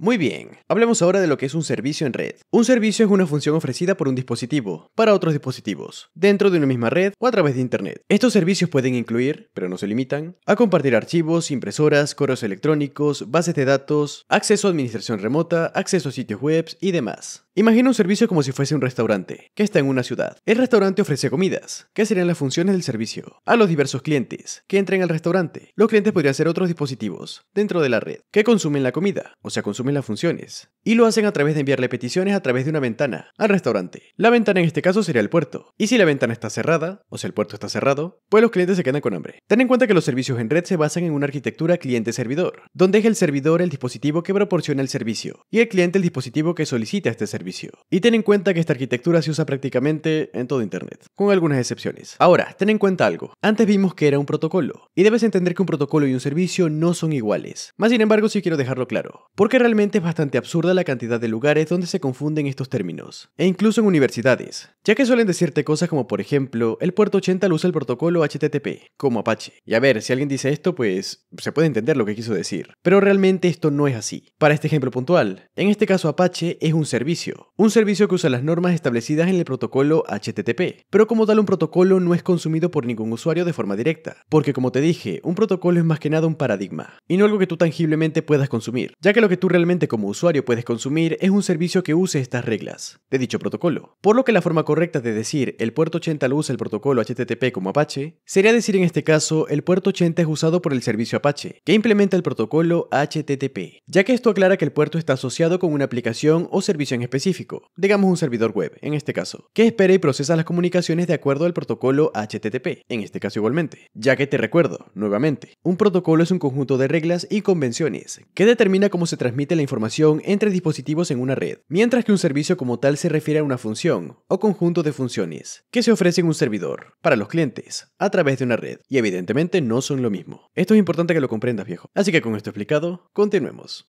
Muy bien, hablemos ahora de lo que es un servicio en red. Un servicio es una función ofrecida por un dispositivo para otros dispositivos, dentro de una misma red o a través de Internet. Estos servicios pueden incluir, pero no se limitan, a compartir archivos, impresoras, correos electrónicos, bases de datos, acceso a administración remota, acceso a sitios web y demás. Imagina un servicio como si fuese un restaurante, que está en una ciudad. El restaurante ofrece comidas, que serían las funciones del servicio, a los diversos clientes que entran al restaurante. Los clientes podrían ser otros dispositivos dentro de la red, que consumen la comida, o sea, consumen las funciones, y lo hacen a través de enviarle peticiones a través de una ventana al restaurante. La ventana en este caso sería el puerto, y si la ventana está cerrada, o si el puerto está cerrado, pues los clientes se quedan con hambre. Ten en cuenta que los servicios en red se basan en una arquitectura cliente-servidor, donde es el servidor el dispositivo que proporciona el servicio, y el cliente el dispositivo que solicita este servicio. Y ten en cuenta que esta arquitectura se usa prácticamente en todo Internet, con algunas excepciones. Ahora, ten en cuenta algo. Antes vimos que era un protocolo, y debes entender que un protocolo y un servicio no son iguales. Más sin embargo, sí quiero dejarlo claro, porque realmente es bastante absurda la cantidad de lugares donde se confunden estos términos, e incluso en universidades, ya que suelen decirte cosas como, por ejemplo, el puerto 80 lo usa el protocolo HTTP, como Apache. Y a ver, si alguien dice esto, pues se puede entender lo que quiso decir. Pero realmente esto no es así. Para este ejemplo puntual, en este caso Apache es un servicio, un servicio que usa las normas establecidas en el protocolo HTTP, pero como tal un protocolo no es consumido por ningún usuario de forma directa, porque como te dije, un protocolo es más que nada un paradigma, y no algo que tú tangiblemente puedas consumir, ya que lo que tú realmente como usuario puedes consumir es un servicio que use estas reglas de dicho protocolo. Por lo que la forma correcta de decir el puerto 80 lo usa el protocolo HTTP como Apache, sería decir en este caso el puerto 80 es usado por el servicio Apache, que implementa el protocolo HTTP, ya que esto aclara que el puerto está asociado con una aplicación o servicio en específico específico, digamos un servidor web, en este caso, que espera y procesa las comunicaciones de acuerdo al protocolo HTTP, en este caso igualmente, ya que te recuerdo, nuevamente, un protocolo es un conjunto de reglas y convenciones que determina cómo se transmite la información entre dispositivos en una red, mientras que un servicio como tal se refiere a una función o conjunto de funciones que se ofrece en un servidor para los clientes a través de una red, y evidentemente no son lo mismo. Esto es importante que lo comprendas, viejo. Así que con esto explicado, continuemos.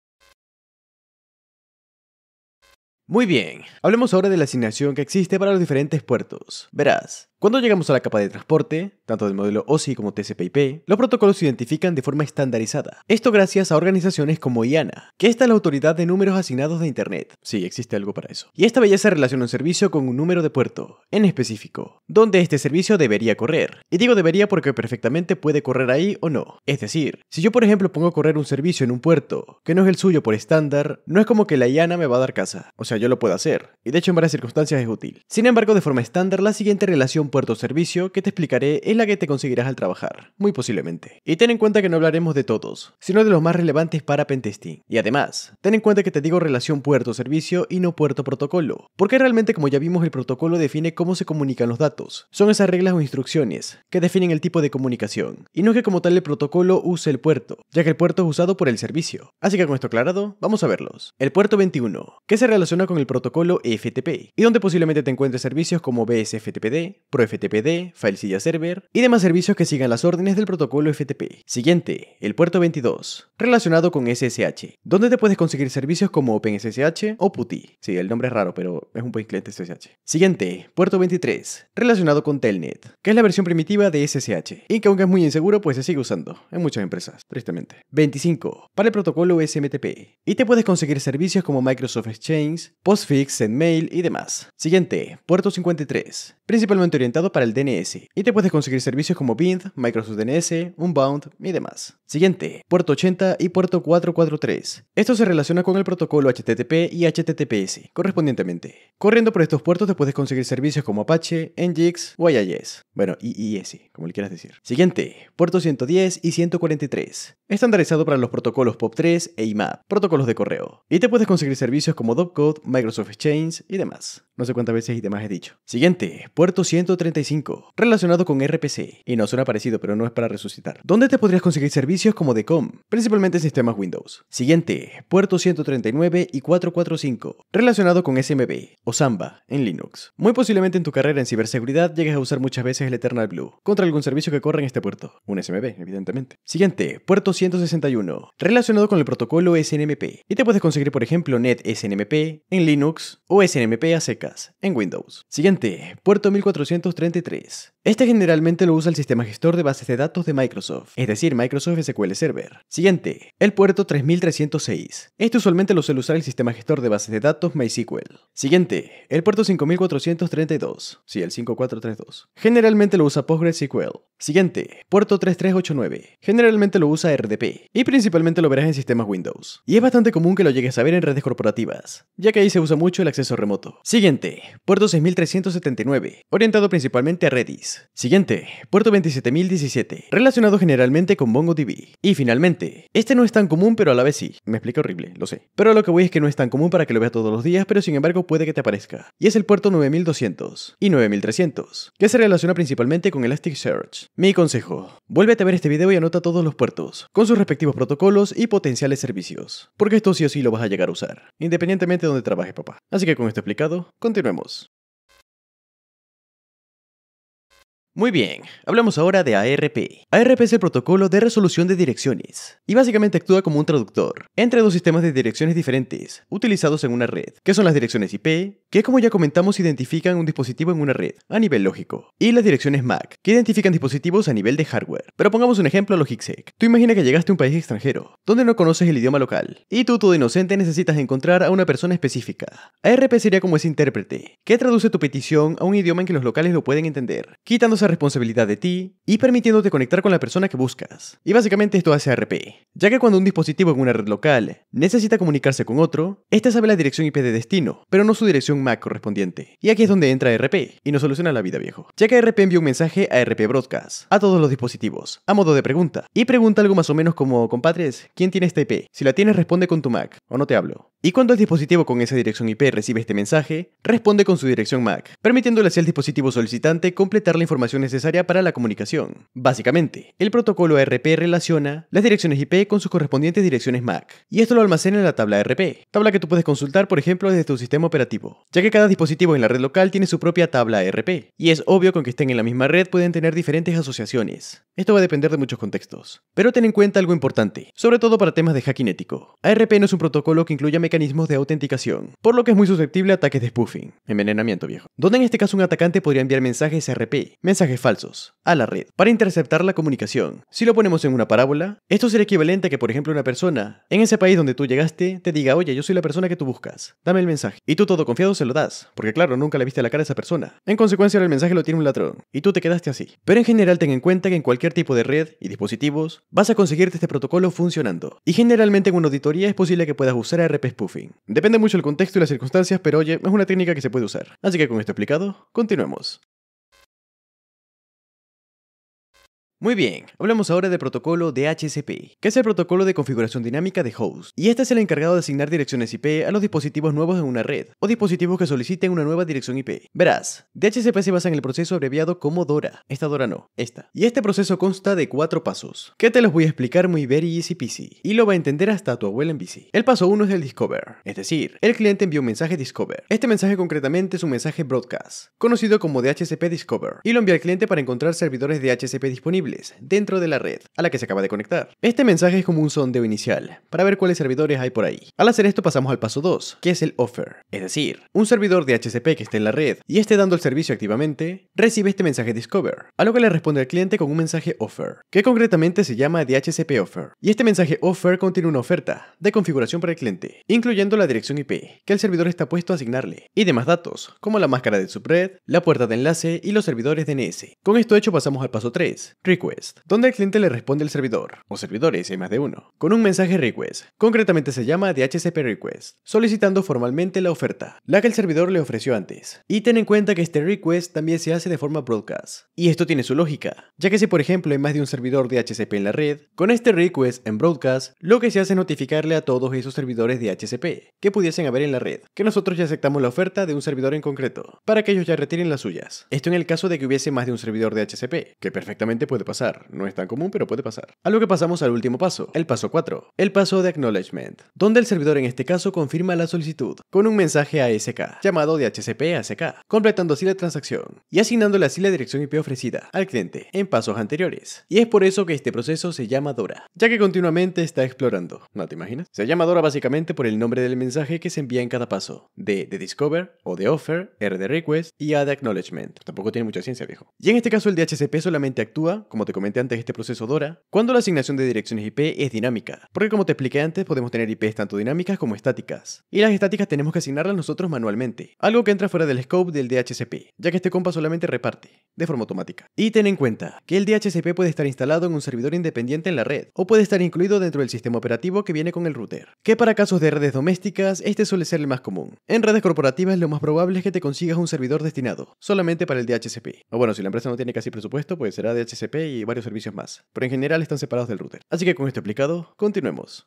Muy bien, hablemos ahora de la asignación que existe para los diferentes puertos. Verás, cuando llegamos a la capa de transporte, tanto del modelo OSI como TCP/IP, los protocolos se identifican de forma estandarizada. Esto gracias a organizaciones como IANA, que está es la autoridad de números asignados de Internet. Sí, existe algo para eso. Y esta belleza relaciona un servicio con un número de puerto, en específico, donde este servicio debería correr. Y digo debería porque perfectamente puede correr ahí o no. Es decir, si yo por ejemplo pongo a correr un servicio en un puerto que no es el suyo por estándar, no es como que la IANA me va a dar casa. O sea, yo lo puedo hacer. Y de hecho en varias circunstancias es útil. Sin embargo, de forma estándar, la siguiente relación un Puerto Servicio que te explicaré es la que te conseguirás al trabajar, muy posiblemente. Y ten en cuenta que no hablaremos de todos, sino de los más relevantes para pentesting. Y además, ten en cuenta que te digo relación Puerto Servicio y no Puerto Protocolo, porque realmente como ya vimos el protocolo define cómo se comunican los datos. Son esas reglas o instrucciones que definen el tipo de comunicación. Y no es que como tal el protocolo use el puerto, ya que el puerto es usado por el servicio. Así que con esto aclarado, vamos a verlos. El puerto 21, que se relaciona con el protocolo FTP, y donde posiblemente te encuentres servicios como BSFTPD, FTPD, FileZilla Server y demás servicios que sigan las órdenes del protocolo FTP. Siguiente, el puerto 22, relacionado con SSH, donde te puedes conseguir servicios como OpenSSH o PuTTY. Sí, el nombre es raro, pero es un buen cliente SSH. Siguiente, puerto 23, relacionado con Telnet, que es la versión primitiva de SSH y que aunque es muy inseguro, pues se sigue usando en muchas empresas, tristemente. 25, para el protocolo SMTP, y te puedes conseguir servicios como Microsoft Exchange, Postfix, SendMail y demás. Siguiente, puerto 53, principalmente orientado para el DNS, y te puedes conseguir servicios como Bind, Microsoft DNS, Unbound y demás. Siguiente, puerto 80 y puerto 443. Esto se relaciona con el protocolo HTTP y HTTPS, correspondientemente. Corriendo por estos puertos te puedes conseguir servicios como Apache, Nginx o IIS. Bueno, IIS, e como le quieras decir. Siguiente, puerto 110 y 143. Estandarizado para los protocolos POP3 e IMAP, protocolos de correo. Y te puedes conseguir servicios como Dopcode, Microsoft Exchange y demás. No sé cuántas veces y demás he dicho. Siguiente, puerto 100 135, relacionado con RPC, y no suena parecido, pero no es para resucitar, ¿Dónde te podrías conseguir servicios como DECOM, principalmente sistemas Windows. Siguiente, puerto 139 y 445, relacionado con SMB o Samba en Linux. Muy posiblemente en tu carrera en ciberseguridad llegues a usar muchas veces el Eternal Blue contra algún servicio que corre en este puerto, un SMB, evidentemente. Siguiente, puerto 161, relacionado con el protocolo SNMP, y te puedes conseguir, por ejemplo, Net SNMP en Linux o SNMP a secas en Windows. Siguiente, puerto 1400 este generalmente lo usa el sistema gestor de bases de datos de Microsoft, es decir, Microsoft SQL Server. Siguiente, el puerto 3306. Este usualmente lo suele usar el sistema gestor de bases de datos MySQL. Siguiente, el puerto 5432. Sí, el 5432. Generalmente lo usa PostgreSQL. Siguiente, puerto 3389. Generalmente lo usa RDP y principalmente lo verás en sistemas Windows. Y es bastante común que lo llegues a ver en redes corporativas, ya que ahí se usa mucho el acceso remoto. Siguiente, puerto 6379, orientado principalmente a Redis. Siguiente, puerto 27017, relacionado generalmente con MongoDB. Y finalmente, este no es tan común pero a la vez sí. Me explica horrible, lo sé. Pero lo que voy es que no es tan común para que lo veas todos los días, pero sin embargo puede que te aparezca. Y es el puerto 9200 y 9300, que se relaciona principalmente con Elasticsearch. Mi consejo, vuélvete a ver este video y anota todos los puertos, con sus respectivos protocolos y potenciales servicios, porque esto sí o sí lo vas a llegar a usar, independientemente de donde trabajes, papá. Así que con esto explicado, continuemos. Muy bien, hablamos ahora de ARP. ARP es el protocolo de resolución de direcciones y básicamente actúa como un traductor entre dos sistemas de direcciones diferentes utilizados en una red, que son las direcciones IP, que como ya comentamos identifican un dispositivo en una red a nivel lógico, y las direcciones MAC, que identifican dispositivos a nivel de hardware. Pero pongamos un ejemplo a los Tú imagina que llegaste a un país extranjero, donde no conoces el idioma local, y tú todo inocente necesitas encontrar a una persona específica. ARP sería como ese intérprete, que traduce tu petición a un idioma en que los locales lo pueden entender, quitándose responsabilidad de ti y permitiéndote conectar con la persona que buscas. Y básicamente esto hace RP, ya que cuando un dispositivo en una red local necesita comunicarse con otro, éste sabe la dirección IP de destino, pero no su dirección MAC correspondiente. Y aquí es donde entra RP y nos soluciona la vida, viejo. Ya que RP envía un mensaje a RP Broadcast, a todos los dispositivos, a modo de pregunta, y pregunta algo más o menos como, compadres, ¿quién tiene esta IP? Si la tienes, responde con tu Mac, o no te hablo. Y cuando el dispositivo con esa dirección IP recibe este mensaje, responde con su dirección MAC, permitiéndole así al dispositivo solicitante completar la información necesaria para la comunicación. Básicamente, el protocolo ARP relaciona las direcciones IP con sus correspondientes direcciones MAC, y esto lo almacena en la tabla ARP, tabla que tú puedes consultar por ejemplo desde tu sistema operativo, ya que cada dispositivo en la red local tiene su propia tabla ARP, y es obvio que aunque estén en la misma red pueden tener diferentes asociaciones. Esto va a depender de muchos contextos. Pero ten en cuenta algo importante, sobre todo para temas de hacking ético. ARP no es un protocolo que incluya mecanismos de autenticación, por lo que es muy susceptible a ataques de spoofing, envenenamiento viejo, donde en este caso un atacante podría enviar mensajes RP, mensajes falsos, a la red, para interceptar la comunicación. Si lo ponemos en una parábola, esto sería equivalente a que, por ejemplo, una persona en ese país donde tú llegaste te diga, oye, yo soy la persona que tú buscas, dame el mensaje. Y tú todo confiado se lo das, porque claro, nunca le viste la cara a esa persona. En consecuencia, el mensaje lo tiene un ladrón, y tú te quedaste así. Pero en general ten en cuenta que en cualquier tipo de red y dispositivos, vas a conseguirte este protocolo funcionando. Y generalmente en una auditoría es posible que puedas usar RP spoofing. Depende mucho del contexto y las circunstancias, pero oye, es una técnica que se puede usar. Así que con esto explicado, continuemos. Muy bien, hablamos ahora del protocolo DHCP, que es el protocolo de configuración dinámica de host, y este es el encargado de asignar direcciones IP a los dispositivos nuevos en una red, o dispositivos que soliciten una nueva dirección IP. Verás, DHCP se basa en el proceso abreviado como DORA, esta DORA no, esta. Y este proceso consta de cuatro pasos, que te los voy a explicar muy very easy peasy, y lo va a entender hasta tu abuela en bici. El paso 1 es el Discover, es decir, el cliente envía un mensaje Discover. Este mensaje concretamente es un mensaje broadcast, conocido como DHCP Discover, y lo envía al cliente para encontrar servidores DHCP disponibles dentro de la red a la que se acaba de conectar. Este mensaje es como un sondeo inicial para ver cuáles servidores hay por ahí. Al hacer esto pasamos al paso 2, que es el offer, es decir, un servidor de HCP que esté en la red y esté dando el servicio activamente, recibe este mensaje Discover, a lo que le responde el cliente con un mensaje offer, que concretamente se llama DHCP offer. Y este mensaje offer contiene una oferta de configuración para el cliente, incluyendo la dirección IP que el servidor está puesto a asignarle y demás datos, como la máscara de subred, la puerta de enlace y los servidores DNS. Con esto hecho pasamos al paso 3, request, donde el cliente le responde al servidor, o servidores si hay más de uno, con un mensaje request, concretamente se llama DHCP request, solicitando formalmente la oferta, la que el servidor le ofreció antes. Y ten en cuenta que este request también se hace de forma broadcast, y esto tiene su lógica, ya que si por ejemplo hay más de un servidor de DHCP en la red, con este request en broadcast, lo que se hace es notificarle a todos esos servidores de DHCP que pudiesen haber en la red, que nosotros ya aceptamos la oferta de un servidor en concreto, para que ellos ya retiren las suyas. Esto en el caso de que hubiese más de un servidor de DHCP, que perfectamente puede pasar. No es tan común, pero puede pasar. A lo que pasamos al último paso, el paso 4, el paso de acknowledgement, donde el servidor en este caso confirma la solicitud con un mensaje ASK, llamado de HCP ASK, completando así la transacción y asignándole así la dirección IP ofrecida al cliente en pasos anteriores. Y es por eso que este proceso se llama DORA, ya que continuamente está explorando. ¿No te imaginas? Se llama DORA básicamente por el nombre del mensaje que se envía en cada paso, D de Discover, O de Offer, R de Request y A de Acknowledgement. Tampoco tiene mucha ciencia, viejo. Y en este caso el DHCP solamente actúa como te comenté antes, este proceso DORA, cuando la asignación de direcciones IP es dinámica, porque como te expliqué antes, podemos tener IPs tanto dinámicas como estáticas, y las estáticas tenemos que asignarlas nosotros manualmente, algo que entra fuera del scope del DHCP, ya que este compa solamente reparte, de forma automática. Y ten en cuenta que el DHCP puede estar instalado en un servidor independiente en la red, o puede estar incluido dentro del sistema operativo que viene con el router, que para casos de redes domésticas, este suele ser el más común. En redes corporativas, lo más probable es que te consigas un servidor destinado, solamente para el DHCP. O bueno, si la empresa no tiene casi presupuesto, pues será DHCP y varios servicios más, pero en general están separados del router. Así que con esto aplicado, continuemos.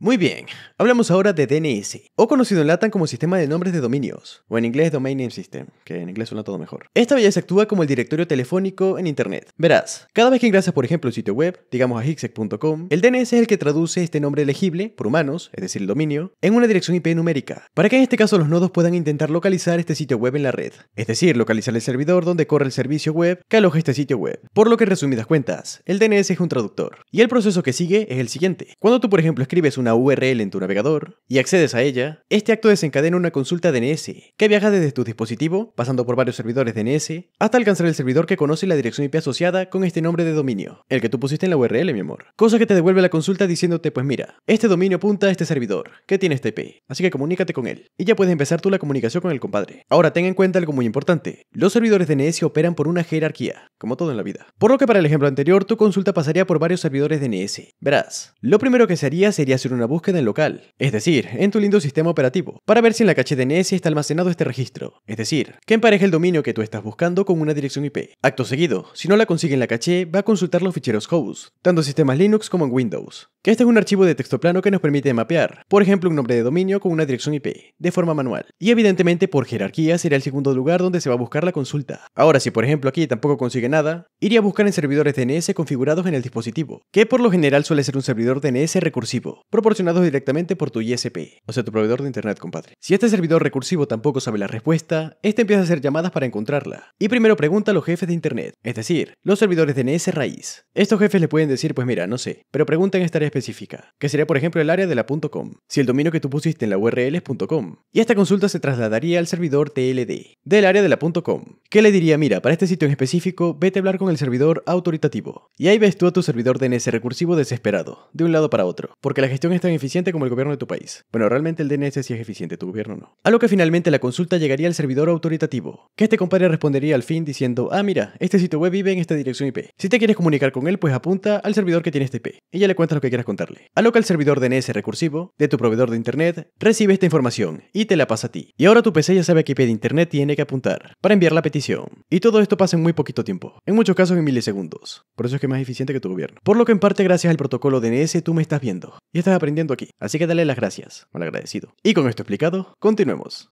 Muy bien, hablamos ahora de DNS, o conocido en latán como Sistema de Nombres de Dominios, o en inglés Domain Name System, que en inglés suena todo mejor. Esta se actúa como el directorio telefónico en Internet. Verás, cada vez que ingresas por ejemplo un sitio web, digamos a higsec.com, el DNS es el que traduce este nombre elegible, por humanos, es decir, el dominio, en una dirección IP numérica, para que en este caso los nodos puedan intentar localizar este sitio web en la red, es decir, localizar el servidor donde corre el servicio web que aloja este sitio web. Por lo que en resumidas cuentas, el DNS es un traductor. Y el proceso que sigue es el siguiente. Cuando tú por ejemplo escribes una URL en tu navegador y accedes a ella, este acto desencadena una consulta DNS que viaja desde tu dispositivo, pasando por varios servidores DNS, hasta alcanzar el servidor que conoce la dirección IP asociada con este nombre de dominio, el que tú pusiste en la URL, mi amor. Cosa que te devuelve la consulta diciéndote, pues mira, este dominio apunta a este servidor, que tiene este IP, así que comunícate con él. Y ya puedes empezar tú la comunicación con el compadre. Ahora ten en cuenta algo muy importante. Los servidores DNS operan por una jerarquía, como todo en la vida. Por lo que para el ejemplo anterior, tu consulta pasaría por varios servidores DNS. Verás, lo primero que se haría sería hacer un una búsqueda en local, es decir, en tu lindo sistema operativo, para ver si en la caché DNS está almacenado este registro, es decir, que empareje el dominio que tú estás buscando con una dirección IP. Acto seguido, si no la consigue en la caché, va a consultar los ficheros host, tanto en sistemas Linux como en Windows. Que este es un archivo de texto plano que nos permite mapear, por ejemplo, un nombre de dominio con una dirección IP, de forma manual. Y evidentemente por jerarquía sería el segundo lugar donde se va a buscar la consulta. Ahora, si por ejemplo aquí tampoco consigue nada, iría a buscar en servidores DNS configurados en el dispositivo, que por lo general suele ser un servidor DNS recursivo, proporcionados directamente por tu ISP, o sea, tu proveedor de internet, compadre. Si este servidor recursivo tampoco sabe la respuesta, este empieza a hacer llamadas para encontrarla. Y primero pregunta a los jefes de internet, es decir, los servidores DNS raíz. Estos jefes le pueden decir, pues mira, no sé, pero pregunta en esta área específica, que sería por ejemplo el área de la .com, si el dominio que tú pusiste en la URL es .com. Y esta consulta se trasladaría al servidor TLD, del área de la .com, que le diría, mira, para este sitio en específico, vete a hablar con el servidor autoritativo. Y ahí ves tú a tu servidor DNS recursivo desesperado, de un lado para otro, porque la gestión es tan eficiente como el gobierno de tu país. Bueno, realmente el DNS sí es eficiente, tu gobierno no. A lo que finalmente la consulta llegaría al servidor autoritativo, que este compadre respondería al fin diciendo, ah mira, este sitio web vive en esta dirección IP. Si te quieres comunicar con él, pues apunta al servidor que tiene este IP, y ya le cuentas lo que quieras contarle. A lo que el servidor DNS recursivo, de tu proveedor de internet, recibe esta información, y te la pasa a ti. Y ahora tu PC ya sabe a qué IP de internet tiene que apuntar, para enviar la petición. Y todo esto pasa en muy poquito tiempo, en muchos casos en milisegundos. Por eso es que es más eficiente que tu gobierno. Por lo que en parte gracias al protocolo DNS tú me estás viendo, y estás aprendiendo aquí, así que dale las gracias, agradecido. Y con esto explicado, continuemos.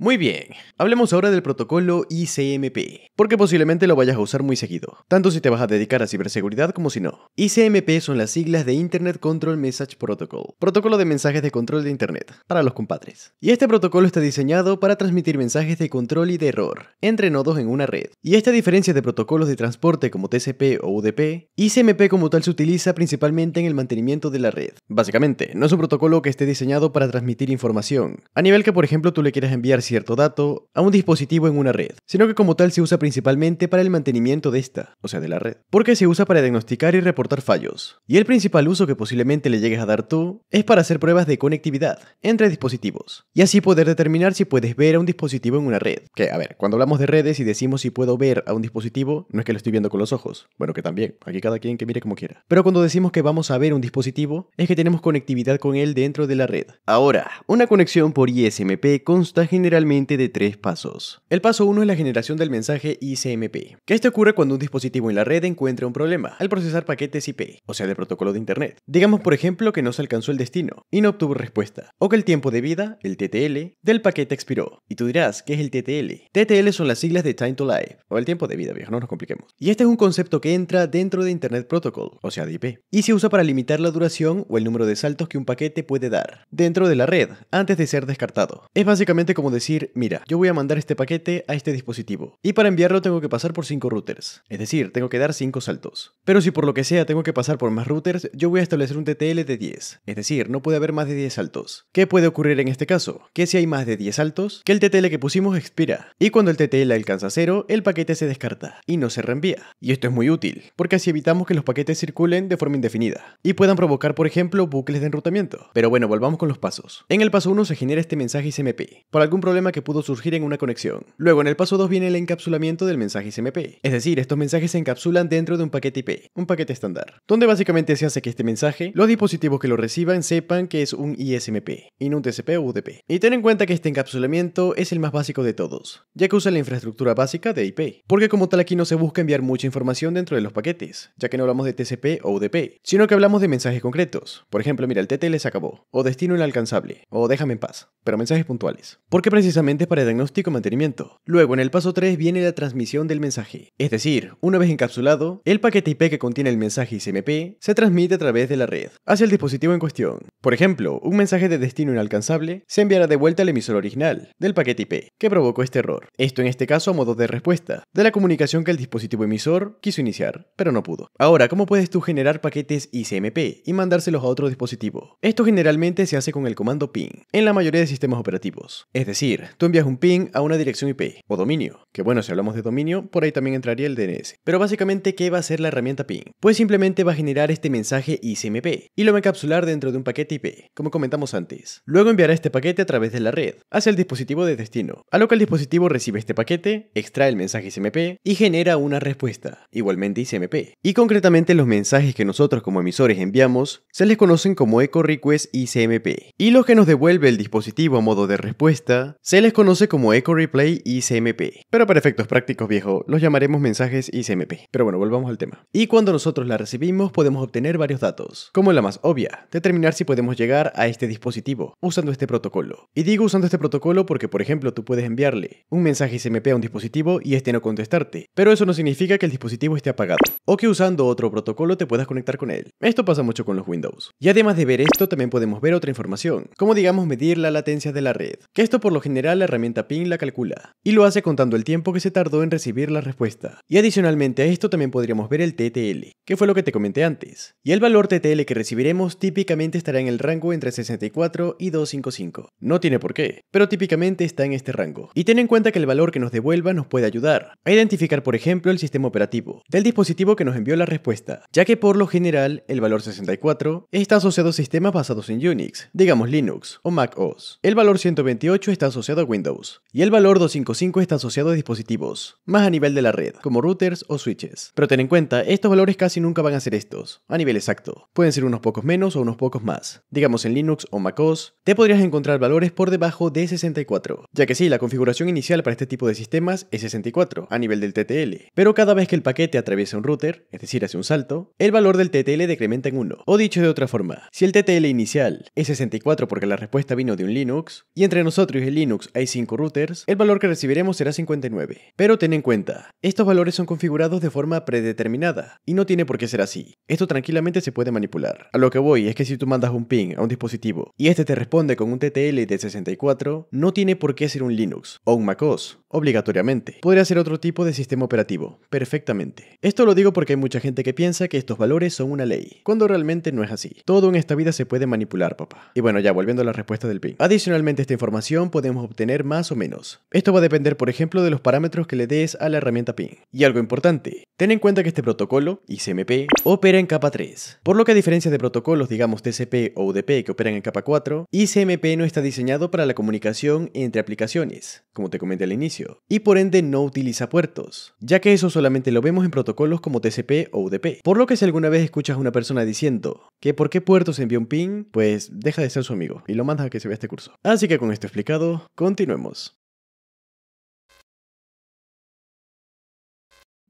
Muy bien, hablemos ahora del protocolo ICMP, porque posiblemente lo vayas a usar muy seguido, tanto si te vas a dedicar a ciberseguridad como si no. ICMP son las siglas de Internet Control Message Protocol, protocolo de mensajes de control de Internet, para los compadres. Y este protocolo está diseñado para transmitir mensajes de control y de error entre nodos en una red. Y esta diferencia de protocolos de transporte como TCP o UDP, ICMP como tal se utiliza principalmente en el mantenimiento de la red. Básicamente, no es un protocolo que esté diseñado para transmitir información, a nivel que por ejemplo tú le quieras enviar cierto dato a un dispositivo en una red, sino que como tal se usa principalmente para el mantenimiento de esta, o sea, de la red, porque se usa para diagnosticar y reportar fallos. Y el principal uso que posiblemente le llegues a dar tú es para hacer pruebas de conectividad entre dispositivos, y así poder determinar si puedes ver a un dispositivo en una red. Que, a ver, cuando hablamos de redes y decimos si puedo ver a un dispositivo, no es que lo estoy viendo con los ojos, bueno, que también, aquí cada quien que mire como quiera. Pero cuando decimos que vamos a ver un dispositivo, es que tenemos conectividad con él dentro de la red. Ahora, una conexión por ISMP consta generalmente de tres pasos. El paso 1 es la generación del mensaje ICMP, que esto ocurre cuando un dispositivo en la red encuentra un problema al procesar paquetes IP, o sea, de protocolo de Internet. Digamos, por ejemplo, que no se alcanzó el destino y no obtuvo respuesta, o que el tiempo de vida, el TTL, del paquete expiró. Y tú dirás, ¿qué es el TTL? TTL son las siglas de Time to Live, o el tiempo de vida, viejo, no nos compliquemos. Y este es un concepto que entra dentro de Internet Protocol, o sea, de IP, y se usa para limitar la duración o el número de saltos que un paquete puede dar dentro de la red antes de ser descartado. Es básicamente como decir mira, yo voy a mandar este paquete a este dispositivo. Y para enviarlo tengo que pasar por 5 routers. Es decir, tengo que dar 5 saltos. Pero si por lo que sea tengo que pasar por más routers, yo voy a establecer un TTL de 10. Es decir, no puede haber más de 10 saltos. ¿Qué puede ocurrir en este caso? Que si hay más de 10 saltos, que el TTL que pusimos expira. Y cuando el TTL alcanza 0, el paquete se descarta y no se reenvía. Y esto es muy útil, porque así evitamos que los paquetes circulen de forma indefinida y puedan provocar, por ejemplo, bucles de enrutamiento. Pero bueno, volvamos con los pasos. En el paso 1 se genera este mensaje ICMP. Por algún problema problema que pudo surgir en una conexión. Luego, en el paso 2 viene el encapsulamiento del mensaje SMP, es decir, estos mensajes se encapsulan dentro de un paquete IP, un paquete estándar, donde básicamente se hace que este mensaje, los dispositivos que lo reciban sepan que es un ISMP, y no un TCP o UDP. Y ten en cuenta que este encapsulamiento es el más básico de todos, ya que usa la infraestructura básica de IP, porque como tal aquí no se busca enviar mucha información dentro de los paquetes, ya que no hablamos de TCP o UDP, sino que hablamos de mensajes concretos. Por ejemplo, mira, el TTL se acabó, o destino inalcanzable, o déjame en paz, pero mensajes puntuales. Porque precisamente para diagnóstico y mantenimiento. Luego, en el paso 3 viene la transmisión del mensaje. Es decir, una vez encapsulado, el paquete IP que contiene el mensaje ICMP se transmite a través de la red hacia el dispositivo en cuestión. Por ejemplo, un mensaje de destino inalcanzable se enviará de vuelta al emisor original del paquete IP que provocó este error. Esto en este caso a modo de respuesta de la comunicación que el dispositivo emisor quiso iniciar, pero no pudo. Ahora, ¿cómo puedes tú generar paquetes ICMP y mandárselos a otro dispositivo? Esto generalmente se hace con el comando PIN en la mayoría de sistemas operativos. Es decir, tú envías un ping a una dirección IP o dominio, que bueno, si hablamos de dominio, por ahí también entraría el DNS. Pero básicamente, ¿qué va a hacer la herramienta ping? Pues simplemente va a generar este mensaje ICMP y lo va a encapsular dentro de un paquete IP, como comentamos antes. Luego enviará este paquete a través de la red hacia el dispositivo de destino, a lo que el dispositivo recibe este paquete, extrae el mensaje ICMP y genera una respuesta, igualmente ICMP. Y concretamente los mensajes que nosotros como emisores enviamos se les conocen como Echo Request ICMP. Y lo que nos devuelve el dispositivo a modo de respuesta se les conoce como Echo Replay ICMP, pero para efectos prácticos viejo, los llamaremos mensajes ICMP. Pero bueno, volvamos al tema. Y cuando nosotros la recibimos podemos obtener varios datos, como la más obvia, determinar si podemos llegar a este dispositivo usando este protocolo. Y digo usando este protocolo porque por ejemplo tú puedes enviarle un mensaje ICMP a un dispositivo y este no contestarte, pero eso no significa que el dispositivo esté apagado, o que usando otro protocolo te puedas conectar con él. Esto pasa mucho con los Windows. Y además de ver esto también podemos ver otra información, como digamos medir la latencia de la red, que esto por lo general la herramienta PIN la calcula, y lo hace contando el tiempo que se tardó en recibir la respuesta. Y adicionalmente a esto también podríamos ver el TTL, que fue lo que te comenté antes, y el valor TTL que recibiremos típicamente estará en el rango entre 64 y 255. No tiene por qué, pero típicamente está en este rango. Y ten en cuenta que el valor que nos devuelva nos puede ayudar a identificar por ejemplo el sistema operativo del dispositivo que nos envió la respuesta, ya que por lo general el valor 64 está asociado a sistemas basados en Unix, digamos Linux o Mac OS. El valor 128 está asociado asociado a Windows, y el valor 255 está asociado a dispositivos, más a nivel de la red, como routers o switches. Pero ten en cuenta, estos valores casi nunca van a ser estos, a nivel exacto. Pueden ser unos pocos menos o unos pocos más. Digamos en Linux o macOS, te podrías encontrar valores por debajo de 64, ya que sí, la configuración inicial para este tipo de sistemas es 64, a nivel del TTL. Pero cada vez que el paquete atraviesa un router, es decir, hace un salto, el valor del TTL decrementa en 1. O dicho de otra forma, si el TTL inicial es 64 porque la respuesta vino de un Linux, y entre nosotros y el Linux Linux hay 5 routers, el valor que recibiremos será 59. Pero ten en cuenta, estos valores son configurados de forma predeterminada, y no tiene por qué ser así. Esto tranquilamente se puede manipular. A lo que voy es que si tú mandas un ping a un dispositivo y este te responde con un TTL de 64, no tiene por qué ser un Linux o un macOS obligatoriamente. Podría ser otro tipo de sistema operativo, perfectamente. Esto lo digo porque hay mucha gente que piensa que estos valores son una ley, cuando realmente no es así. Todo en esta vida se puede manipular, papá. Y bueno, ya volviendo a la respuesta del PIN. Adicionalmente, esta información podemos obtener más o menos. Esto va a depender, por ejemplo, de los parámetros que le des a la herramienta PIN. Y algo importante, ten en cuenta que este protocolo, ICMP, opera en capa 3. Por lo que a diferencia de protocolos, digamos TCP o UDP, que operan en capa 4, ICMP no está diseñado para la comunicación entre aplicaciones, como te comenté al inicio y por ende no utiliza puertos, ya que eso solamente lo vemos en protocolos como TCP o UDP. Por lo que si alguna vez escuchas a una persona diciendo que por qué puertos envía un ping, pues deja de ser su amigo y lo manda a que se vea este curso. Así que con esto explicado, continuemos.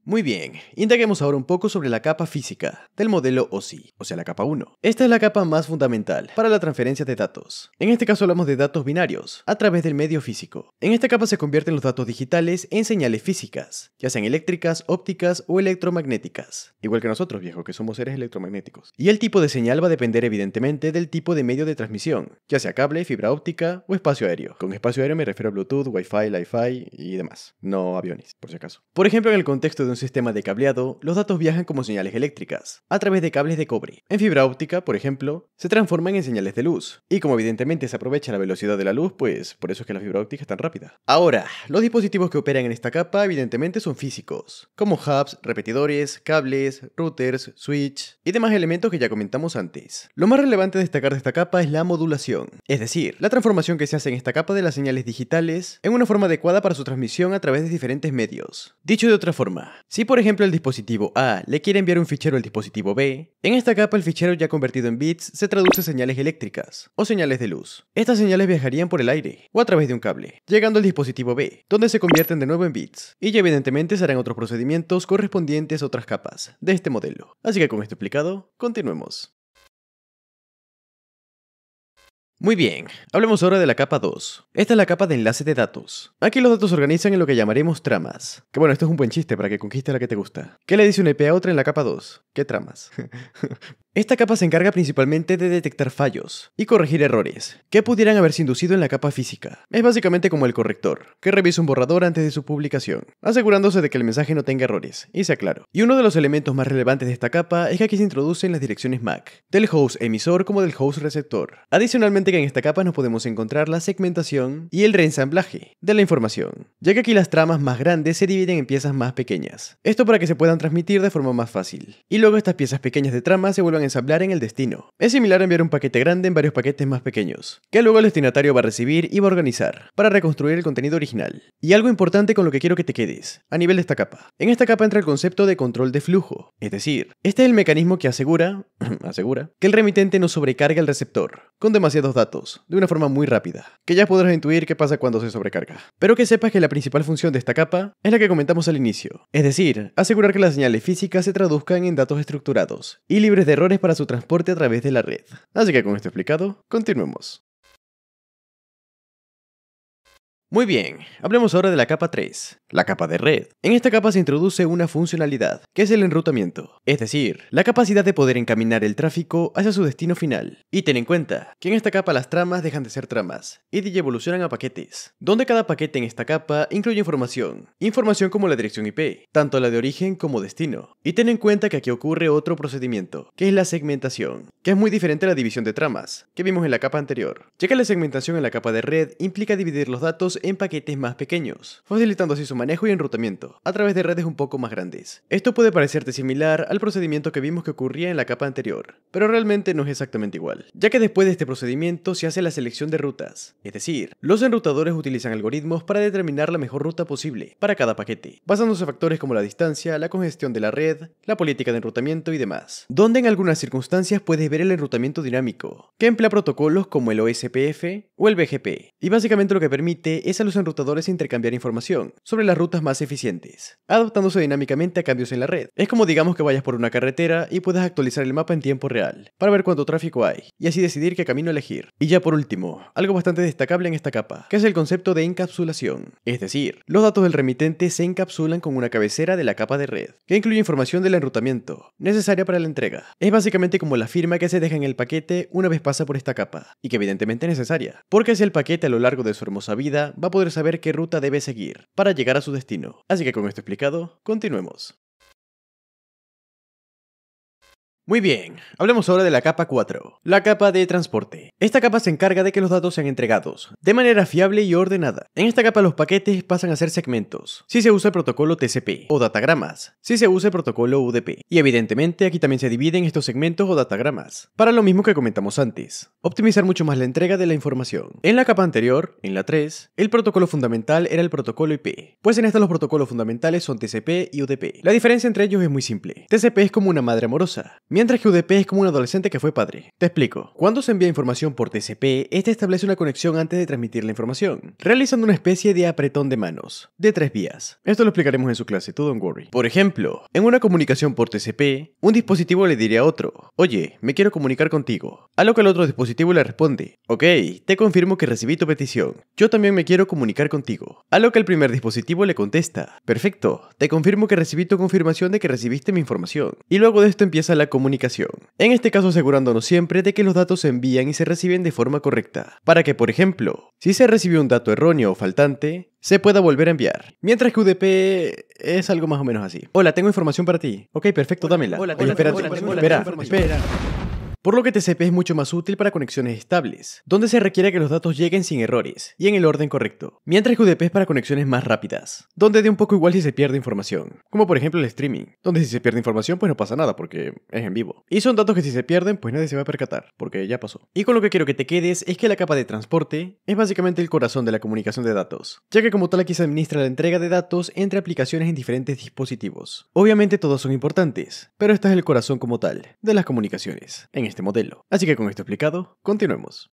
Muy bien, indaguemos ahora un poco sobre la capa física del modelo OSI, o sea la capa 1. Esta es la capa más fundamental para la transferencia de datos. En este caso hablamos de datos binarios, a través del medio físico. En esta capa se convierten los datos digitales en señales físicas, ya sean eléctricas, ópticas o electromagnéticas. Igual que nosotros, viejo, que somos seres electromagnéticos. Y el tipo de señal va a depender evidentemente del tipo de medio de transmisión, ya sea cable, fibra óptica o espacio aéreo. Con espacio aéreo me refiero a Bluetooth, Wi-Fi, Li-Fi y demás. No aviones, por si acaso. Por ejemplo, en el contexto de un sistema de cableado, los datos viajan como señales eléctricas, a través de cables de cobre. En fibra óptica, por ejemplo, se transforman en señales de luz, y como evidentemente se aprovecha la velocidad de la luz, pues por eso es que la fibra óptica es tan rápida. Ahora, los dispositivos que operan en esta capa evidentemente son físicos, como hubs, repetidores, cables, routers, switch y demás elementos que ya comentamos antes. Lo más relevante a destacar de esta capa es la modulación, es decir, la transformación que se hace en esta capa de las señales digitales en una forma adecuada para su transmisión a través de diferentes medios. Dicho de otra forma, si por ejemplo el dispositivo A le quiere enviar un fichero al dispositivo B, en esta capa el fichero ya convertido en bits se traduce a señales eléctricas o señales de luz. Estas señales viajarían por el aire o a través de un cable, llegando al dispositivo B, donde se convierten de nuevo en bits, y ya evidentemente se harán otros procedimientos correspondientes a otras capas de este modelo. Así que con esto explicado, continuemos. Muy bien, hablemos ahora de la capa 2. Esta es la capa de enlace de datos. Aquí los datos se organizan en lo que llamaremos tramas. Que bueno, esto es un buen chiste para que conquiste la que te gusta. ¿Qué le dice una IP e a otra en la capa 2? ¿Qué tramas? Esta capa se encarga principalmente de detectar fallos y corregir errores que pudieran haberse inducido en la capa física. Es básicamente como el corrector, que revisa un borrador antes de su publicación, asegurándose de que el mensaje no tenga errores y sea claro. Y uno de los elementos más relevantes de esta capa es que aquí se introducen las direcciones MAC, del host emisor como del host receptor. Adicionalmente que en esta capa nos podemos encontrar la segmentación y el reensamblaje de la información, ya que aquí las tramas más grandes se dividen en piezas más pequeñas. Esto para que se puedan transmitir de forma más fácil. Y luego estas piezas pequeñas de trama se vuelvan ensamblar en el destino. Es similar a enviar un paquete grande en varios paquetes más pequeños, que luego el destinatario va a recibir y va a organizar, para reconstruir el contenido original. Y algo importante con lo que quiero que te quedes, a nivel de esta capa. En esta capa entra el concepto de control de flujo, es decir, este es el mecanismo que asegura, asegura, que el remitente no sobrecarga al receptor, con demasiados datos, de una forma muy rápida, que ya podrás intuir qué pasa cuando se sobrecarga. Pero que sepas que la principal función de esta capa es la que comentamos al inicio, es decir, asegurar que las señales físicas se traduzcan en datos estructurados y libres de error para su transporte a través de la red. Así que con esto explicado, continuemos. Muy bien, hablemos ahora de la capa 3, la capa de red. En esta capa se introduce una funcionalidad, que es el enrutamiento, es decir, la capacidad de poder encaminar el tráfico hacia su destino final. Y ten en cuenta que en esta capa las tramas dejan de ser tramas y evolucionan a paquetes, donde cada paquete en esta capa incluye información, información como la dirección IP, tanto la de origen como destino. Y ten en cuenta que aquí ocurre otro procedimiento, que es la segmentación, que es muy diferente a la división de tramas, que vimos en la capa anterior, ya que la segmentación en la capa de red implica dividir los datos en paquetes más pequeños, facilitando así su manejo y enrutamiento a través de redes un poco más grandes. Esto puede parecerte similar al procedimiento que vimos que ocurría en la capa anterior, pero realmente no es exactamente igual, ya que después de este procedimiento se hace la selección de rutas, es decir, los enrutadores utilizan algoritmos para determinar la mejor ruta posible para cada paquete, basándose en factores como la distancia, la congestión de la red, la política de enrutamiento y demás, donde en algunas circunstancias puedes ver el enrutamiento dinámico, que emplea protocolos como el OSPF o el BGP, y básicamente lo que permite es a los enrutadores intercambiar información sobre las rutas más eficientes, adaptándose dinámicamente a cambios en la red. Es como digamos que vayas por una carretera y puedas actualizar el mapa en tiempo real para ver cuánto tráfico hay y así decidir qué camino elegir. Y ya por último, algo bastante destacable en esta capa, que es el concepto de encapsulación, es decir, los datos del remitente se encapsulan con una cabecera de la capa de red, que incluye información del enrutamiento necesaria para la entrega. Es básicamente como la firma que se deja en el paquete una vez pasa por esta capa, y que evidentemente es necesaria, porque si el paquete a lo largo de su hermosa vida va a poder saber qué ruta debe seguir para llegar a su destino. Así que con esto explicado, continuemos. Muy bien, hablemos ahora de la capa 4, la capa de transporte. Esta capa se encarga de que los datos sean entregados de manera fiable y ordenada. En esta capa los paquetes pasan a ser segmentos, si se usa el protocolo TCP o datagramas, si se usa el protocolo UDP. Y evidentemente aquí también se dividen estos segmentos o datagramas, para lo mismo que comentamos antes, optimizar mucho más la entrega de la información. En la capa anterior, en la 3, el protocolo fundamental era el protocolo IP, pues en esta los protocolos fundamentales son TCP y UDP. La diferencia entre ellos es muy simple. TCP es como una madre amorosa, Mientras que UDP es como un adolescente que fue padre. Te explico. Cuando se envía información por TCP, este establece una conexión antes de transmitir la información, realizando una especie de apretón de manos, de tres vías. Esto lo explicaremos en su clase, tú don't worry. Por ejemplo, en una comunicación por TCP, un dispositivo le diría a otro, oye, me quiero comunicar contigo. A lo que el otro dispositivo le responde, ok, te confirmo que recibí tu petición. Yo también me quiero comunicar contigo. A lo que el primer dispositivo le contesta, perfecto, te confirmo que recibí tu confirmación de que recibiste mi información. Y luego de esto empieza la comunicación en este caso asegurándonos siempre de que los datos se envían y se reciben de forma correcta, para que, por ejemplo, si se recibió un dato erróneo o faltante, se pueda volver a enviar. Mientras que UDP es algo más o menos así. Hola, tengo información para ti. Ok, perfecto, dámela. Hola, espera, espera por lo que TCP es mucho más útil para conexiones estables, donde se requiere que los datos lleguen sin errores y en el orden correcto, mientras que UDP es para conexiones más rápidas, donde de un poco igual si se pierde información, como por ejemplo el streaming, donde si se pierde información pues no pasa nada porque es en vivo. Y son datos que si se pierden pues nadie se va a percatar, porque ya pasó. Y con lo que quiero que te quedes es que la capa de transporte es básicamente el corazón de la comunicación de datos, ya que como tal aquí se administra la entrega de datos entre aplicaciones en diferentes dispositivos. Obviamente todos son importantes, pero este es el corazón como tal de las comunicaciones este modelo. Así que con esto explicado, continuemos.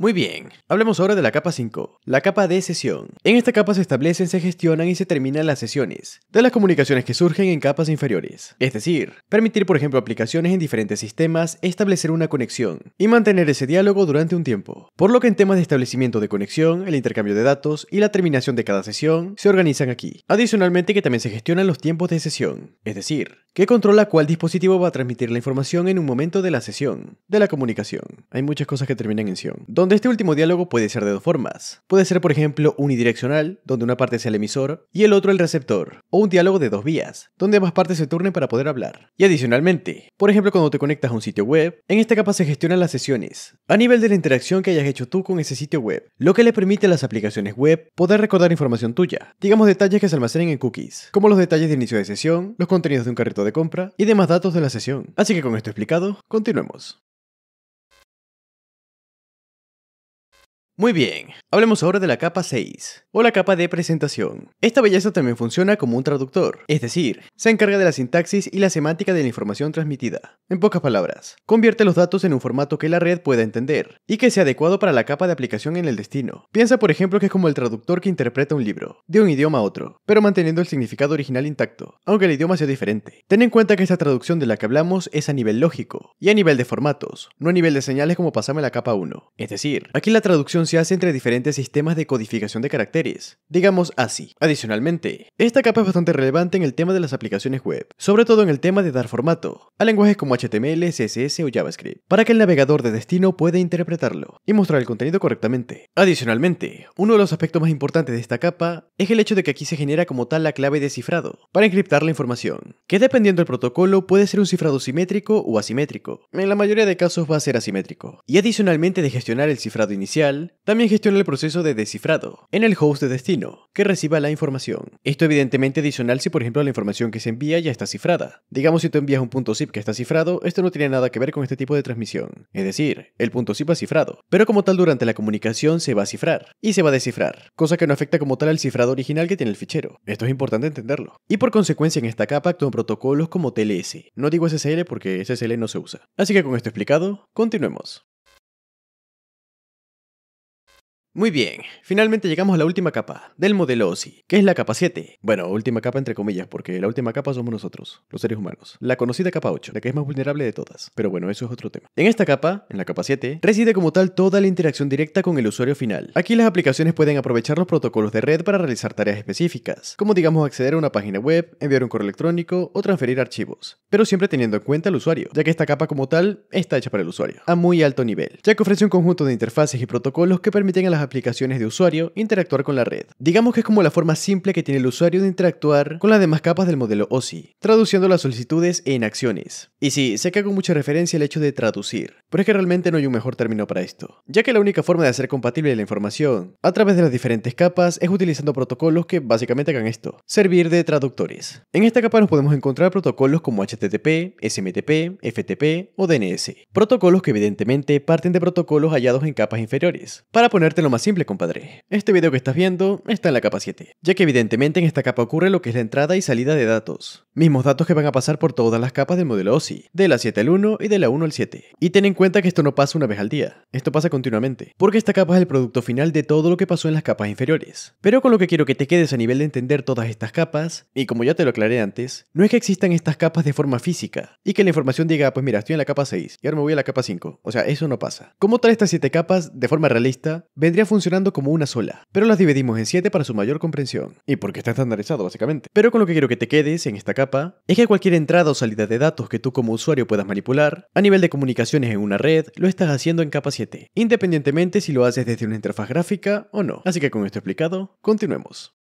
Muy bien, hablemos ahora de la capa 5, la capa de sesión. En esta capa se establecen, se gestionan y se terminan las sesiones de las comunicaciones que surgen en capas inferiores. Es decir, permitir por ejemplo aplicaciones en diferentes sistemas, establecer una conexión y mantener ese diálogo durante un tiempo. Por lo que en temas de establecimiento de conexión, el intercambio de datos y la terminación de cada sesión se organizan aquí. Adicionalmente que también se gestionan los tiempos de sesión, es decir, que controla cuál dispositivo va a transmitir la información en un momento de la sesión, de la comunicación. Hay muchas cosas que terminan en sesión donde este último diálogo puede ser de dos formas. Puede ser, por ejemplo, unidireccional, donde una parte sea el emisor y el otro el receptor, o un diálogo de dos vías, donde ambas partes se turnen para poder hablar. Y adicionalmente, por ejemplo, cuando te conectas a un sitio web, en esta capa se gestionan las sesiones, a nivel de la interacción que hayas hecho tú con ese sitio web, lo que le permite a las aplicaciones web poder recordar información tuya, digamos detalles que se almacenen en cookies, como los detalles de inicio de sesión, los contenidos de un carrito de compra y demás datos de la sesión. Así que con esto explicado, continuemos. Muy bien, hablemos ahora de la capa 6, o la capa de presentación. Esta belleza también funciona como un traductor, es decir, se encarga de la sintaxis y la semántica de la información transmitida. En pocas palabras, convierte los datos en un formato que la red pueda entender y que sea adecuado para la capa de aplicación en el destino. Piensa, por ejemplo, que es como el traductor que interpreta un libro, de un idioma a otro, pero manteniendo el significado original intacto, aunque el idioma sea diferente. Ten en cuenta que esta traducción de la que hablamos es a nivel lógico y a nivel de formatos, no a nivel de señales como pasamos en la capa 1. Es decir, aquí la traducción se hace entre diferentes sistemas de codificación de caracteres, digamos así. Adicionalmente, esta capa es bastante relevante en el tema de las aplicaciones web, sobre todo en el tema de dar formato a lenguajes como HTML, CSS o JavaScript, para que el navegador de destino pueda interpretarlo y mostrar el contenido correctamente. Adicionalmente, uno de los aspectos más importantes de esta capa es el hecho de que aquí se genera como tal la clave de cifrado para encriptar la información, que dependiendo del protocolo puede ser un cifrado simétrico o asimétrico. En la mayoría de casos va a ser asimétrico. Y adicionalmente de gestionar el cifrado inicial, también gestiona el proceso de descifrado en el host de destino que reciba la información. Esto evidentemente adicional si por ejemplo la información que se envía ya está cifrada. Digamos si tú envías un punto zip que está cifrado, esto no tiene nada que ver con este tipo de transmisión. Es decir, el punto zip va cifrado, pero como tal durante la comunicación se va a cifrar y se va a descifrar, cosa que no afecta como tal al cifrado original que tiene el fichero. Esto es importante entenderlo. Y por consecuencia en esta capa actúan protocolos como TLS. No digo SSL porque SSL no se usa. Así que con esto explicado, continuemos. Muy bien, finalmente llegamos a la última capa del modelo OSI, que es la capa 7. Bueno, última capa entre comillas, porque la última capa somos nosotros, los seres humanos. La conocida capa 8, la que es más vulnerable de todas. Pero bueno, eso es otro tema. En esta capa, en la capa 7, reside como tal toda la interacción directa con el usuario final. Aquí las aplicaciones pueden aprovechar los protocolos de red para realizar tareas específicas, como digamos acceder a una página web, enviar un correo electrónico o transferir archivos, pero siempre teniendo en cuenta al usuario, ya que esta capa como tal está hecha para el usuario, a muy alto nivel, ya que ofrece un conjunto de interfaces y protocolos que permiten a las aplicaciones de usuario interactuar con la red. Digamos que es como la forma simple que tiene el usuario de interactuar con las demás capas del modelo OSI, traduciendo las solicitudes en acciones. Y sí, sé que hago mucha referencia al hecho de traducir, pero es que realmente no hay un mejor término para esto, ya que la única forma de hacer compatible la información a través de las diferentes capas es utilizando protocolos que básicamente hagan esto, servir de traductores. En esta capa nos podemos encontrar protocolos como HTTP, SMTP, FTP o DNS, protocolos que evidentemente parten de protocolos hallados en capas inferiores. Para ponértelo más simple, compadre. Este video que estás viendo está en la capa 7, ya que evidentemente en esta capa ocurre lo que es la entrada y salida de datos, mismos datos que van a pasar por todas las capas del modelo OSI, de la 7 al 1 y de la 1 al 7. Y ten en cuenta que esto no pasa una vez al día, esto pasa continuamente, porque esta capa es el producto final de todo lo que pasó en las capas inferiores. Pero con lo que quiero que te quedes a nivel de entender todas estas capas, y como ya te lo aclaré antes, no es que existan estas capas de forma física, y que la información diga, ah, pues mira, estoy en la capa 6, y ahora me voy a la capa 5, o sea, eso no pasa. Como tal estas 7 capas, de forma realista, funcionando como una sola, pero las dividimos en 7 para su mayor comprensión, y porque está estandarizado básicamente. Pero con lo que quiero que te quedes en esta capa es que cualquier entrada o salida de datos que tú como usuario puedas manipular, a nivel de comunicaciones en una red, lo estás haciendo en capa 7, independientemente si lo haces desde una interfaz gráfica o no. Así que con esto explicado, continuemos.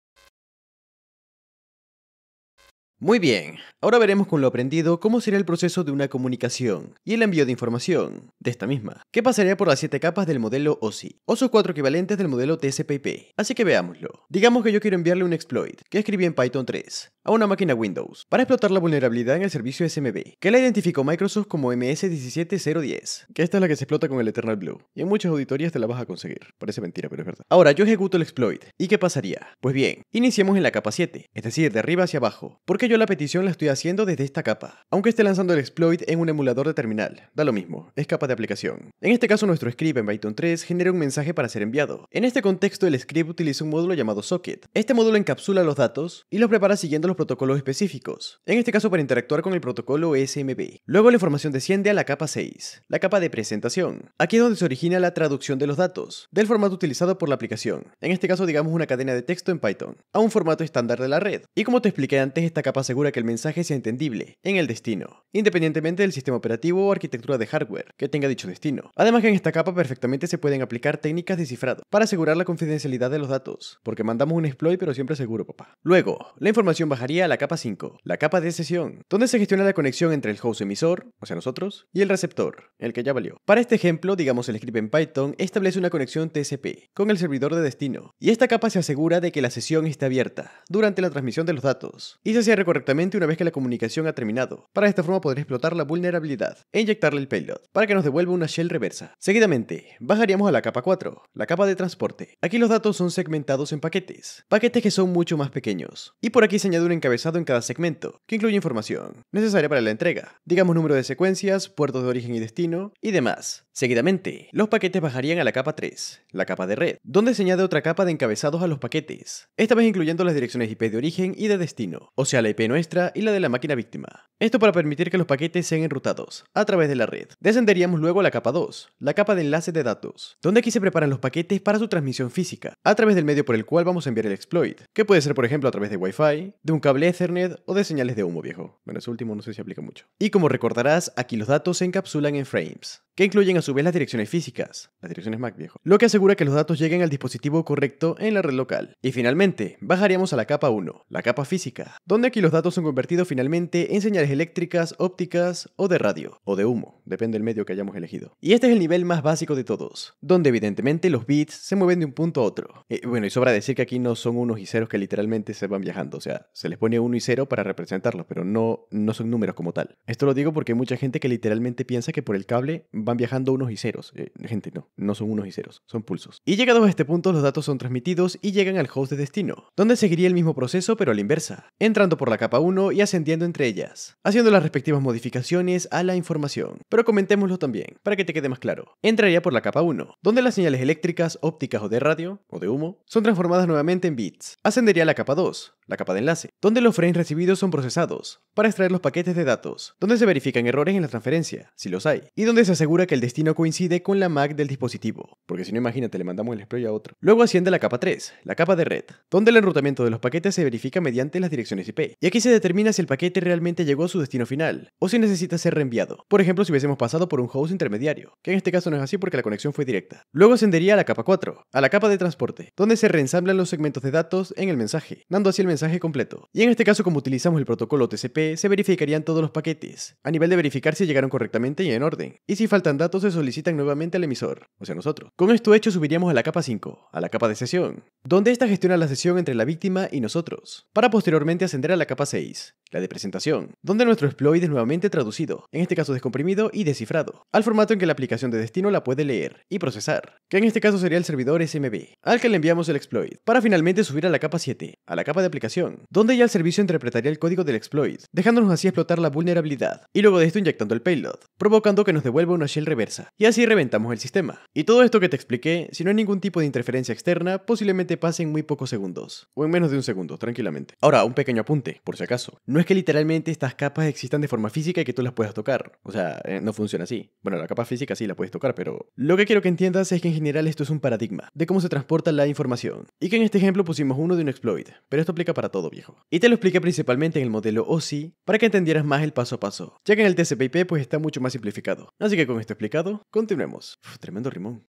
Muy bien, ahora veremos con lo aprendido cómo sería el proceso de una comunicación y el envío de información de esta misma, ¿Qué pasaría por las 7 capas del modelo OSI, o sus 4 equivalentes del modelo tcp Así que veámoslo. Digamos que yo quiero enviarle un exploit que escribí en Python 3 a una máquina Windows para explotar la vulnerabilidad en el servicio SMB, que la identificó Microsoft como MS17010, que esta es la que se explota con el Eternal Blue, y en muchas auditorías te la vas a conseguir. Parece mentira, pero es verdad. Ahora, yo ejecuto el exploit, ¿y qué pasaría? Pues bien, iniciemos en la capa 7, es decir, de arriba hacia abajo, porque yo la petición la estoy haciendo desde esta capa. Aunque esté lanzando el exploit en un emulador de terminal, da lo mismo, es capa de aplicación. En este caso nuestro script en Python 3 genera un mensaje para ser enviado. En este contexto el script utiliza un módulo llamado socket. Este módulo encapsula los datos y los prepara siguiendo los protocolos específicos. En este caso para interactuar con el protocolo SMB. Luego la información desciende a la capa 6, la capa de presentación. Aquí es donde se origina la traducción de los datos, del formato utilizado por la aplicación. En este caso digamos una cadena de texto en Python, a un formato estándar de la red. Y como te expliqué antes, esta capa asegura que el mensaje sea entendible en el destino, independientemente del sistema operativo o arquitectura de hardware que tenga dicho destino. Además que en esta capa perfectamente se pueden aplicar técnicas de cifrado para asegurar la confidencialidad de los datos, porque mandamos un exploit pero siempre seguro, papá. Luego, la información bajaría a la capa 5, la capa de sesión, donde se gestiona la conexión entre el host emisor, o sea nosotros, y el receptor, el que ya valió. Para este ejemplo, digamos el script en Python establece una conexión TCP con el servidor de destino, y esta capa se asegura de que la sesión esté abierta durante la transmisión de los datos, y se cierra correctamente una vez que la comunicación ha terminado. Para esta forma poder explotar la vulnerabilidad e inyectarle el payload para que nos devuelva una shell reversa. Seguidamente, bajaríamos a la capa 4, la capa de transporte. Aquí los datos son segmentados en paquetes, paquetes que son mucho más pequeños. Y por aquí se añade un encabezado en cada segmento, que incluye información necesaria para la entrega, digamos número de secuencias, puertos de origen y destino y demás. Seguidamente, los paquetes bajarían a la capa 3, la capa de red, donde se añade otra capa de encabezados a los paquetes, esta vez incluyendo las direcciones IP de origen y de destino, o sea la IP nuestra y la de la máquina víctima. Esto para permitir que los paquetes sean enrutados a través de la red. Descenderíamos luego a la capa 2, la capa de enlace de datos, donde aquí se preparan los paquetes para su transmisión física, a través del medio por el cual vamos a enviar el exploit, que puede ser por ejemplo a través de Wi-Fi, de un cable Ethernet o de señales de humo viejo. Bueno, ese último no sé si aplica mucho. Y como recordarás, aquí los datos se encapsulan en frames que incluyen a su vez las direcciones físicas, las direcciones MAC viejo, lo que asegura que los datos lleguen al dispositivo correcto en la red local. Y finalmente, bajaríamos a la capa 1, la capa física, donde aquí los datos son convertidos finalmente en señales eléctricas, ópticas o de radio, o de humo, depende del medio que hayamos elegido. Y este es el nivel más básico de todos, donde evidentemente los bits se mueven de un punto a otro. Eh, bueno, y sobra decir que aquí no son unos y ceros que literalmente se van viajando, o sea, se les pone uno y cero para representarlos, pero no, no son números como tal. Esto lo digo porque hay mucha gente que literalmente piensa que por el cable van viajando unos y ceros. Eh, gente, no, no son unos y ceros, son pulsos. Y llegados a este punto, los datos son transmitidos y llegan al host de destino, donde seguiría el mismo proceso pero a la inversa, entrando por la capa 1 y ascendiendo entre ellas, haciendo las respectivas modificaciones a la información. Pero comentémoslo también, para que te quede más claro. Entraría por la capa 1, donde las señales eléctricas, ópticas o de radio, o de humo, son transformadas nuevamente en bits. Ascendería a la capa 2, la capa de enlace, donde los frames recibidos son procesados, para extraer los paquetes de datos, donde se verifican errores en la transferencia, si los hay, y donde se asegura que el destino coincide con la MAC del dispositivo, porque si no imagínate, le mandamos el exploit a otro. Luego asciende a la capa 3, la capa de red, donde el enrutamiento de los paquetes se verifica mediante las direcciones IP, y aquí se determina si el paquete realmente llegó a su destino final, o si necesita ser reenviado, por ejemplo si hubiésemos pasado por un host intermediario, que en este caso no es así porque la conexión fue directa. Luego ascendería a la capa 4, a la capa de transporte, donde se reensamblan los segmentos de datos en el mensaje, dando así el mensaje completo. Y en este caso como utilizamos el protocolo TCP, se verificarían todos los paquetes, a nivel de verificar si llegaron correctamente y en orden, y si datos se solicitan nuevamente al emisor, o sea nosotros. Con esto hecho subiríamos a la capa 5, a la capa de sesión, donde esta gestiona la sesión entre la víctima y nosotros, para posteriormente ascender a la capa 6, la de presentación, donde nuestro exploit es nuevamente traducido, en este caso descomprimido y descifrado, al formato en que la aplicación de destino la puede leer y procesar, que en este caso sería el servidor SMB, al que le enviamos el exploit, para finalmente subir a la capa 7, a la capa de aplicación, donde ya el servicio interpretaría el código del exploit, dejándonos así explotar la vulnerabilidad, y luego de esto inyectando el payload, provocando que nos devuelva una reversa, y así reventamos el sistema. Y todo esto que te expliqué, si no hay ningún tipo de interferencia externa, posiblemente pase en muy pocos segundos, o en menos de un segundo, tranquilamente. Ahora, un pequeño apunte, por si acaso. No es que literalmente estas capas existan de forma física y que tú las puedas tocar, o sea, eh, no funciona así. Bueno, la capa física sí la puedes tocar, pero lo que quiero que entiendas es que en general esto es un paradigma de cómo se transporta la información, y que en este ejemplo pusimos uno de un exploit, pero esto aplica para todo, viejo. Y te lo expliqué principalmente en el modelo OSI para que entendieras más el paso a paso, ya que en el TCP/IP pues está mucho más simplificado. Así que con esto explicado, continuemos. tremendo rimón.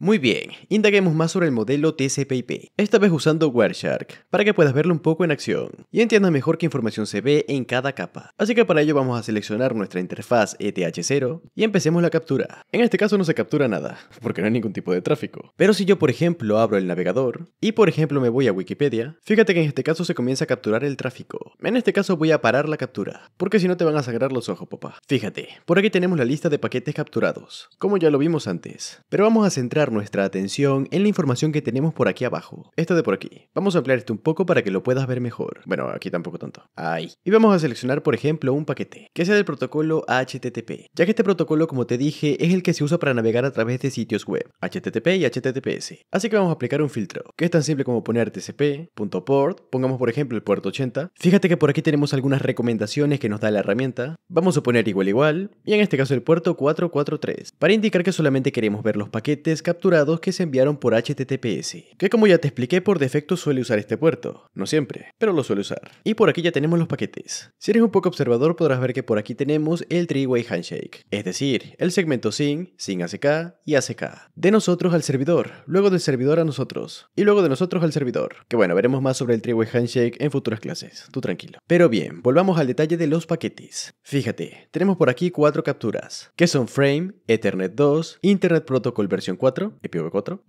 Muy bien, indaguemos más sobre el modelo TCP/IP, esta vez usando Wireshark, para que puedas verlo un poco en acción y entiendas mejor qué información se ve en cada capa. Así que para ello vamos a seleccionar nuestra interfaz ETH0 y empecemos la captura. En este caso no se captura nada, porque no hay ningún tipo de tráfico. Pero si yo por ejemplo abro el navegador y por ejemplo me voy a Wikipedia, fíjate que en este caso se comienza a capturar el tráfico. En este caso voy a parar la captura, porque si no te van a sacar los ojos, papá. Fíjate, por aquí tenemos la lista de paquetes capturados, como ya lo vimos antes, pero vamos a centrar nuestra atención en la información que tenemos por aquí abajo. Esto de por aquí. Vamos a ampliar esto un poco para que lo puedas ver mejor. Bueno, aquí tampoco tanto. Ahí. Y vamos a seleccionar, por ejemplo, un paquete, que sea del protocolo HTTP, ya que este protocolo, como te dije, es el que se usa para navegar a través de sitios web, HTTP y HTTPS. Así que vamos a aplicar un filtro, que es tan simple como poner tcp.port. pongamos por ejemplo el puerto 80. Fíjate que por aquí tenemos algunas recomendaciones que nos da la herramienta. Vamos a poner igual igual, y en este caso el puerto 443, para indicar que solamente queremos ver los paquetes capturados que se enviaron por HTTPS, que como ya te expliqué por defecto suele usar este puerto, no siempre, pero lo suele usar. Y por aquí ya tenemos los paquetes. Si eres un poco observador podrás ver que por aquí tenemos el three-way handshake, es decir, el segmento SYN, SYN ACK y ACK. De nosotros al servidor, luego del servidor a nosotros, y luego de nosotros al servidor. Que bueno, veremos más sobre el three-way handshake en futuras clases, tú tranquilo. Pero bien, volvamos al detalle de los paquetes. Fíjate, tenemos por aquí cuatro capturas, que son Frame, Ethernet 2, Internet Protocol versión 4,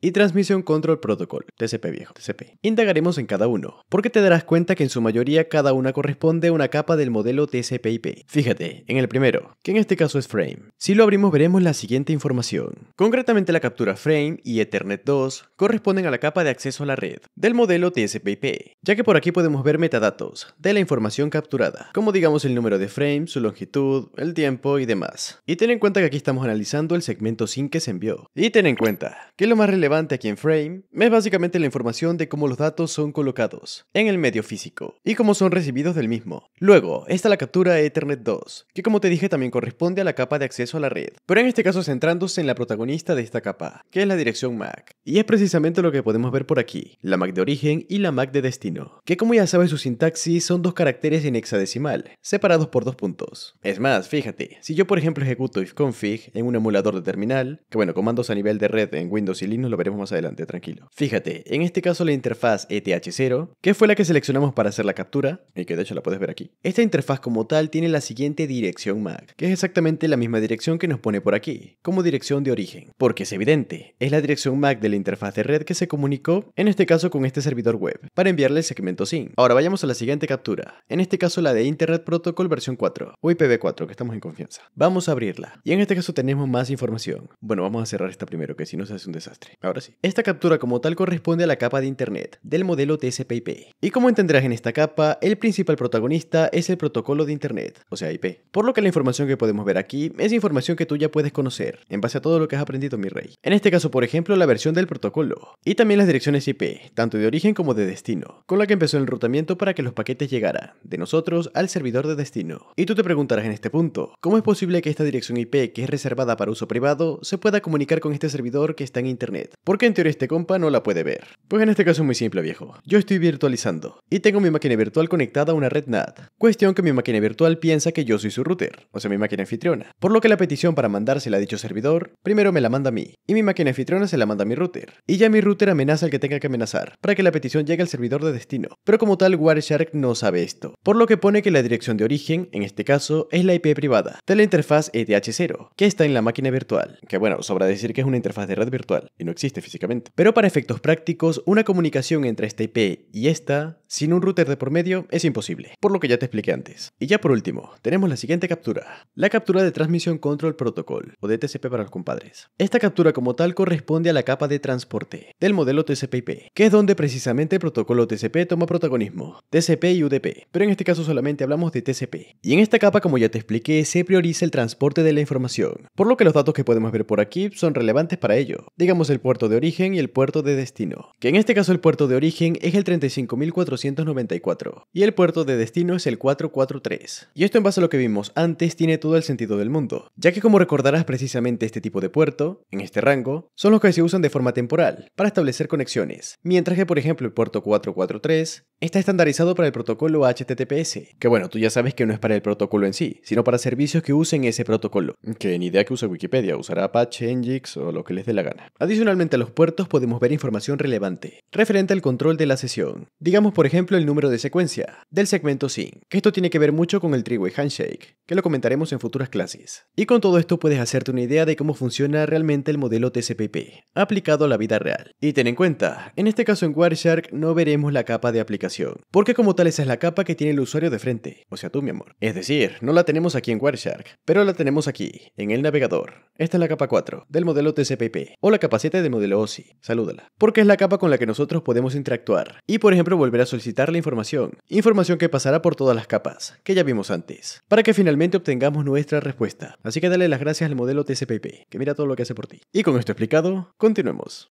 y Transmisión y Control Protocol, TCP viejo, TCP. Indagaremos en cada uno, porque te darás cuenta que en su mayoría cada una corresponde a una capa del modelo TCP/IP. Fíjate, en el primero, que en este caso es Frame. Si lo abrimos veremos la siguiente información. Concretamente la captura Frame y Ethernet 2 corresponden a la capa de acceso a la red del modelo TCP/IP, ya que por aquí podemos ver metadatos de la información capturada, como digamos el número de frame, su longitud, el tiempo y demás. Y ten en cuenta que aquí estamos analizando el segmento sin que se envió. Y ten en cuenta Qué que lo más relevante aquí en Frame es básicamente la información de cómo los datos son colocados en el medio físico y cómo son recibidos del mismo. Luego está la captura Ethernet 2, que como te dije también corresponde a la capa de acceso a la red, pero en este caso centrándose en la protagonista de esta capa, que es la dirección MAC. Y es precisamente lo que podemos ver por aquí, la MAC de origen y la MAC de destino, que como ya sabes su sintaxis son dos caracteres en hexadecimal, separados por dos puntos. Es más, fíjate, si yo por ejemplo ejecuto ifconfig en un emulador de terminal, que bueno, comandos a nivel de red en Windows y Linux lo veremos más adelante, tranquilo. Fíjate, en este caso la interfaz ETH0, que fue la que seleccionamos para hacer la captura, y que de hecho la puedes ver aquí. Esta interfaz como tal tiene la siguiente dirección MAC, que es exactamente la misma dirección que nos pone por aquí, como dirección de origen, porque es evidente, es la dirección MAC de la interfaz de red que se comunicó, en este caso con este servidor web, para enviarle el segmento SIN. Ahora vayamos a la siguiente captura, en este caso la de Internet Protocol versión 4, o IPv4, que estamos en confianza. Vamos a abrirla, y en este caso tenemos más información. Bueno, vamos a cerrar esta primero, que si no es hace un desastre. Ahora sí. Esta captura como tal corresponde a la capa de Internet, del modelo TCP/IP. Y como entenderás en esta capa, el principal protagonista es el protocolo de Internet, o sea IP. Por lo que la información que podemos ver aquí es información que tú ya puedes conocer, en base a todo lo que has aprendido, mi rey. En este caso, por ejemplo, la versión del protocolo. Y también las direcciones IP, tanto de origen como de destino, con la que empezó el enrutamiento para que los paquetes llegaran, de nosotros al servidor de destino. Y tú te preguntarás en este punto, ¿cómo es posible que esta dirección IP, que es reservada para uso privado, se pueda comunicar con este servidor que está en internet. Porque en teoría este compa no la puede ver. Pues en este caso es muy simple, viejo. Yo estoy virtualizando y tengo mi máquina virtual conectada a una red NAT. Cuestión que mi máquina virtual piensa que yo soy su router, o sea, mi máquina anfitriona. Por lo que la petición para mandársela a dicho servidor, primero me la manda a mí y mi máquina anfitriona se la manda a mi router. Y ya mi router amenaza al que tenga que amenazar para que la petición llegue al servidor de destino. Pero como tal, Wireshark no sabe esto. Por lo que pone que la dirección de origen, en este caso, es la IP privada de la interfaz ETH0, que está en la máquina virtual. Que bueno, sobra decir que es una interfaz de virtual y no existe físicamente. Pero para efectos prácticos, una comunicación entre esta IP y esta, sin un router de por medio, es imposible, por lo que ya te expliqué antes. Y ya por último, tenemos la siguiente captura, la captura de transmisión Control Protocol, o de TCP para los compadres. Esta captura como tal corresponde a la capa de transporte del modelo TCP/IP, que es donde precisamente el protocolo TCP toma protagonismo, TCP y UDP, pero en este caso solamente hablamos de TCP. Y en esta capa, como ya te expliqué, se prioriza el transporte de la información, por lo que los datos que podemos ver por aquí son relevantes para ello digamos el puerto de origen y el puerto de destino, que en este caso el puerto de origen es el 35494 y el puerto de destino es el 443. Y esto en base a lo que vimos antes tiene todo el sentido del mundo, ya que como recordarás precisamente este tipo de puerto, en este rango, son los que se usan de forma temporal para establecer conexiones, mientras que por ejemplo el puerto 443 está estandarizado para el protocolo HTTPS, que bueno, tú ya sabes que no es para el protocolo en sí, sino para servicios que usen ese protocolo, que ni idea que usa Wikipedia, usará Apache, Nginx o lo que les dé la gana. Adicionalmente a los puertos podemos ver información relevante, referente al control de la sesión. Digamos por ejemplo el número de secuencia, del segmento SYN, que esto tiene que ver mucho con el trigo y Handshake, que lo comentaremos en futuras clases. Y con todo esto puedes hacerte una idea de cómo funciona realmente el modelo TCPP, aplicado a la vida real. Y ten en cuenta, en este caso en Wireshark no veremos la capa de aplicación, porque como tal esa es la capa que tiene el usuario de frente, o sea tú mi amor. Es decir, no la tenemos aquí en Wireshark, pero la tenemos aquí, en el navegador. Esta es la capa 4 del modelo TCPP, o la capaceta de modelo OSI, salúdala, porque es la capa con la que nosotros podemos interactuar y por ejemplo volver a solicitar la información, información que pasará por todas las capas, que ya vimos antes, para que finalmente obtengamos nuestra respuesta. Así que dale las gracias al modelo TCPP, que mira todo lo que hace por ti. Y con esto explicado, continuemos.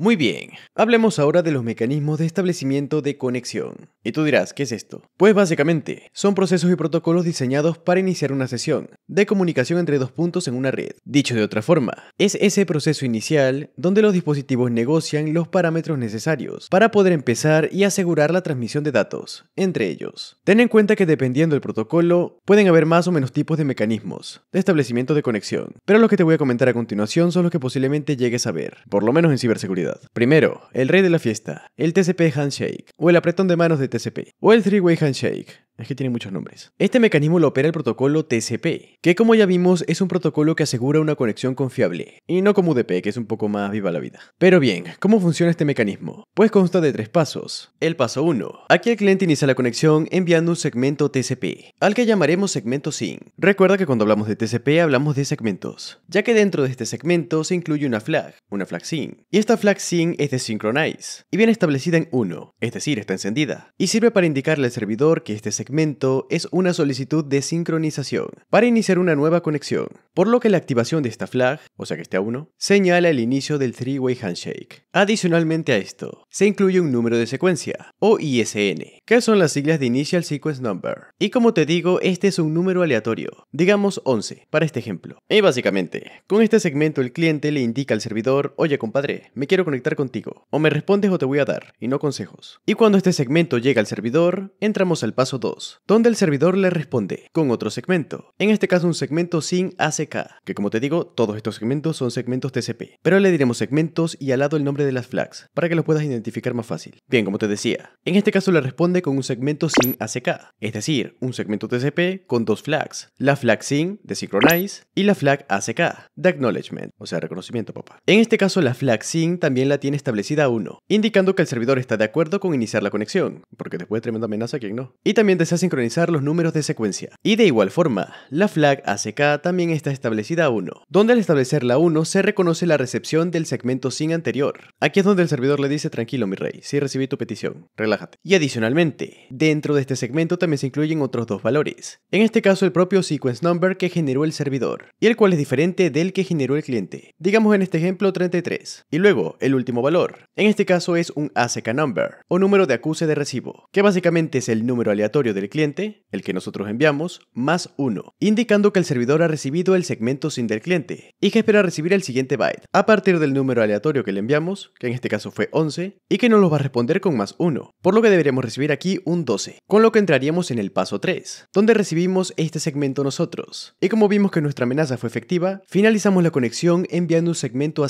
Muy bien, hablemos ahora de los mecanismos de establecimiento de conexión. Y tú dirás, ¿qué es esto? Pues básicamente, son procesos y protocolos diseñados para iniciar una sesión de comunicación entre dos puntos en una red. Dicho de otra forma, es ese proceso inicial donde los dispositivos negocian los parámetros necesarios para poder empezar y asegurar la transmisión de datos entre ellos. Ten en cuenta que dependiendo del protocolo, pueden haber más o menos tipos de mecanismos de establecimiento de conexión, pero los que te voy a comentar a continuación son los que posiblemente llegues a ver, por lo menos en ciberseguridad. Primero, el rey de la fiesta, el TCP Handshake, o el apretón de manos de TCP, o el Three Way Handshake, es que tiene muchos nombres. Este mecanismo lo opera el protocolo TCP, que como ya vimos es un protocolo que asegura una conexión confiable, y no como UDP, que es un poco más viva la vida. Pero bien, ¿cómo funciona este mecanismo? Pues consta de tres pasos. El paso 1. Aquí el cliente inicia la conexión enviando un segmento TCP, al que llamaremos segmento SYN. Recuerda que cuando hablamos de TCP hablamos de segmentos, ya que dentro de este segmento se incluye una flag, una flag SYN, y esta flag SYN es de Synchronize, y viene establecida en 1, es decir, está encendida, y sirve para indicarle al servidor que este segmento segmento es una solicitud de sincronización para iniciar una nueva conexión, por lo que la activación de esta flag, o sea que esté a 1, señala el inicio del three-way handshake. Adicionalmente a esto, se incluye un número de secuencia, o ISN, que son las siglas de Initial Sequence Number. Y como te digo, este es un número aleatorio, digamos 11, para este ejemplo. Y básicamente, con este segmento el cliente le indica al servidor, oye compadre, me quiero conectar contigo, o me respondes o te voy a dar, y no consejos. Y cuando este segmento llega al servidor, entramos al paso 2, donde el servidor le responde con otro segmento, en este caso un segmento sin ACK, que como te digo, todos estos segmentos son segmentos TCP, pero le diremos segmentos y al lado el nombre de las flags, para que los puedas identificar más fácil. Bien, como te decía, en este caso le responde con un segmento sin ACK, es decir, un segmento TCP con dos flags, la flag sin de synchronize y la flag ACK de acknowledgement, o sea, reconocimiento, papá. En este caso la flag sin también la tiene establecida a 1, indicando que el servidor está de acuerdo con iniciar la conexión, porque después de tremenda amenaza, ¿quién no? Y también de a sincronizar los números de secuencia. Y de igual forma, la flag ACK también está establecida a 1, donde al establecer la 1 se reconoce la recepción del segmento sin anterior. Aquí es donde el servidor le dice tranquilo mi rey, sí recibí tu petición, relájate. Y adicionalmente, dentro de este segmento también se incluyen otros dos valores, en este caso el propio sequence number que generó el servidor, y el cual es diferente del que generó el cliente, digamos en este ejemplo 33, y luego el último valor, en este caso es un ACK number, o número de acuse de recibo, que básicamente es el número aleatorio del cliente, el que nosotros enviamos, más 1, indicando que el servidor ha recibido el segmento SIN del cliente y que espera recibir el siguiente byte, a partir del número aleatorio que le enviamos, que en este caso fue 11, y que nos lo va a responder con más 1, por lo que deberíamos recibir aquí un 12, con lo que entraríamos en el paso 3, donde recibimos este segmento nosotros. Y como vimos que nuestra amenaza fue efectiva, finalizamos la conexión enviando un segmento a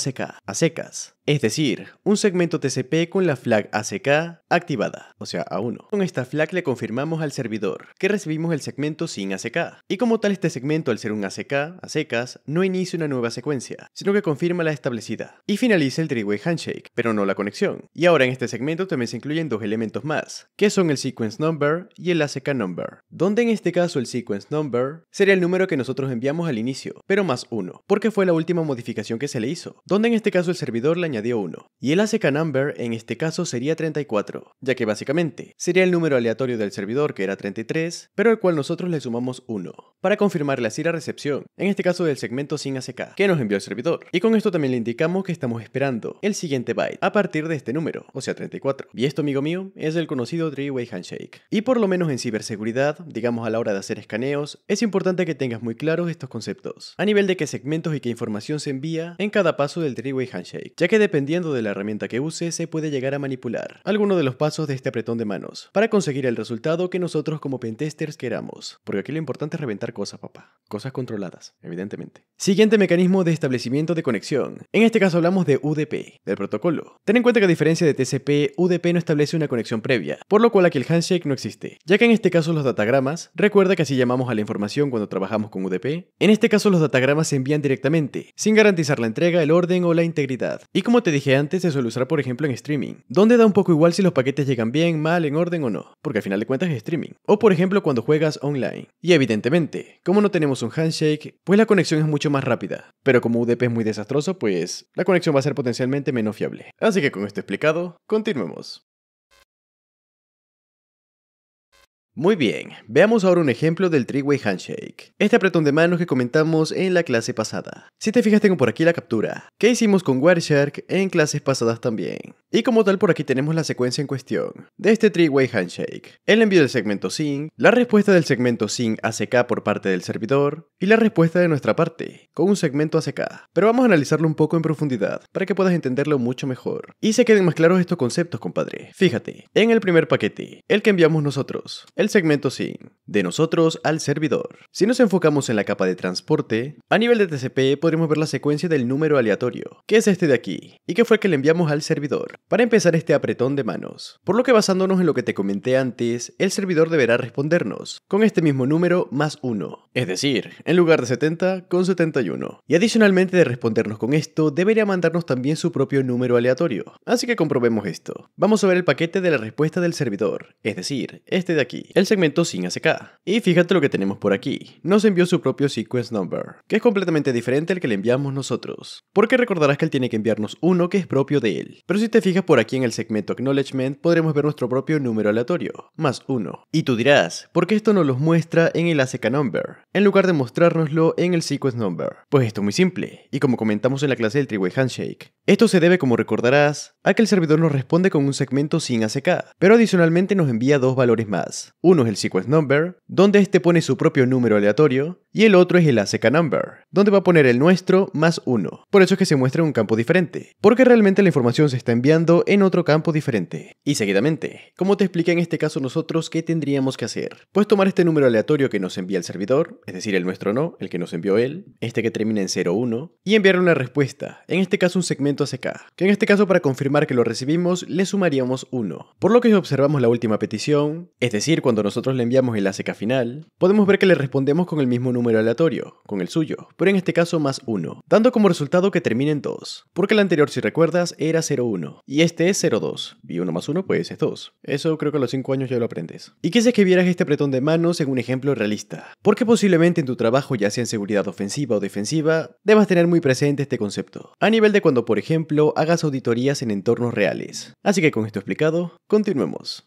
secas. Es decir, un segmento TCP con la flag ACK activada, o sea, A1. Con esta flag le confirmamos al servidor que recibimos el segmento sin ACK. Y como tal, este segmento, al ser un ACK, ACKs, no inicia una nueva secuencia, sino que confirma la establecida. Y finaliza el three-way handshake, pero no la conexión. Y ahora en este segmento también se incluyen dos elementos más, que son el sequence number y el ACK number, donde en este caso el sequence number sería el número que nosotros enviamos al inicio, pero más uno, porque fue la última modificación que se le hizo, donde en este caso el servidor le añadió dio 1. Y el ACK number en este caso sería 34, ya que básicamente sería el número aleatorio del servidor que era 33, pero al cual nosotros le sumamos 1, para confirmar la la recepción, en este caso del segmento sin ACK, que nos envió el servidor. Y con esto también le indicamos que estamos esperando el siguiente byte a partir de este número, o sea 34. Y esto, amigo mío, es el conocido three-way handshake. Y por lo menos en ciberseguridad, digamos a la hora de hacer escaneos, es importante que tengas muy claros estos conceptos, a nivel de qué segmentos y qué información se envía en cada paso del three-way handshake, ya que dependiendo de la herramienta que use se puede llegar a manipular. Alguno de los pasos de este apretón de manos, para conseguir el resultado que nosotros como pentesters queramos, porque aquí lo importante es reventar cosas, papá. Cosas controladas, evidentemente. Siguiente mecanismo de establecimiento de conexión. En este caso hablamos de UDP, del protocolo. Ten en cuenta que a diferencia de TCP, UDP no establece una conexión previa, por lo cual aquí el handshake no existe, ya que en este caso los datagramas, recuerda que así llamamos a la información cuando trabajamos con UDP, en este caso los datagramas se envían directamente, sin garantizar la entrega, el orden o la integridad. Y como como te dije antes, se suele usar por ejemplo en streaming, donde da un poco igual si los paquetes llegan bien, mal, en orden o no, porque al final de cuentas es streaming. O por ejemplo cuando juegas online. Y evidentemente, como no tenemos un handshake, pues la conexión es mucho más rápida. Pero como UDP es muy desastroso, pues la conexión va a ser potencialmente menos fiable. Así que con esto explicado, continuemos. Muy bien, veamos ahora un ejemplo del three handshake, este apretón de manos que comentamos en la clase pasada. Si te fijas tengo por aquí la captura, que hicimos con Wireshark en clases pasadas también. Y como tal por aquí tenemos la secuencia en cuestión, de este three handshake, el envío del segmento SYN, la respuesta del segmento SYN ACK por parte del servidor, y la respuesta de nuestra parte, con un segmento ACK. Pero vamos a analizarlo un poco en profundidad, para que puedas entenderlo mucho mejor, y se queden más claros estos conceptos compadre. Fíjate, en el primer paquete, el que enviamos nosotros, el segmento sin, de nosotros al servidor. Si nos enfocamos en la capa de transporte, a nivel de TCP podremos ver la secuencia del número aleatorio, que es este de aquí, y que fue que le enviamos al servidor, para empezar este apretón de manos. Por lo que basándonos en lo que te comenté antes, el servidor deberá respondernos, con este mismo número más 1, es decir, en lugar de 70, con 71. Y adicionalmente de respondernos con esto, debería mandarnos también su propio número aleatorio, así que comprobemos esto. Vamos a ver el paquete de la respuesta del servidor, es decir, este de aquí el segmento sin ACK. Y fíjate lo que tenemos por aquí. Nos envió su propio sequence number, que es completamente diferente al que le enviamos nosotros. Porque recordarás que él tiene que enviarnos uno que es propio de él. Pero si te fijas por aquí en el segmento acknowledgement, podremos ver nuestro propio número aleatorio, más uno. Y tú dirás, ¿por qué esto no los muestra en el ACK number, en lugar de mostrárnoslo en el sequence number? Pues esto es muy simple, y como comentamos en la clase del Triway Handshake. Esto se debe, como recordarás, a que el servidor nos responde con un segmento sin ACK, pero adicionalmente nos envía dos valores más. Uno es el sequence number, donde este pone su propio número aleatorio, y el otro es el ACK number, donde va a poner el nuestro más uno. Por eso es que se muestra en un campo diferente, porque realmente la información se está enviando en otro campo diferente. Y seguidamente, como te expliqué en este caso nosotros qué tendríamos que hacer? Pues tomar este número aleatorio que nos envía el servidor, es decir, el nuestro no, el que nos envió él, este que termina en 01, y enviar una respuesta, en este caso un segmento ACK, que en este caso para confirmar que lo recibimos le sumaríamos 1. Por lo que observamos la última petición, es decir, cuando nosotros le enviamos el ACK final, podemos ver que le respondemos con el mismo número aleatorio, con el suyo, pero en este caso más 1, dando como resultado que termine en 2, porque el anterior si recuerdas era 01, y este es 02, y 1 más 1 pues es 2. Eso creo que a los 5 años ya lo aprendes. Y quise que vieras este apretón de manos en un ejemplo realista, porque posiblemente en tu trabajo, ya sea en seguridad ofensiva o defensiva, debas tener muy presente este concepto, a nivel de cuando por ejemplo hagas auditorías en entornos reales. Así que con esto explicado, continuemos.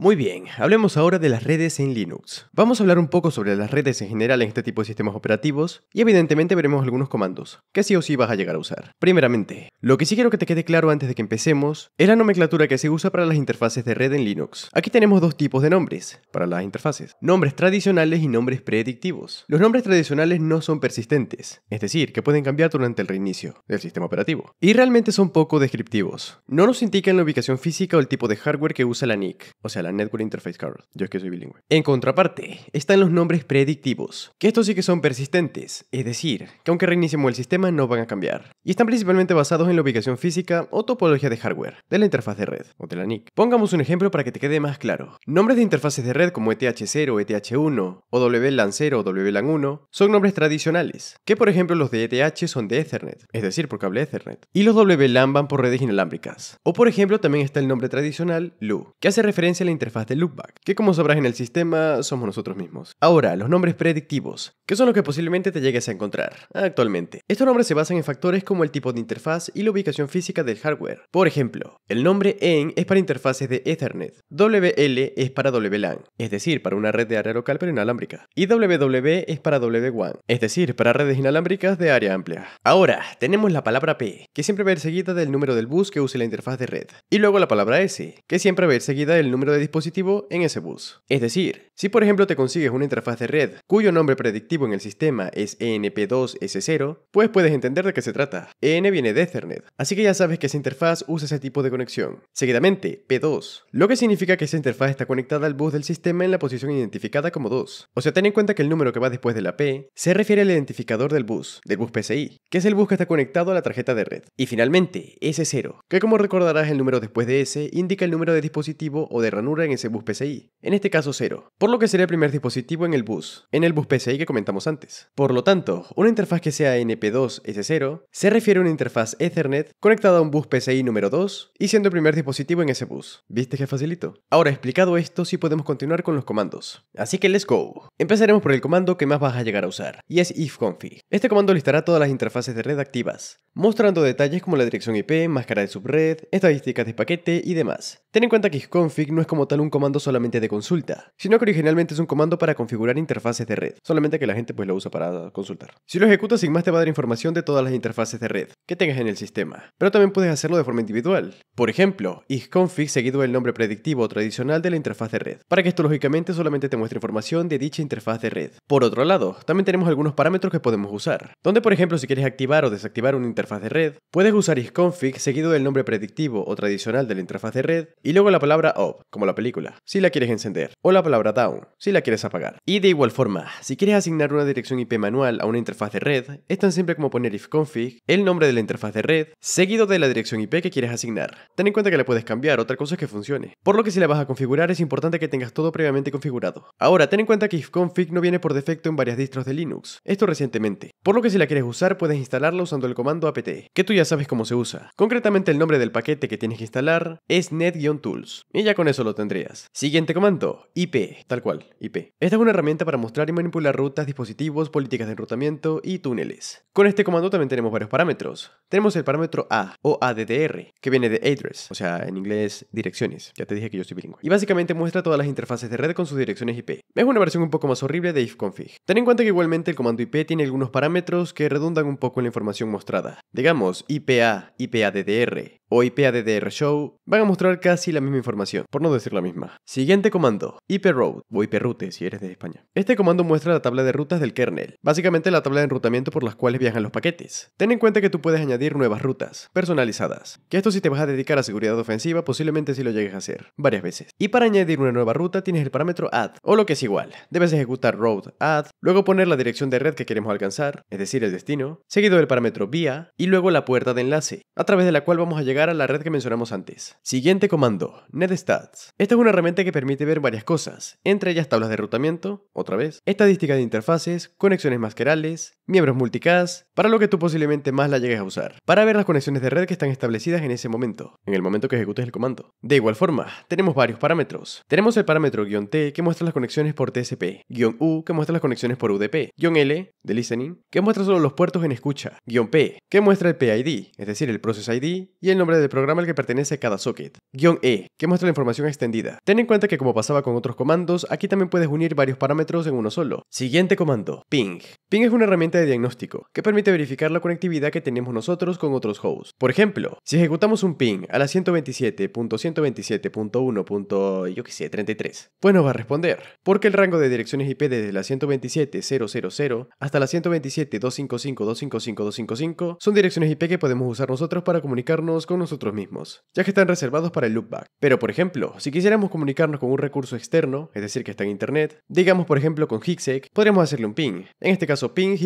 Muy bien, hablemos ahora de las redes en Linux. Vamos a hablar un poco sobre las redes en general en este tipo de sistemas operativos y evidentemente veremos algunos comandos que sí o sí vas a llegar a usar. Primeramente, lo que sí quiero que te quede claro antes de que empecemos es la nomenclatura que se usa para las interfaces de red en Linux. Aquí tenemos dos tipos de nombres para las interfaces, nombres tradicionales y nombres predictivos. Los nombres tradicionales no son persistentes, es decir, que pueden cambiar durante el reinicio del sistema operativo. Y realmente son poco descriptivos. No nos indican la ubicación física o el tipo de hardware que usa la NIC, o sea, Network Interface Card. Yo es que soy bilingüe. En contraparte, están los nombres predictivos, que estos sí que son persistentes, es decir, que aunque reiniciemos el sistema no van a cambiar. Y están principalmente basados en la ubicación física o topología de hardware, de la interfaz de red, o de la NIC. Pongamos un ejemplo para que te quede más claro. Nombres de interfaces de red como ETH0, ETH1, o WLAN 0 o WLAN 1 son nombres tradicionales, que por ejemplo los de ETH son de Ethernet, es decir, por cable Ethernet, y los WLAN van por redes inalámbricas. O por ejemplo también está el nombre tradicional LU, que hace referencia a la interfaz de loopback, que como sabrás en el sistema somos nosotros mismos. Ahora, los nombres predictivos, que son los que posiblemente te llegues a encontrar actualmente. Estos nombres se basan en factores como el tipo de interfaz y la ubicación física del hardware. Por ejemplo, el nombre EN es para interfaces de Ethernet, WL es para WLAN, es decir, para una red de área local pero inalámbrica, y WW es para wwan es decir, para redes inalámbricas de área amplia. Ahora, tenemos la palabra P, que siempre va a ir seguida del número del bus que use la interfaz de red, y luego la palabra S, que siempre va a ir seguida del número de dispositivo en ese bus. Es decir, si por ejemplo te consigues una interfaz de red cuyo nombre predictivo en el sistema es ENP2S0, pues puedes entender de qué se trata. EN viene de Ethernet, así que ya sabes que esa interfaz usa ese tipo de conexión. Seguidamente, P2, lo que significa que esa interfaz está conectada al bus del sistema en la posición identificada como 2. O sea, ten en cuenta que el número que va después de la P se refiere al identificador del bus, del bus PCI, que es el bus que está conectado a la tarjeta de red. Y finalmente, S0, que como recordarás el número después de S indica el número de dispositivo o de ranura en ese bus PCI, en este caso 0, por lo que sería el primer dispositivo en el bus, en el bus PCI que comentamos antes. Por lo tanto, una interfaz que sea NP2S0 se refiere a una interfaz Ethernet conectada a un bus PCI número 2 y siendo el primer dispositivo en ese bus. ¿Viste que facilito? Ahora explicado esto, sí podemos continuar con los comandos. Así que let's go. Empezaremos por el comando que más vas a llegar a usar, y es ifconfig. Este comando listará todas las interfaces de red activas, mostrando detalles como la dirección IP, máscara de subred, estadísticas de paquete y demás. Ten en cuenta que ifconfig no es como tal un comando solamente de consulta, sino que originalmente es un comando para configurar interfaces de red, solamente que la gente pues lo usa para consultar. Si lo ejecutas sin más te va a dar información de todas las interfaces de red que tengas en el sistema, pero también puedes hacerlo de forma individual. Por ejemplo, isconfig seguido del nombre predictivo o tradicional de la interfaz de red, para que esto lógicamente solamente te muestre información de dicha interfaz de red. Por otro lado, también tenemos algunos parámetros que podemos usar, donde por ejemplo si quieres activar o desactivar una interfaz de red, puedes usar isconfig seguido del nombre predictivo o tradicional de la interfaz de red y luego la palabra op, como la película, si la quieres encender, o la palabra down, si la quieres apagar. Y de igual forma, si quieres asignar una dirección IP manual a una interfaz de red, es tan simple como poner ifconfig, el nombre de la interfaz de red, seguido de la dirección IP que quieres asignar. Ten en cuenta que la puedes cambiar, otra cosa es que funcione. Por lo que si la vas a configurar es importante que tengas todo previamente configurado. Ahora, ten en cuenta que ifconfig no viene por defecto en varias distros de Linux, esto recientemente. Por lo que si la quieres usar puedes instalarla usando el comando apt, que tú ya sabes cómo se usa. Concretamente el nombre del paquete que tienes que instalar es net-tools. Y ya con eso lo tendrías. Siguiente comando, IP, tal cual, IP. Esta es una herramienta para mostrar y manipular rutas, dispositivos, políticas de enrutamiento y túneles. Con este comando también tenemos varios parámetros. Tenemos el parámetro A o ADDR, que viene de address, o sea, en inglés direcciones. Ya te dije que yo soy bilingüe. Y básicamente muestra todas las interfaces de red con sus direcciones IP. Es una versión un poco más horrible de ifconfig. Ten en cuenta que igualmente el comando IP tiene algunos parámetros que redundan un poco en la información mostrada. Digamos, IPA, IPADDR, o addr Show van a mostrar casi la misma información, por no decir la misma. Siguiente comando, IP Road o IP Route si eres de España. Este comando muestra la tabla de rutas del kernel, básicamente la tabla de enrutamiento por las cuales viajan los paquetes. Ten en cuenta que tú puedes añadir nuevas rutas, personalizadas, que esto si te vas a dedicar a seguridad ofensiva posiblemente si lo llegues a hacer, varias veces. Y para añadir una nueva ruta tienes el parámetro add, o lo que es igual, debes ejecutar road add, luego poner la dirección de red que queremos alcanzar, es decir, el destino, seguido del parámetro vía, y luego la puerta de enlace, a través de la cual vamos a llegar a la red que mencionamos antes. Siguiente comando, netstats. Esta es una herramienta que permite ver varias cosas, entre ellas tablas de rutamiento, otra vez, estadísticas de interfaces, conexiones masquerales, miembros multicast, para lo que tú posiblemente más la llegues a usar, para ver las conexiones de red que están establecidas en ese momento, en el momento que ejecutes el comando. De igual forma, tenemos varios parámetros. Tenemos el parámetro "-t", que muestra las conexiones por TCP, "-u", que muestra las conexiones por UDP, "-l", de listening, que muestra solo los puertos en escucha, "-p", que muestra el PID, es decir, el process ID y el nombre del programa al que pertenece cada socket. Guión E, que muestra la información extendida. Ten en cuenta que como pasaba con otros comandos, aquí también puedes unir varios parámetros en uno solo. Siguiente comando, ping. Ping es una herramienta de diagnóstico que permite verificar la conectividad que tenemos nosotros con otros hosts. Por ejemplo, si ejecutamos un ping a la 127.127.1. yo sé, 33, pues nos va a responder, porque el rango de direcciones IP desde la 127.000 hasta la 127.255.255.255 son direcciones IP que podemos usar nosotros para comunicarnos con nosotros mismos, ya que están reservados para el loopback. Pero por ejemplo, si quisiéramos comunicarnos con un recurso externo, es decir, que está en internet, digamos por ejemplo con Higsec, podríamos hacerle un ping, en este caso ping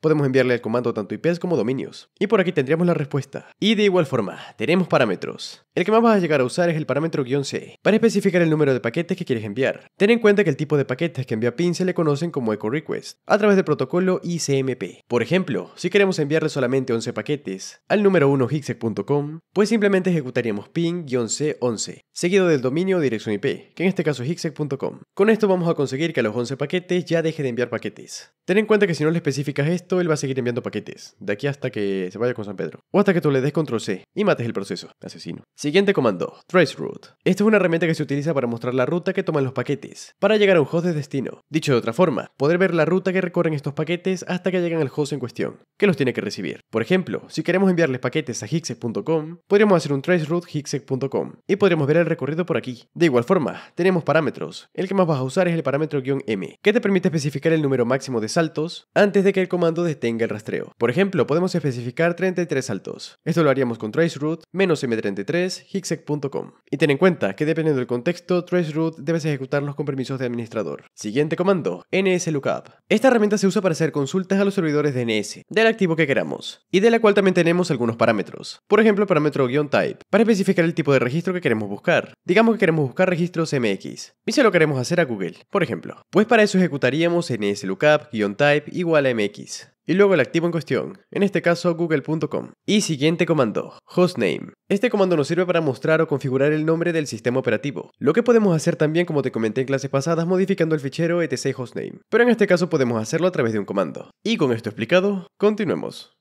Podemos enviarle el comando tanto IPs como dominios. Y por aquí tendríamos la respuesta. Y de igual forma, tenemos parámetros. El que más vas a llegar a usar es el parámetro -c, para especificar el número de paquetes que quieres enviar. Ten en cuenta que el tipo de paquetes que envía PIN se le conocen como Echo Request, a través del protocolo ICMP. Por ejemplo, si queremos enviarle solamente 11 paquetes al número 1 higsec.com, pues simplemente ejecutaríamos ping-c11, seguido del dominio o dirección IP, que en este caso es higsec.com. Con esto vamos a conseguir que a los 11 paquetes ya deje de enviar paquetes. Ten en cuenta que si no le especificas esto, él va a seguir enviando paquetes, de aquí hasta que se vaya con San Pedro, o hasta que tú le des control C y mates el proceso, asesino. Siguiente comando, trace route Esta es una herramienta que se utiliza para mostrar la ruta que toman los paquetes, para llegar a un host de destino. Dicho de otra forma, poder ver la ruta que recorren estos paquetes hasta que llegan al host en cuestión, que los tiene que recibir. Por ejemplo, si queremos enviarles paquetes a higsec.com, podríamos hacer un traceroute higseccom y podríamos ver el recorrido por aquí. De igual forma, tenemos parámetros. El que más vas a usar es el parámetro M, que te permite especificar el número máximo de saltos antes de que el comando detenga el rastreo. Por ejemplo, podemos especificar 33 saltos. Esto lo haríamos con traceroute -m33 higseccom Y ten en cuenta que dependiendo del contexto, traceroute debes ejecutarlos con permisos de administrador. Siguiente comando, nslookup. Esta herramienta se usa para hacer consultas a los servidores de NS, del activo que queramos y de la cual también tenemos algunos parámetros por ejemplo parámetro-type, para especificar el tipo de registro que queremos buscar. Digamos que queremos buscar registros MX, y se lo queremos hacer a Google, por ejemplo. Pues para eso ejecutaríamos nslookup-type igual a MX y luego el activo en cuestión, en este caso google.com. Y siguiente comando, hostname. Este comando nos sirve para mostrar o configurar el nombre del sistema operativo, lo que podemos hacer también como te comenté en clases pasadas modificando el fichero etc hostname, pero en este caso podemos hacerlo a través de un comando. Y con esto explicado, continuemos.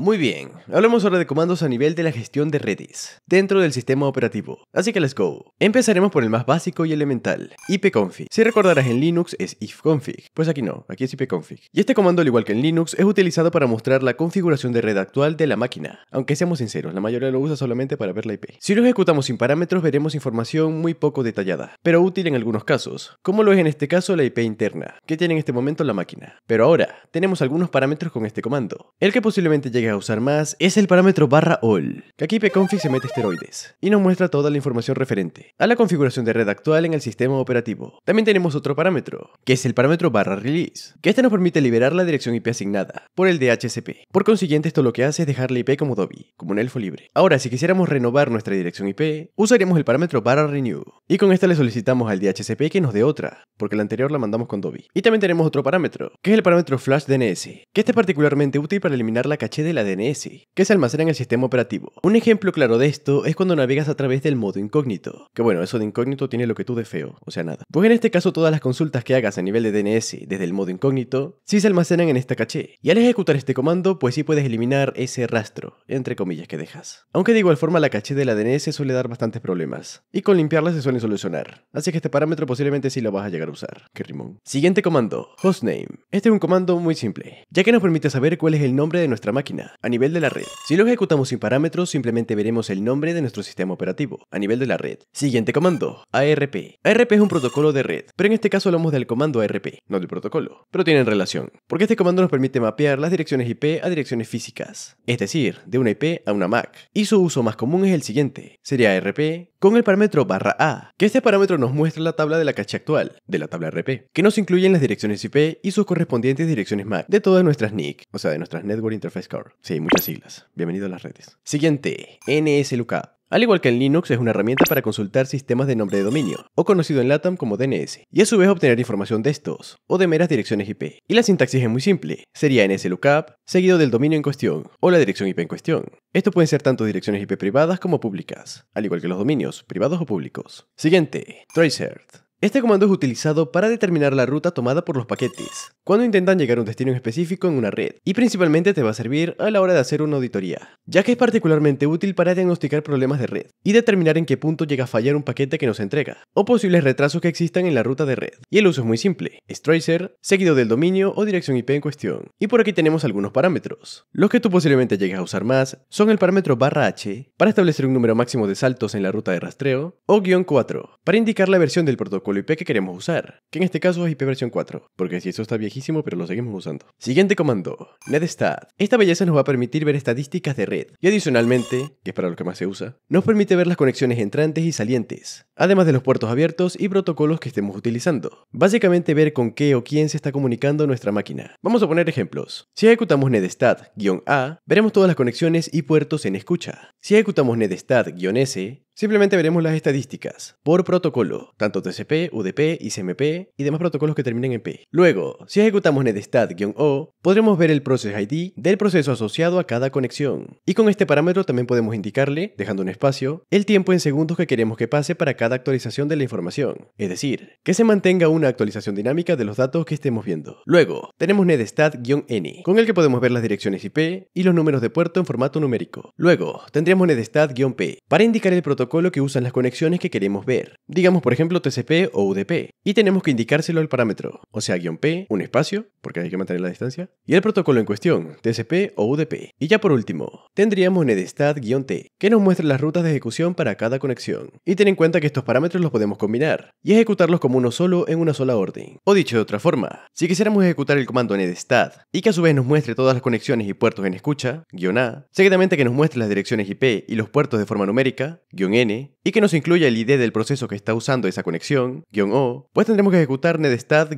Muy bien, hablamos ahora de comandos a nivel de la gestión de redes, dentro del sistema operativo. Así que let's go. Empezaremos por el más básico y elemental, ipconfig. Si recordarás en Linux es ifconfig, pues aquí no, aquí es ipconfig. Y este comando al igual que en Linux es utilizado para mostrar la configuración de red actual de la máquina, aunque seamos sinceros, la mayoría lo usa solamente para ver la IP. Si lo ejecutamos sin parámetros veremos información muy poco detallada, pero útil en algunos casos, como lo es en este caso la IP interna, que tiene en este momento la máquina. Pero ahora, tenemos algunos parámetros con este comando, el que posiblemente llegue a usar más es el parámetro barra all, que aquí pconfig se mete esteroides, y nos muestra toda la información referente a la configuración de red actual en el sistema operativo. También tenemos otro parámetro, que es el parámetro barra release, que este nos permite liberar la dirección IP asignada por el DHCP. Por consiguiente, esto lo que hace es dejar la IP como Dobby, como un elfo libre. Ahora, si quisiéramos renovar nuestra dirección IP, usaríamos el parámetro barra renew, y con esta le solicitamos al DHCP que nos dé otra, porque la anterior la mandamos con Dobby. Y también tenemos otro parámetro, que es el parámetro flash DNS, que este es particularmente útil para eliminar la caché de la DNS, que se almacena en el sistema operativo. Un ejemplo claro de esto es cuando navegas a través del modo incógnito, que bueno, eso de incógnito tiene lo que tú de feo, o sea nada. Pues en este caso todas las consultas que hagas a nivel de DNS desde el modo incógnito, sí se almacenan en esta caché, y al ejecutar este comando, pues sí puedes eliminar ese rastro, entre comillas, que dejas. Aunque de igual forma la caché de la DNS suele dar bastantes problemas, y con limpiarla se suelen solucionar, así que este parámetro posiblemente sí lo vas a llegar a usar. Qué rimón. Siguiente comando, hostname. Este es un comando muy simple, ya que nos permite saber cuál es el nombre de nuestra máquina a nivel de la red. Si lo ejecutamos sin parámetros, simplemente veremos el nombre de nuestro sistema operativo, a nivel de la red. Siguiente comando, ARP. ARP es un protocolo de red, pero en este caso hablamos del comando ARP, no del protocolo, pero tienen relación, porque este comando nos permite mapear las direcciones IP a direcciones físicas, es decir, de una IP a una MAC, y su uso más común es el siguiente, sería ARP con el parámetro barra A, que este parámetro nos muestra la tabla de la caché actual, de la tabla RP, que nos incluyen las direcciones IP y sus correspondientes direcciones MAC de todas nuestras NIC, o sea, de nuestras Network Interface Card. Sí, muchas siglas. Bienvenido a las redes. Siguiente, NSLookup. Al igual que en Linux, es una herramienta para consultar sistemas de nombre de dominio, o conocido en LATAM como DNS, y a su vez obtener información de estos, o de meras direcciones IP. Y la sintaxis es muy simple, sería NSLookup, seguido del dominio en cuestión, o la dirección IP en cuestión. Esto pueden ser tanto direcciones IP privadas como públicas, al igual que los dominios, privados o públicos. Siguiente, Tracert. Este comando es utilizado para determinar la ruta tomada por los paquetes, cuando intentan llegar a un destino específico en una red, y principalmente te va a servir a la hora de hacer una auditoría, ya que es particularmente útil para diagnosticar problemas de red y determinar en qué punto llega a fallar un paquete que nos entrega, o posibles retrasos que existan en la ruta de red. Y el uso es muy simple, es tracer, seguido del dominio o dirección IP en cuestión. Y por aquí tenemos algunos parámetros. Los que tú posiblemente llegues a usar más son el parámetro barra H, para establecer un número máximo de saltos en la ruta de rastreo, o guión 4, para indicar la versión del protocolo el IP que queremos usar, que en este caso es IP versión 4, porque si eso está viejísimo pero lo seguimos usando. Siguiente comando, netstat. Esta belleza nos va a permitir ver estadísticas de red, y adicionalmente, que es para lo que más se usa, nos permite ver las conexiones entrantes y salientes, además de los puertos abiertos y protocolos que estemos utilizando. Básicamente ver con qué o quién se está comunicando nuestra máquina. Vamos a poner ejemplos. Si ejecutamos netstat-a, veremos todas las conexiones y puertos en escucha. Si ejecutamos netstat-s, simplemente veremos las estadísticas por protocolo, tanto TCP UDP, ICMP y demás protocolos que terminen en P. Luego, si ejecutamos netstat-o, podremos ver el Process ID del proceso asociado a cada conexión. Y con este parámetro también podemos indicarle, dejando un espacio, el tiempo en segundos que queremos que pase para cada actualización de la información, es decir, que se mantenga una actualización dinámica de los datos que estemos viendo. Luego, tenemos nedstat-n, con el que podemos ver las direcciones IP y los números de puerto en formato numérico. Luego, tendríamos nedstat-p, para indicar el protocolo que usan las conexiones que queremos ver, digamos por ejemplo TCP o UDP, y tenemos que indicárselo al parámetro, o sea, P, un espacio, porque hay que mantener la distancia, y el protocolo en cuestión, TCP o UDP. Y ya por último, tendríamos netstat t que nos muestra las rutas de ejecución para cada conexión. Y ten en cuenta que estos parámetros los podemos combinar y ejecutarlos como uno solo en una sola orden. O dicho de otra forma, si quisiéramos ejecutar el comando nedstat y que a su vez nos muestre todas las conexiones y puertos en escucha, guión A, seguidamente que nos muestre las direcciones IP y los puertos de forma numérica, N, y que nos incluya el ID del proceso que está usando esa conexión, O, pues tendremos que ejecutar nedstat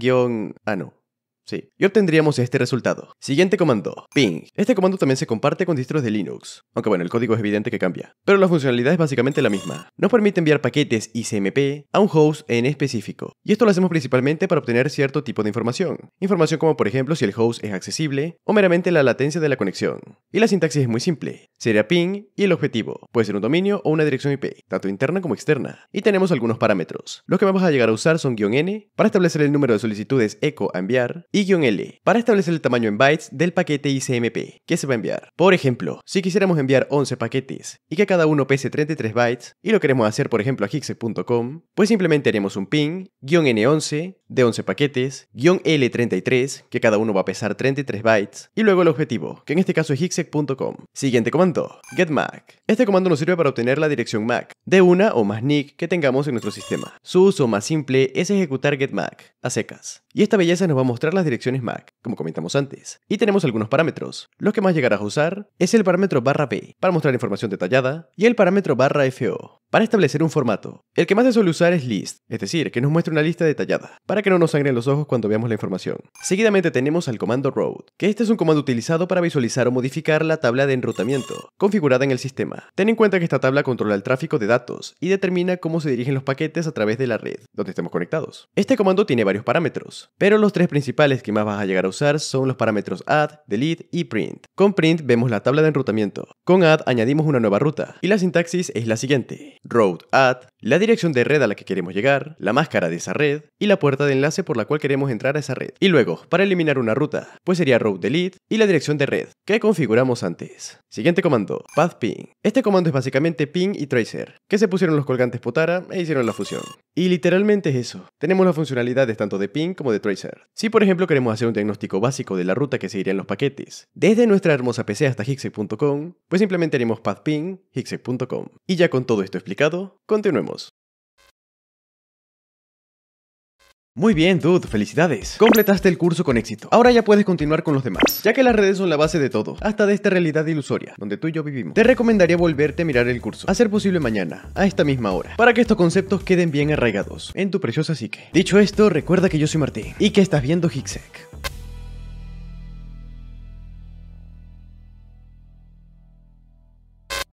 ano Sí. Y obtendríamos este resultado. Siguiente comando, ping. Este comando también se comparte con distros de Linux, aunque bueno, el código es evidente que cambia, pero la funcionalidad es básicamente la misma. Nos permite enviar paquetes ICMP a un host en específico, y esto lo hacemos principalmente para obtener cierto tipo de información. Información como por ejemplo si el host es accesible o meramente la latencia de la conexión. Y la sintaxis es muy simple. Sería ping y el objetivo. Puede ser un dominio o una dirección IP, tanto interna como externa. Y tenemos algunos parámetros. Los que vamos a llegar a usar son guión n para establecer el número de solicitudes eco a enviar y y-L para establecer el tamaño en bytes del paquete ICMP que se va a enviar. Por ejemplo, si quisiéramos enviar 11 paquetes y que cada uno pese 33 bytes y lo queremos hacer por ejemplo a hixec.com pues simplemente haremos un ping-n11 de 11 paquetes, L33, que cada uno va a pesar 33 bytes, y luego el objetivo, que en este caso es higsec.com. Siguiente comando, getMAC. Este comando nos sirve para obtener la dirección MAC de una o más NIC que tengamos en nuestro sistema. Su uso más simple es ejecutar getMAC a secas. Y esta belleza nos va a mostrar las direcciones MAC, como comentamos antes. Y tenemos algunos parámetros. Los que más llegarás a usar es el parámetro barra b, para mostrar información detallada, y el parámetro barra FO, para establecer un formato. El que más se suele usar es list, es decir, que nos muestre una lista detallada, para que no nos sangren los ojos cuando veamos la información. Seguidamente tenemos al comando road, que este es un comando utilizado para visualizar o modificar la tabla de enrutamiento, configurada en el sistema. Ten en cuenta que esta tabla controla el tráfico de datos y determina cómo se dirigen los paquetes a través de la red, donde estemos conectados. Este comando tiene varios parámetros, pero los tres principales que más vas a llegar a usar son los parámetros add, delete y print. Con print vemos la tabla de enrutamiento, con add añadimos una nueva ruta y la sintaxis es la siguiente. Road add, la dirección de red a la que queremos llegar, la máscara de esa red y la puerta de enlace por la cual queremos entrar a esa red. Y luego, para eliminar una ruta, pues sería road delete y la dirección de red que configuramos antes. Siguiente comando, path ping. Este comando es básicamente ping y tracer, que se pusieron los colgantes potara e hicieron la fusión. Y literalmente es eso. Tenemos las funcionalidades tanto de ping como de tracer. Si por ejemplo queremos hacer un diagnóstico básico de la ruta que seguirían los paquetes, desde nuestra hermosa PC hasta Higgs.com, pues simplemente haremos pathping, Y ya con todo esto explicado, continuemos. Muy bien, dude, felicidades. Completaste el curso con éxito. Ahora ya puedes continuar con los demás, ya que las redes son la base de todo, hasta de esta realidad ilusoria, donde tú y yo vivimos. Te recomendaría volverte a mirar el curso, a ser posible mañana, a esta misma hora, para que estos conceptos queden bien arraigados en tu preciosa psique. Dicho esto, recuerda que yo soy Martín y que estás viendo Higsec.